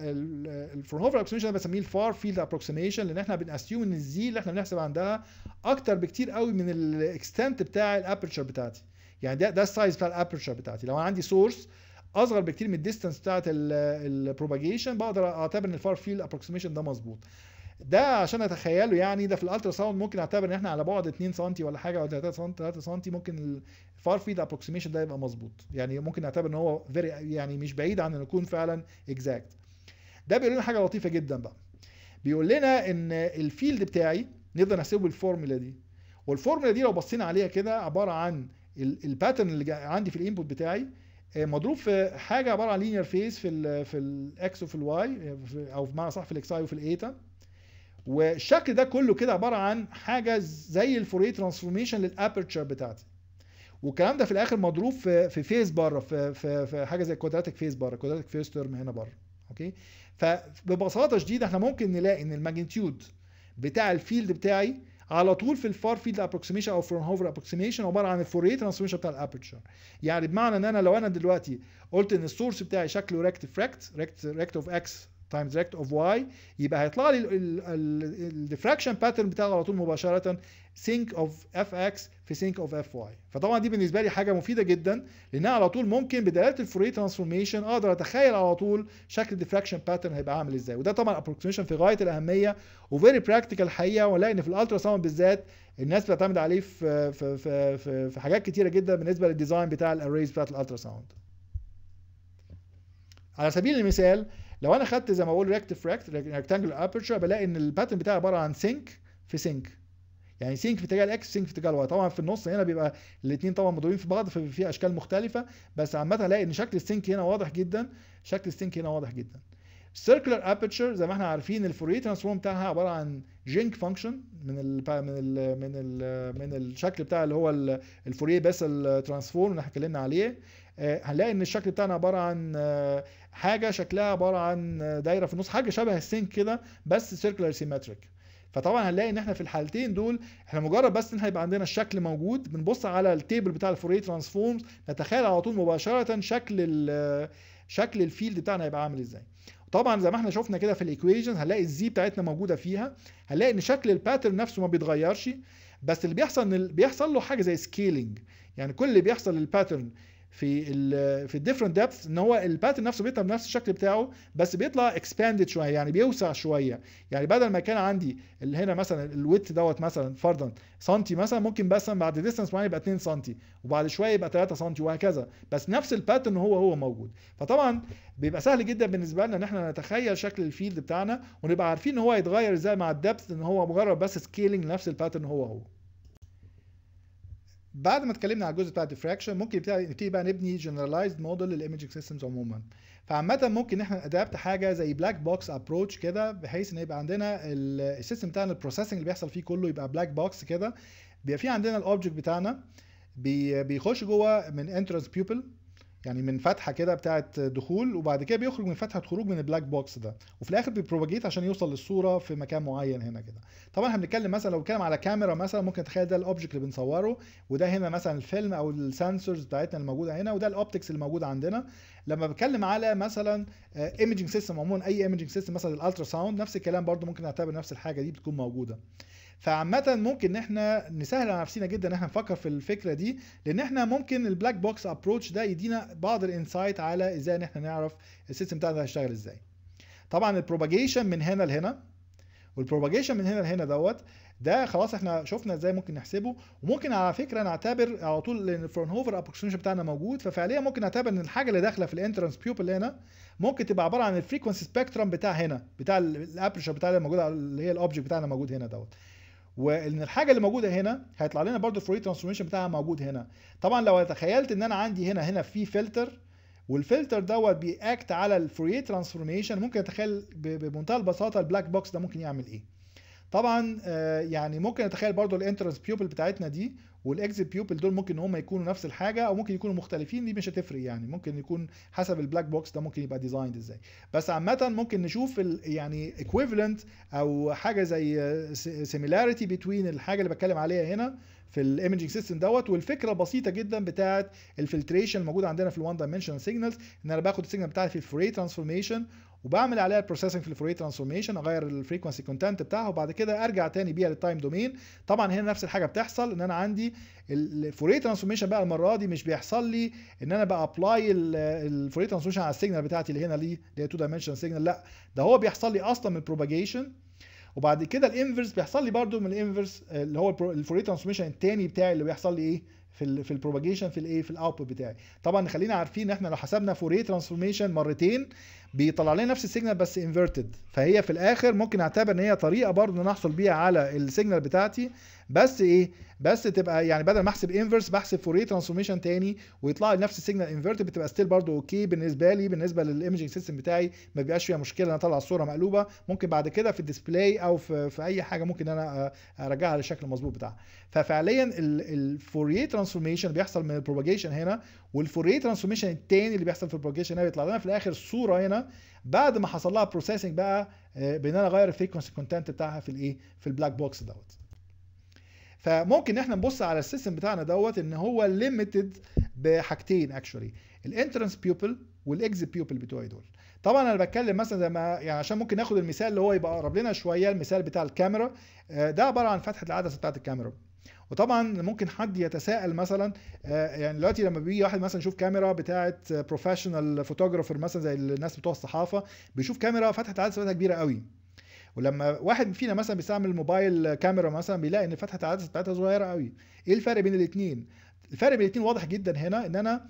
الفرونهوفر ابروكسيميشن انا بسميه الفار فيلد ابروكسيميشن لان احنا بنأسيوم ان الزي اللي احنا بنحسب عندها اكتر بكتير قوي من الاكستنت بتاع الابرتشر بتاعتي يعني ده ده السايز بتاع الابرتشر بتاعتي لو انا عندي سورس اصغر بكتير من الديستنس بتاعت البروباجيشن بقدر اعتبر ان الفار فيلد ابروكسيميشن ده مظبوط ده عشان اتخيله يعني ده في الالترا ساوند ممكن اعتبر ان احنا على بعد 2 سم ولا حاجه ولا 3 سم 3 سم ممكن الفار فيد ابروكسيميشن ده يبقى مظبوط يعني ممكن اعتبر ان هو فيري يعني مش بعيد عن انه يكون فعلا اكزاكت ده بيقول لنا حاجه لطيفه جدا بقى بيقول لنا ان الفيلد بتاعي نقدر نحسبه بالفورمولا دي والفورمولا دي لو بصينا عليها كده عباره عن الباترن اللي عندي في الانبوت بتاعي آه، مضروب في حاجه عباره عن لينير فيز في الـ في الاكس وفي الواي آه، او بمعنى صح في الاكس اي وفي الايتا والشكل ده كله كده عباره عن حاجه زي الفوريه ترانسفورميشن للابرتشر بتاعتي والكلام ده في الاخر مضروب في في فيز بره في في, في حاجه زي كوادراتيك فيز بره كوادراتيك فيز تيرم هنا بره اوكي فببساطه شديده احنا ممكن نلاقي ان الماجنتيود بتاع الفيلد بتاعي على طول في الفار فيلد ابروكسيميشن او فرونهوفر ابروكسيميشن عباره عن الفوريه ترانسفورميشن بتاع الابرتشر يعني بمعنى ان انا لو انا دلوقتي قلت ان السورس بتاعي شكله ريكت فريكت ريكت ريكت اوف اكس تايم ريكت اوف واي يبقى هيطلع لي الديفراكشن باترن بتاعه على طول مباشره سينك اوف اف اكس في سينك اوف اف واي فطبعا دي بالنسبه لي حاجه مفيده جدا لانها على طول ممكن بدلاله الفوريه ترانسفورميشن اقدر اتخيل على طول شكل الديفراكشن باترن هيبقى عامل ازاي وده طبعا ابروكسيميشن في غايه الاهميه وفيري براكتيكال الحقيقه ونلاقي ان في الالترا ساوند بالذات الناس بتعتمد عليه في في في في, في حاجات كتيره جدا بالنسبه للديزاين بتاع الاريز بتاعت الالترا ساوند على سبيل المثال لو انا خدت زي ما بقول ريكتف ريكت ريكتانجل ابرتشر بلاقي ان الباترن بتاعي عباره عن سينك في سينك يعني سينك في اتجاه الاكس سينك في اتجاه الواي طبعا في النص هنا بيبقى الاثنين طبعا مضروبين في بعض في اشكال مختلفه بس عامه هلاقي ان شكل السينك هنا واضح جدا شكل السينك هنا واضح جدا سيركلر ابرتشر زي ما احنا عارفين الفوري ترانسفورم بتاعها عباره عن جينك فانكشن من ال من ال من الـ من الشكل بتاع اللي هو الفوري بس الترانسفورم اللي احنا اتكلمنا عليه آه، هنلاقي ان الشكل بتاعنا عباره عن آه، حاجه شكلها عباره عن دايره في النص حاجه شبه السين كده بس سيركلر سيمتريك فطبعا هنلاقي ان احنا في الحالتين دول احنا مجرد بس ان هيبقى عندنا الشكل موجود بنبص على التيبل بتاع الفوري إيه ترانسفورمز نتخيل على طول مباشره شكل شكل الفيلد بتاعنا هيبقى عامل ازاي طبعا زي ما احنا شفنا كده في الايكويشن هنلاقي الزي بتاعتنا موجوده فيها هنلاقي ان شكل الباترن نفسه ما بيتغيرش بس اللي بيحصل ان بيحصل له حاجه زي سكيلينج يعني كل اللي بيحصل للباترن في الـ في الديفرنت ديبث ان هو الباترن نفسه بيطلع بنفس الشكل بتاعه بس بيطلع اكسباندد شويه يعني بيوسع شويه يعني بدل ما كان عندي اللي هنا مثلا الويت دوت مثلا فرضا سنتي مثلا ممكن بس بعد ديستنس معين يبقى 2 سنتي وبعد شويه يبقى 3 سنتي وهكذا بس نفس الباترن هو هو موجود فطبعا بيبقى سهل جدا بالنسبه لنا ان احنا نتخيل شكل الفيلد بتاعنا ونبقى عارفين ان هو هيتغير ازاي مع الدبث ان هو مجرد بس سكيلينج نفس الباترن هو هو بعد ما اتكلمنا على الجزء بتاع الديفراكشن ممكن نبتدي بقى نبني جنرالايزد موديل للايمجنج سيستمز عموما فعامه ممكن احنا ادابت حاجه زي بلاك بوكس ابروتش كده بحيث ان يبقى عندنا السيستم بتاعنا البروسيسنج اللي بيحصل فيه كله يبقى بلاك بوكس كده بيبقى في عندنا الاوبجكت بتاعنا بيخش جوه من انترنس بيوبل يعني من فتحه كده بتاعه دخول وبعد كده بيخرج من فتحه خروج من البلاك بوكس ده وفي الاخر بيبروباجيت عشان يوصل للصوره في مكان معين هنا كده طبعا احنا بنتكلم مثلا لو بنتكلم على كاميرا مثلا ممكن تخيل ده الاوبجكت اللي بنصوره وده هنا مثلا الفيلم او السنسورز بتاعتنا الموجوده هنا وده الاوبتكس الموجوده عندنا لما بتكلم على مثلا ايمجنج آه، سيستم عموما اي ايمجنج سيستم مثلا الالترا ساوند نفس الكلام برده ممكن نعتبر نفس الحاجه دي بتكون موجوده فعامه ممكن ان احنا نسهل على نفسنا جدا ان احنا نفكر في الفكره دي لان احنا ممكن البلاك بوكس ابروتش ده يدينا بعض الانسايت على ازاي ان احنا نعرف السيستم بتاعنا ده هيشتغل ازاي طبعا البروباجيشن من هنا لهنا والبروباجيشن من هنا لهنا دوت ده خلاص احنا شفنا ازاي ممكن نحسبه وممكن على فكره نعتبر على طول ان هوفر ابروكسيميشن بتاعنا موجود ففعليا ممكن نعتبر ان الحاجه اللي داخله في الانترنس بيوبل هنا ممكن تبقى عباره عن الفريكونسي سبيكترم بتاع هنا بتاع الابرشر بتاع اللي موجود اللي هي الاوبجكت بتاعنا موجود هنا دوت وان الحاجه اللي موجوده هنا هيطلع لنا برضو الفوري ترانسفورميشن بتاعها موجود هنا طبعا لو تخيلت ان انا عندي هنا هنا في فلتر والفلتر دوت بيأكت على الفوري ترانسفورميشن ممكن اتخيل بمنتهى البساطه البلاك بوكس ده ممكن يعمل ايه طبعا آه، يعني ممكن اتخيل برضو الانترنس بيوبل بتاعتنا دي والاكزيت بيوبل دول ممكن ان هم يكونوا نفس الحاجه او ممكن يكونوا مختلفين دي مش هتفرق يعني ممكن يكون حسب البلاك بوكس ده ممكن يبقى ديزايند ازاي بس عامه ممكن نشوف يعني ايكويفالنت او حاجه زي سيميلاريتي آه، بتوين الحاجه اللي بتكلم عليها هنا في الايمجنج سيستم دوت والفكره بسيطه جدا بتاعه الفلتريشن الموجوده عندنا في الوان دايمنشنال سيجنالز ان انا باخد السيجنال بتاعتي في الفوري ترانسفورميشن وبعمل عليها البروسيسنج في الفوريه ترانسفورميشن اغير الفريكونسي كونتنت بتاعها وبعد كده ارجع تاني بيها للتايم دومين طبعا هنا نفس الحاجه بتحصل ان انا عندي الفوريه ترانسفورميشن بقى المره دي مش بيحصل لي ان انا بقى ابلاي الفوريه ترانسفورميشن على السيجنال بتاعتي اللي هنا دي اللي هي 2 دايمنشن سيجنال لا ده هو بيحصل لي اصلا من البروباجيشن وبعد كده الانفرس بيحصل لي برده من الانفرس اللي هو الفوريه ترانسفورميشن الثاني بتاعي اللي بيحصل لي ايه في الـ في البروباجيشن في الايه في الاوتبوت بتاعي طبعا خلينا عارفين ان احنا لو حسبنا فوريه ترانسفورميشن مرتين بيطلع لنا نفس السيجنال بس انفيرتد فهي في الاخر ممكن اعتبر ان هي طريقه برضه نحصل بيها على السيجنال بتاعتي بس ايه بس تبقى يعني بدل ما احسب انفرس بحسب فوريه ترانسفورميشن تاني ويطلع لي نفس السيجنال انفيرتد بتبقى ستيل برضه اوكي بالنسبه لي بالنسبه للايمجنج سيستم بتاعي ما بيبقاش فيها مشكله ان اطلع الصوره مقلوبه ممكن بعد كده في الديسبلاي او في, في اي حاجه ممكن انا ارجعها للشكل المظبوط بتاعها ففعليا الفوريه ترانسفورميشن بيحصل من البروباجيشن هنا والفوريه ترانسفورميشن التاني اللي بيحصل في البروباجيشن هنا بيطلع لنا في الاخر صوره هنا تمام بعد ما حصل لها بروسيسنج بقى آه، بان انا اغير الفريكونسي كونتنت بتاعها في الايه في البلاك بوكس دوت فممكن احنا نبص على السيستم بتاعنا دوت ان هو ليميتد بحاجتين اكشولي الانترنس بيوبل والاكزيت بيوبل بتوعي دول طبعا انا بتكلم مثلا زي ما يعني عشان ممكن ناخد المثال اللي هو يبقى اقرب لنا شويه المثال بتاع الكاميرا آه، ده عباره عن فتحه العدسه بتاعت الكاميرا وطبعا ممكن حد يتساءل مثلا آه، يعني دلوقتي لما بيجي واحد مثلا يشوف كاميرا بتاعه بروفيشنال فوتوجرافر مثلا زي الناس بتوع الصحافه بيشوف كاميرا فتحه عدسه بتاعتها كبيره قوي ولما واحد فينا مثلا بيستعمل موبايل كاميرا مثلا بيلاقي ان فتحه العدسه بتاعتها صغيره قوي ايه الفرق بين الاثنين الفرق بين الاثنين واضح جدا هنا ان انا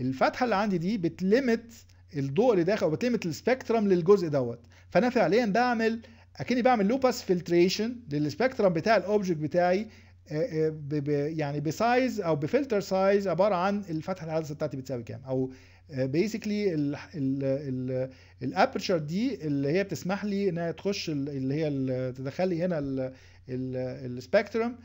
الفتحه اللي عندي دي بتلمت الضوء اللي داخل او بتلمت السبيكترم للجزء دوت فانا فعليا بعمل اكني بعمل لو باس فلتريشن للسبيكترم بتاع الاوبجكت بتاعي آه، آه، يعني بسايز او بفلتر سايز عباره عن الفتحه العدسه بتاعتي بتساوي كام او بيسكلي آه، الابرشر دي اللي هي بتسمح لي انها تخش اللي هي تدخل لي هنا السبيكترم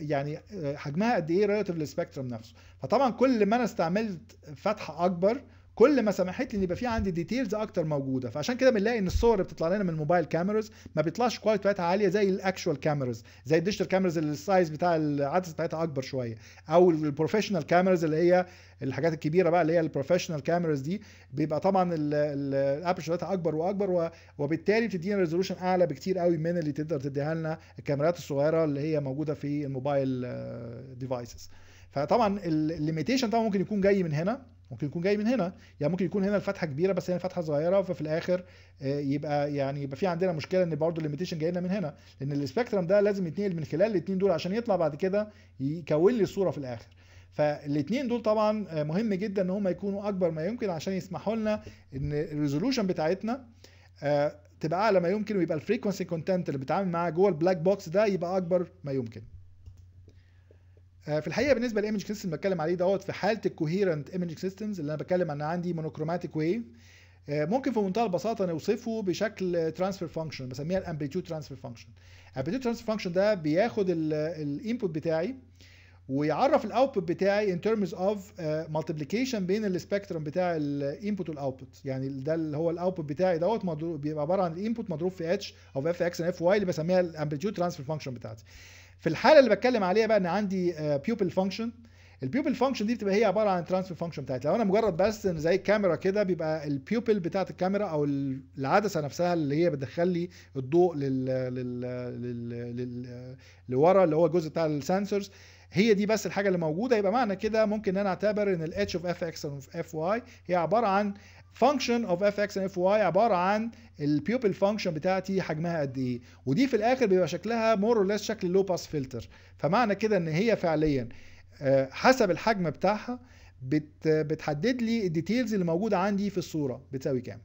يعني حجمها قد ايه ريلاتيف للسبيكترم نفسه فطبعا كل ما انا استعملت فتحه اكبر كل ما سمحت لي ان يبقى في عندي ديتيلز اكتر موجوده فعشان كده بنلاقي ان الصور اللي بتطلع لنا من الموبايل كاميرز ما بيطلعش كواليتي بتاعتها عاليه زي الاكشوال كاميرز زي الديجيتال كاميرز اللي السايز بتاع العدسه بتاعتها اكبر شويه او البروفيشنال كاميرز اللي هي الحاجات الكبيره بقى اللي هي البروفيشنال كاميرز دي بيبقى طبعا الابرشر بتاعتها اكبر واكبر وبالتالي بتدينا ريزولوشن اعلى بكتير قوي من اللي تقدر تديها لنا الكاميرات الصغيره اللي هي موجوده في الموبايل آه، ديفايسز فطبعا الليميتيشن طبعا ممكن يكون جاي من هنا ممكن يكون جاي من هنا يعني ممكن يكون هنا الفتحه كبيره بس هنا الفتحه صغيره ففي الاخر آه، يبقى يعني يبقى في عندنا مشكله ان برضه الليميتيشن جاي لنا من هنا لان السبيكترم ده لازم يتنقل من خلال الاثنين دول عشان يطلع بعد كده يكون لي الصوره في الاخر فالاثنين دول طبعا آه، مهم جدا ان هم يكونوا اكبر ما يمكن عشان يسمحوا لنا ان الريزولوشن بتاعتنا آه، تبقى اعلى ما يمكن ويبقى الفريكونسي كونتنت اللي بتعامل معاه جوه البلاك بوكس ده يبقى اكبر ما يمكن آه، في الحقيقه بالنسبه للايمج سيستم اللي بتكلم عليه دوت في حاله الكوهيرنت ايمج سيستمز اللي انا بتكلم ان عندي مونوكروماتيك آه، ويف ممكن في منتهى البساطه نوصفه بشكل ترانسفير فانكشن بسميها الامبليتيود ترانسفير فانكشن الامبليتيود ترانسفير فانكشن ده بياخد الانبوت بتاعي ويعرف الاوتبوت بتاعي ان ترمز اوف مالتيبليكيشن بين السبيكترم بتاع الانبوت والاوتبوت يعني ده اللي هو الاوتبوت بتاعي دوت بيبقى عباره عن الانبوت مضروب في اتش او في اف اكس اف واي اللي بسميها الامبليتيود ترانسفير فانكشن بتاعتي في الحاله اللي بتكلم عليها بقى ان عندي بيوبل فانكشن البيوبل فانكشن دي بتبقى هي عباره عن ترانسفير فانكشن بتاعتي لو انا مجرد بس زي الكاميرا كده بيبقى البيوبل بتاعت الكاميرا او العدسه نفسها اللي هي بتدخل لي الضوء لل لل لل لورا اللي هو الجزء بتاع السنسورز هي دي بس الحاجه اللي موجوده يبقى معنى كده ممكن ان انا اعتبر ان الاتش اوف اف اكس اوف اف واي هي عباره عن function of fx and fy عباره عن البيوبل function بتاعتي حجمها قد ايه ودي في الاخر بيبقى شكلها مور اور ليس شكل لو باس فلتر فمعنى كده ان هي فعليا آه، حسب الحجم بتاعها بتحدد لي الديتيلز اللي موجوده عندي في الصوره بتساوي كام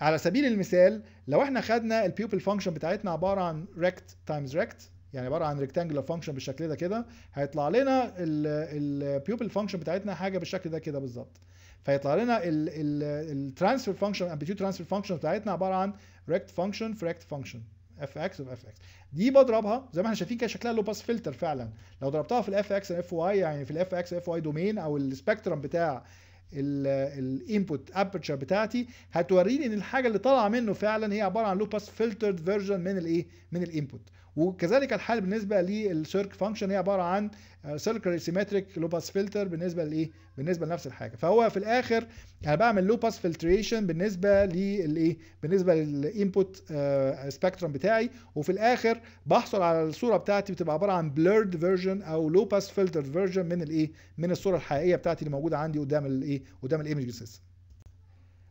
على سبيل المثال لو احنا خدنا البيوبل function بتاعتنا عباره عن rect تايمز rect يعني عباره عن ريكتانجلر فانكشن بالشكل ده كده هيطلع لنا البيوبل فانكشن بتاعتنا حاجه بالشكل ده كده بالظبط فيطلع لنا الترانسفير فانكشن امبليتيود ترانسفير فانكشن بتاعتنا عباره عن ريكت فانكشن في ريكت فانكشن اف اكس اف اكس دي بضربها زي ما احنا شايفين كده شكلها لو باس فلتر فعلا لو ضربتها في الاف اكس اف واي يعني في الاف اكس اف واي دومين او السبيكترم بتاع الانبوت ابرتشر بتاعتي هتوريني ان الحاجه اللي طالعه منه فعلا هي عباره عن لو باس فلترد فيرجن من الايه من الانبوت وكذلك الحال بالنسبه للسيرك فانكشن هي عباره عن سيركل سيمتريك لو باس فلتر بالنسبه لايه بالنسبه لنفس الحاجه فهو في الاخر انا بعمل لو باس فلتريشن بالنسبه للايه بالنسبه للانبوت آه، سبيكترم بتاعي وفي الاخر بحصل على الصوره بتاعتي بتبقى عباره عن بليرد فيرجن او لو باس فلتر فيرجن من الايه من الصوره الحقيقيه بتاعتي اللي موجوده عندي قدام الايه قدام الايمج سيستم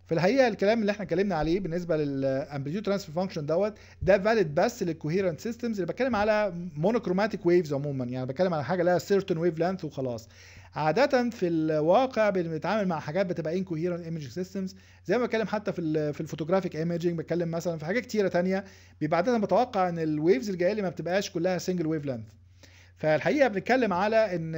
في الحقيقه الكلام اللي احنا اتكلمنا عليه بالنسبه للامبليتيود ترانسفير فانكشن دوت ده فاليد بس للكوهيرنت سيستمز اللي بتكلم على مونوكروماتيك ويفز عموما يعني بتكلم على حاجه لها سيرتن ويف لانث وخلاص عادة في الواقع بنتعامل مع حاجات بتبقى انكوهيرنت ايمج سيستمز زي ما بتكلم حتى في في الفوتوجرافيك ايمجنج بتكلم مثلا في حاجات كتيره تانية بيبقى عادة بتوقع ان الويفز الجايه لي ما بتبقاش كلها سنجل ويف لانث فالحقيقه بنتكلم على ان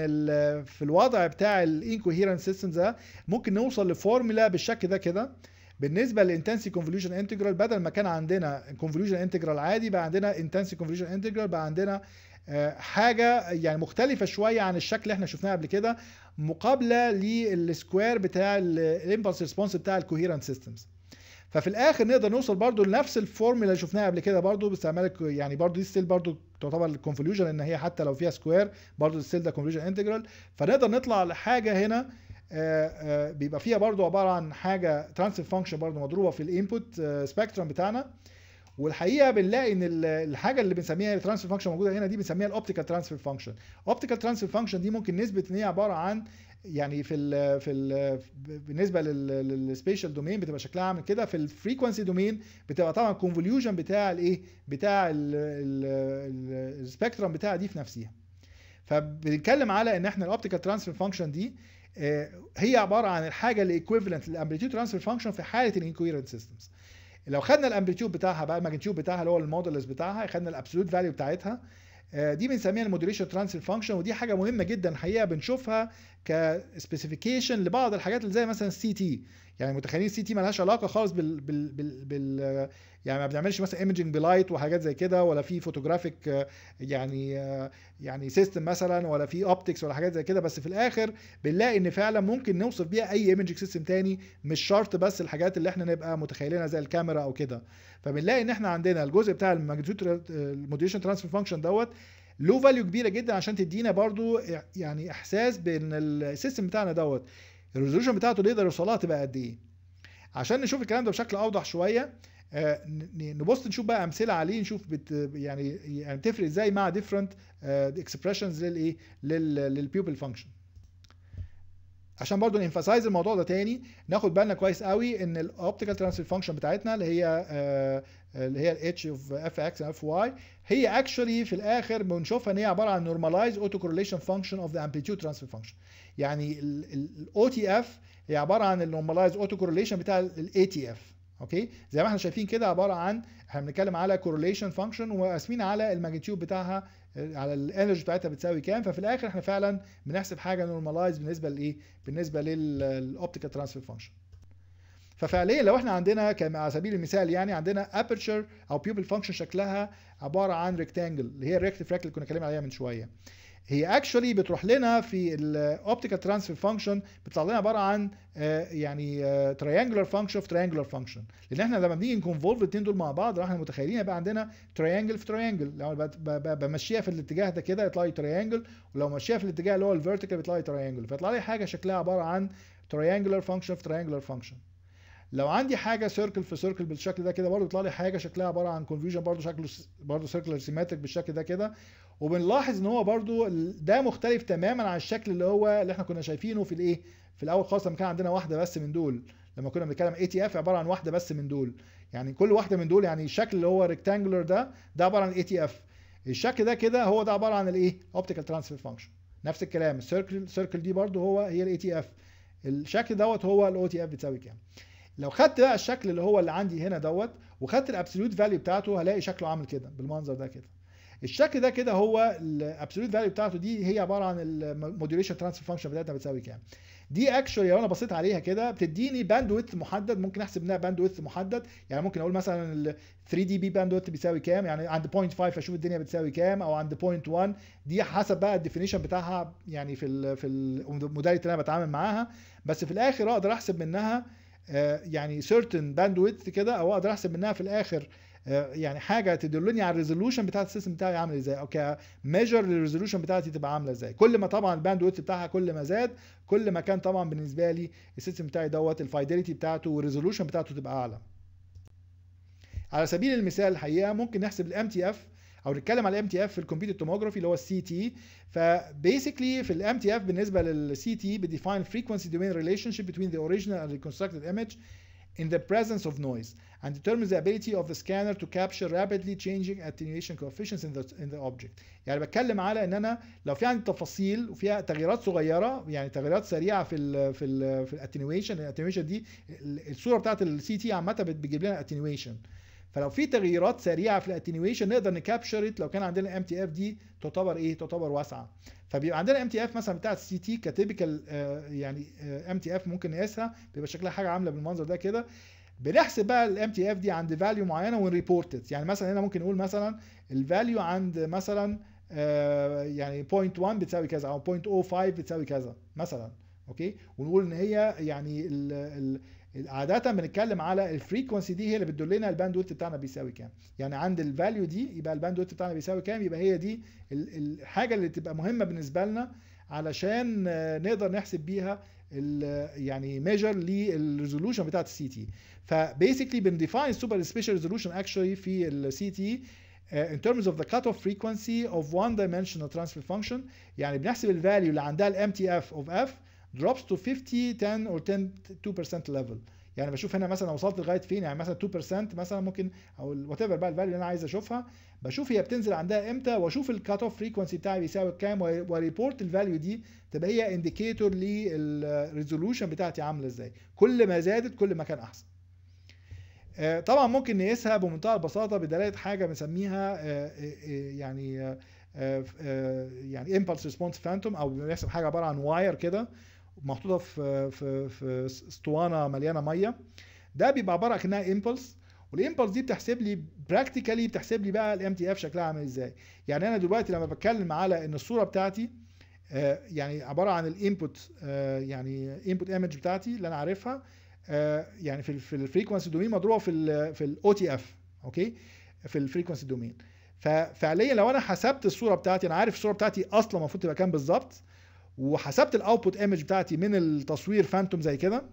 في الوضع بتاع الانكوهيرنت سيستمز ده ممكن نوصل لفورمولا بالشكل ده كده بالنسبه للانتنسي كونفوليوشن انتجرال بدل ما كان عندنا كونفوليوشن انتجرال عادي بقى عندنا انتنسي كونفوليوشن انتجرال بقى عندنا آه، حاجه يعني مختلفه شويه عن الشكل اللي احنا شفناه قبل كده مقابله للسكوير بتاع الامبلس ريسبونس بتاع الكوهيرنت سيستمز ففي الاخر نقدر نوصل برضو لنفس الفورمولا اللي شفناها قبل كده برضو باستعمال يعني برضو دي ستيل برضو تعتبر الكونفوليوشن ان هي حتى لو فيها سكوير برضو ستيل ده كونفوليوشن انتجرال فنقدر نطلع لحاجه هنا آه، آه، بيبقى فيها برضو عباره عن حاجه ترانسفير فانكشن برضو مضروبه في الانبوت آه، سبيكترم بتاعنا والحقيقه بنلاقي ان الحاجه اللي بنسميها الترانسفير فانكشن موجوده هنا دي بنسميها الاوبتيكال ترانسفير فانكشن اوبتيكال ترانسفير فانكشن دي ممكن نثبت ان هي عباره عن يعني في الـ في الـ بالنسبه للسبيشال دومين بتبقى شكلها عامل كده في الفريكونسي دومين بتبقى طبعا الكونفوليوشن بتاع الايه بتاع السبيكترم بتاع دي في نفسها فبنتكلم على ان احنا الاوبتيكال ترانسفير فانكشن دي آه، هي عباره عن الحاجه الايكويفالنت للامبليتيود ترانسفير فانكشن في حاله الانكويرنت سيستمز لو خدنا الامبليتيود بتاعها بقى الماجنتيود بتاعها اللي هو المودلس بتاعها خدنا الابسولوت فاليو بتاعتها آه، دي بنسميها المودريشن ترانسفير فانكشن ودي حاجه مهمه جدا الحقيقه بنشوفها كسبيسيفيكيشن لبعض الحاجات اللي زي مثلا السي تي يعني متخيلين سي تي مالهاش علاقه خالص بال بال بال, بال يعني ما بنعملش مثلا ايمجنج بلايت وحاجات زي كده ولا في فوتوجرافيك يعني يعني سيستم مثلا ولا في اوبتكس ولا حاجات زي كده بس في الاخر بنلاقي ان فعلا ممكن نوصف بيها اي ايمجنج سيستم تاني مش شرط بس الحاجات اللي احنا نبقى متخيلينها زي الكاميرا او كده فبنلاقي ان احنا عندنا الجزء بتاع الموديوليشن ترانسفير فانكشن دوت له فاليو كبيره جدا عشان تدينا برضو يعني احساس بان السيستم بتاعنا دوت الريزولوشن بتاعته اللي يقدر يوصلها تبقى قد ايه عشان نشوف الكلام ده بشكل اوضح شويه آه، نبص نشوف بقى امثله عليه نشوف بت يعني يعني تفرق ازاي مع ديفرنت اكسبريشنز للايه للبيوبل فانكشن عشان برضو نفسايز الموضوع ده تاني ناخد بالنا كويس قوي ان الاوبتيكال ترانسفير فانكشن بتاعتنا اللي هي آه، اللي هي الاتش اوف اف اكس اف واي هي اكشولي في الاخر بنشوفها ان هي عباره عن نورماليز اوتو كورليشن فانكشن اوف ذا امبليتيود ترانسفير فانكشن يعني الاو تي اف هي عباره عن النورماليز اوتو كورليشن بتاع الاي تي اف اوكي زي ما احنا شايفين كده عباره عن احنا بنتكلم على كورليشن فانكشن وقاسمين على الماجنتيود بتاعها على الانرجي بتاعتها بتساوي كام ففي الاخر احنا فعلا بنحسب حاجه نورماليز بالنسبه لايه بالنسبه للاوبتيكال ترانسفير فانكشن ففعليا لو احنا عندنا على سبيل المثال يعني عندنا ابرتشر او بيوبل فانكشن شكلها عباره عن ريكتانجل اللي هي الريكت فراك اللي كنا اتكلمنا عليها من شويه هي اكشولي بتروح لنا في الاوبتيكال ترانسفير فانكشن بتطلع لنا عباره عن آه، يعني تريانجلر آه، فانكشن في تريانجلر فانكشن لان احنا لما بنيجي نكونفولف الاثنين دول مع بعض احنا متخيلين هيبقى عندنا تريانجل في تريانجل لو بمشيها في الاتجاه ده كده يطلع لي تريانجل ولو مشيها في الاتجاه اللي هو الفيرتيكال بيطلع لي تريانجل فيطلع لي حاجه شكلها عباره عن تريانجلر فانكشن في تريانجلر فانكشن لو عندي حاجه سيركل في سيركل بالشكل ده كده برضه يطلع لي حاجه شكلها عباره عن كونفيوجن برضه شكله برضه سيركلر سيمتريك بالشكل ده كده وبنلاحظ ان هو برضه ده مختلف تماما عن الشكل اللي هو اللي احنا كنا شايفينه في الايه في الاول خالص لما كان عندنا واحده بس من دول لما كنا بنتكلم اي تي اف عباره عن واحده بس من دول يعني كل واحده من دول يعني الشكل اللي هو ريكتانجلر ده ده عباره عن اي تي اف الشكل ده كده هو ده عباره عن الايه اوبتيكال ترانسفير فانكشن نفس الكلام السيركل السيركل دي برضه هو هي الاي تي اف الشكل دوت هو الاو تي اف بتساوي كام لو خدت بقى الشكل اللي هو اللي عندي هنا دوت وخدت الابسوليوت فاليو بتاعته هلاقي شكله عامل كده بالمنظر ده كده الشكل ده كده هو الابسوليوت فاليو بتاعته دي هي عباره عن الموديوليشن ترانسفير فانكشن بتاعتها بتساوي كام دي اكشولي لو انا بصيت عليها كده بتديني باند ويث محدد ممكن احسب انها باند ويث محدد يعني ممكن اقول مثلا ال 3 دي بي باند ويث بيساوي كام يعني عند 0.5 اشوف الدنيا بتساوي كام او عند 0.1 دي حسب بقى الديفينيشن بتاعها يعني في الـ في الموديل اللي انا بتعامل معاها بس في الاخر اقدر احسب منها آه، يعني باند bandwidth كده او اقدر احسب منها في الاخر آه، يعني حاجه تدلني على الريزولوشن بتاعت السيستم بتاعي عامل ازاي اوكي ميجر للريزولوشن بتاعتي تبقى عامله ازاي كل ما طبعا الباند ويت بتاعها كل ما زاد كل ما كان طبعا بالنسبه لي السيستم بتاعي دوت الفايدلتي بتاعته والريزولوشن بتاعته تبقى اعلى على سبيل المثال الحقيقه ممكن نحسب الام تي اف او نتكلم على الام تي اف في الكمبيوتر توموجرافي اللي هو السي تي فبيسكلي في الام تي اف بالنسبه للسي تي e بتديفاين frequency domain relationship between the original and reconstructed image in the presence of noise and determines the ability of the scanner to capture rapidly changing attenuation coefficients in the in the object. يعني بتكلم على ان انا لو في عندي تفاصيل وفيها تغييرات صغيره يعني تغييرات سريعه في الـ في الـ في الاتنيويشن يعني الاتنيويشن دي الصوره بتاعت السي تي e عامه بتجيب لنا اتنيويشن فلو في تغييرات سريعه في الاتنيويشن نقدر نكابشرت لو كان عندنا ام تي اف دي تعتبر ايه تعتبر واسعه فبيبقى عندنا ام تي اف مثلا بتاعه السي تي كتيبيكال يعني ام تي اف ممكن نقيسها بيبقى شكلها حاجه عامله بالمنظر ده كده بنحسب بقى الام تي اف دي عند فاليو معينه ونريبورتد يعني مثلا هنا ممكن نقول مثلا الفاليو عند مثلا آه، يعني 0.1 بتساوي كذا او 0.05 بتساوي كذا مثلا اوكي ونقول ان هي يعني عاده بنتكلم على الفريكونسي دي هي اللي بتدل لنا الباند ويت بتاعنا بيساوي كام يعني عند الفاليو دي يبقى الباند ويت بتاعنا بيساوي كام يبقى هي دي الحاجه اللي تبقى مهمه بالنسبه لنا علشان آه، نقدر نحسب بيها يعني ميجر للريزولوشن بتاعت السي تي فبيسكلي بنديفاين سوبر سبيشال ريزولوشن اكشولي في السي تي آه، in terms of the cutoff frequency of one dimensional transfer function يعني بنحسب الفاليو اللي عندها الام تي اف اوف اف drops to 50 10 or 10 2% level يعني بشوف هنا مثلا وصلت لغايه فين يعني مثلا 2% مثلا ممكن او وات ايفر بقى الفاليو اللي انا عايز اشوفها بشوف هي بتنزل عندها امتى واشوف الكات اوف فريكونسي بتاعي بيساوي كام وريبورت الفاليو دي تبقى هي انديكيتور للريزولوشن بتاعتي عامله ازاي كل ما زادت كل ما كان احسن آه، طبعا ممكن نقيسها بمنتهى البساطه بدلاله حاجه بنسميها آه، آه، يعني يعني امبلس ريسبونس فانتوم او بنحسب حاجه عباره عن واير كده محطوطه في في في اسطوانه مليانه ميه ده بيبقى عباره كانها امبلس والامبلس دي بتحسب لي براكتيكالي بتحسب لي بقى الام تي اف شكلها عامل ازاي يعني انا دلوقتي لما بتكلم على ان الصوره بتاعتي آه، يعني عباره عن الانبوت آه، يعني انبوت ايمج بتاعتي اللي انا عارفها آه، يعني في في الفريكونسي دومين مضروبه في الـ في الاو تي اف اوكي في الفريكونسي دومين ففعليا لو انا حسبت الصوره بتاعتي انا عارف الصوره بتاعتي اصلا المفروض تبقى كام بالظبط وحسبت الاوتبوت ايمج بتاعتي من التصوير فانتوم زي كده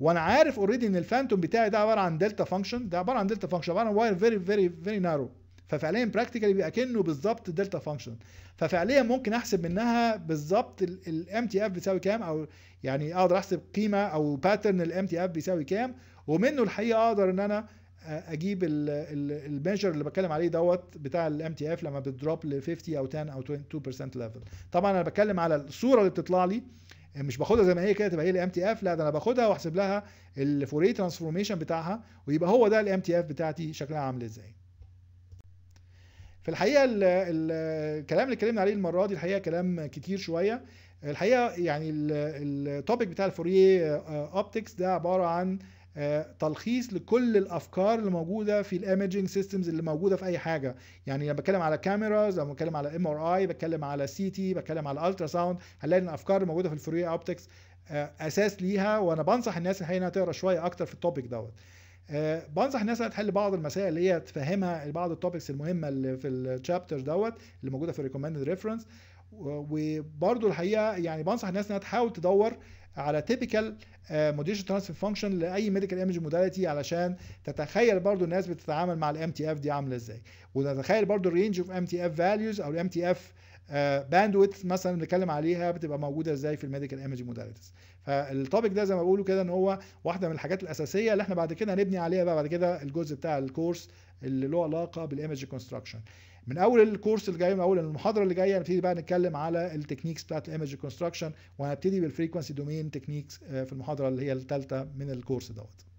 وانا عارف اوريدي ان الفانتوم بتاعي ده عباره عن دلتا فانكشن ده عباره عن دلتا فانكشن عباره عن واير فيري فيري فيري نارو ففعليا براكتيكالي بيبقى كانه بالظبط دلتا فانكشن ففعليا ممكن احسب منها بالظبط الام تي اف بيساوي كام او يعني اقدر احسب قيمه او باترن الام تي اف بيساوي كام ومنه الحقيقه اقدر ان انا اجيب الميجر اللي بتكلم عليه دوت بتاع الام تي اف لما بتدروب ل 50 او 10 او 2% ليفل طبعا انا بتكلم على الصوره اللي بتطلع لي مش باخدها زي ما هي كده تبقى هي الام تي اف لا ده انا باخدها واحسب لها الفوري ترانسفورميشن بتاعها ويبقى هو ده الام تي اف بتاعتي شكلها عامل ازاي في الحقيقه الكلام اللي اتكلمنا عليه المره دي الحقيقه كلام كتير شويه الحقيقه يعني التوبيك بتاع الفوريه آه، اوبتكس ده عباره عن آه، تلخيص لكل الافكار اللي موجوده في الايمجنج سيستمز اللي موجوده في اي حاجه يعني لما بتكلم على كاميراز لما بتكلم على ام ار اي بتكلم على سي تي بتكلم على الترا ساوند هنلاقي ان الافكار اللي موجوده في الفوري اوبتكس آه، اساس ليها وانا بنصح الناس الحقيقه انها تقرا شويه اكتر في التوبيك دوت آه، بنصح الناس انها تحل بعض المسائل اللي هي تفهمها بعض التوبكس المهمه اللي في التشابتر دوت اللي موجوده في الريكومندد ريفرنس وبرده الحقيقه يعني بنصح الناس انها تحاول تدور على تيبيكال موديشن ترانسفير فانكشن لاي ميديكال ايمج موداليتي علشان تتخيل برضو الناس بتتعامل مع الام تي اف دي عامله ازاي وتتخيل برضو الرينج اوف ام تي اف فاليوز او الام تي اف باندويث مثلا بنتكلم عليها بتبقى موجوده ازاي في الميديكال ايمج موداليتيز فالتوبيك ده زي ما بقوله كده ان هو واحده من الحاجات الاساسيه اللي احنا بعد كده هنبني عليها بقى بعد كده الجزء بتاع الكورس اللي له علاقه بالايمج كونستراكشن من اول الكورس اللي جاي من اول المحاضره اللي جايه هنبتدي بقى نتكلم على التكنيكس بتاعت الايمج كونستراكشن وهنبتدي بالفريكونسي دومين تكنيكس في المحاضره اللي هي الثالثه من الكورس دوت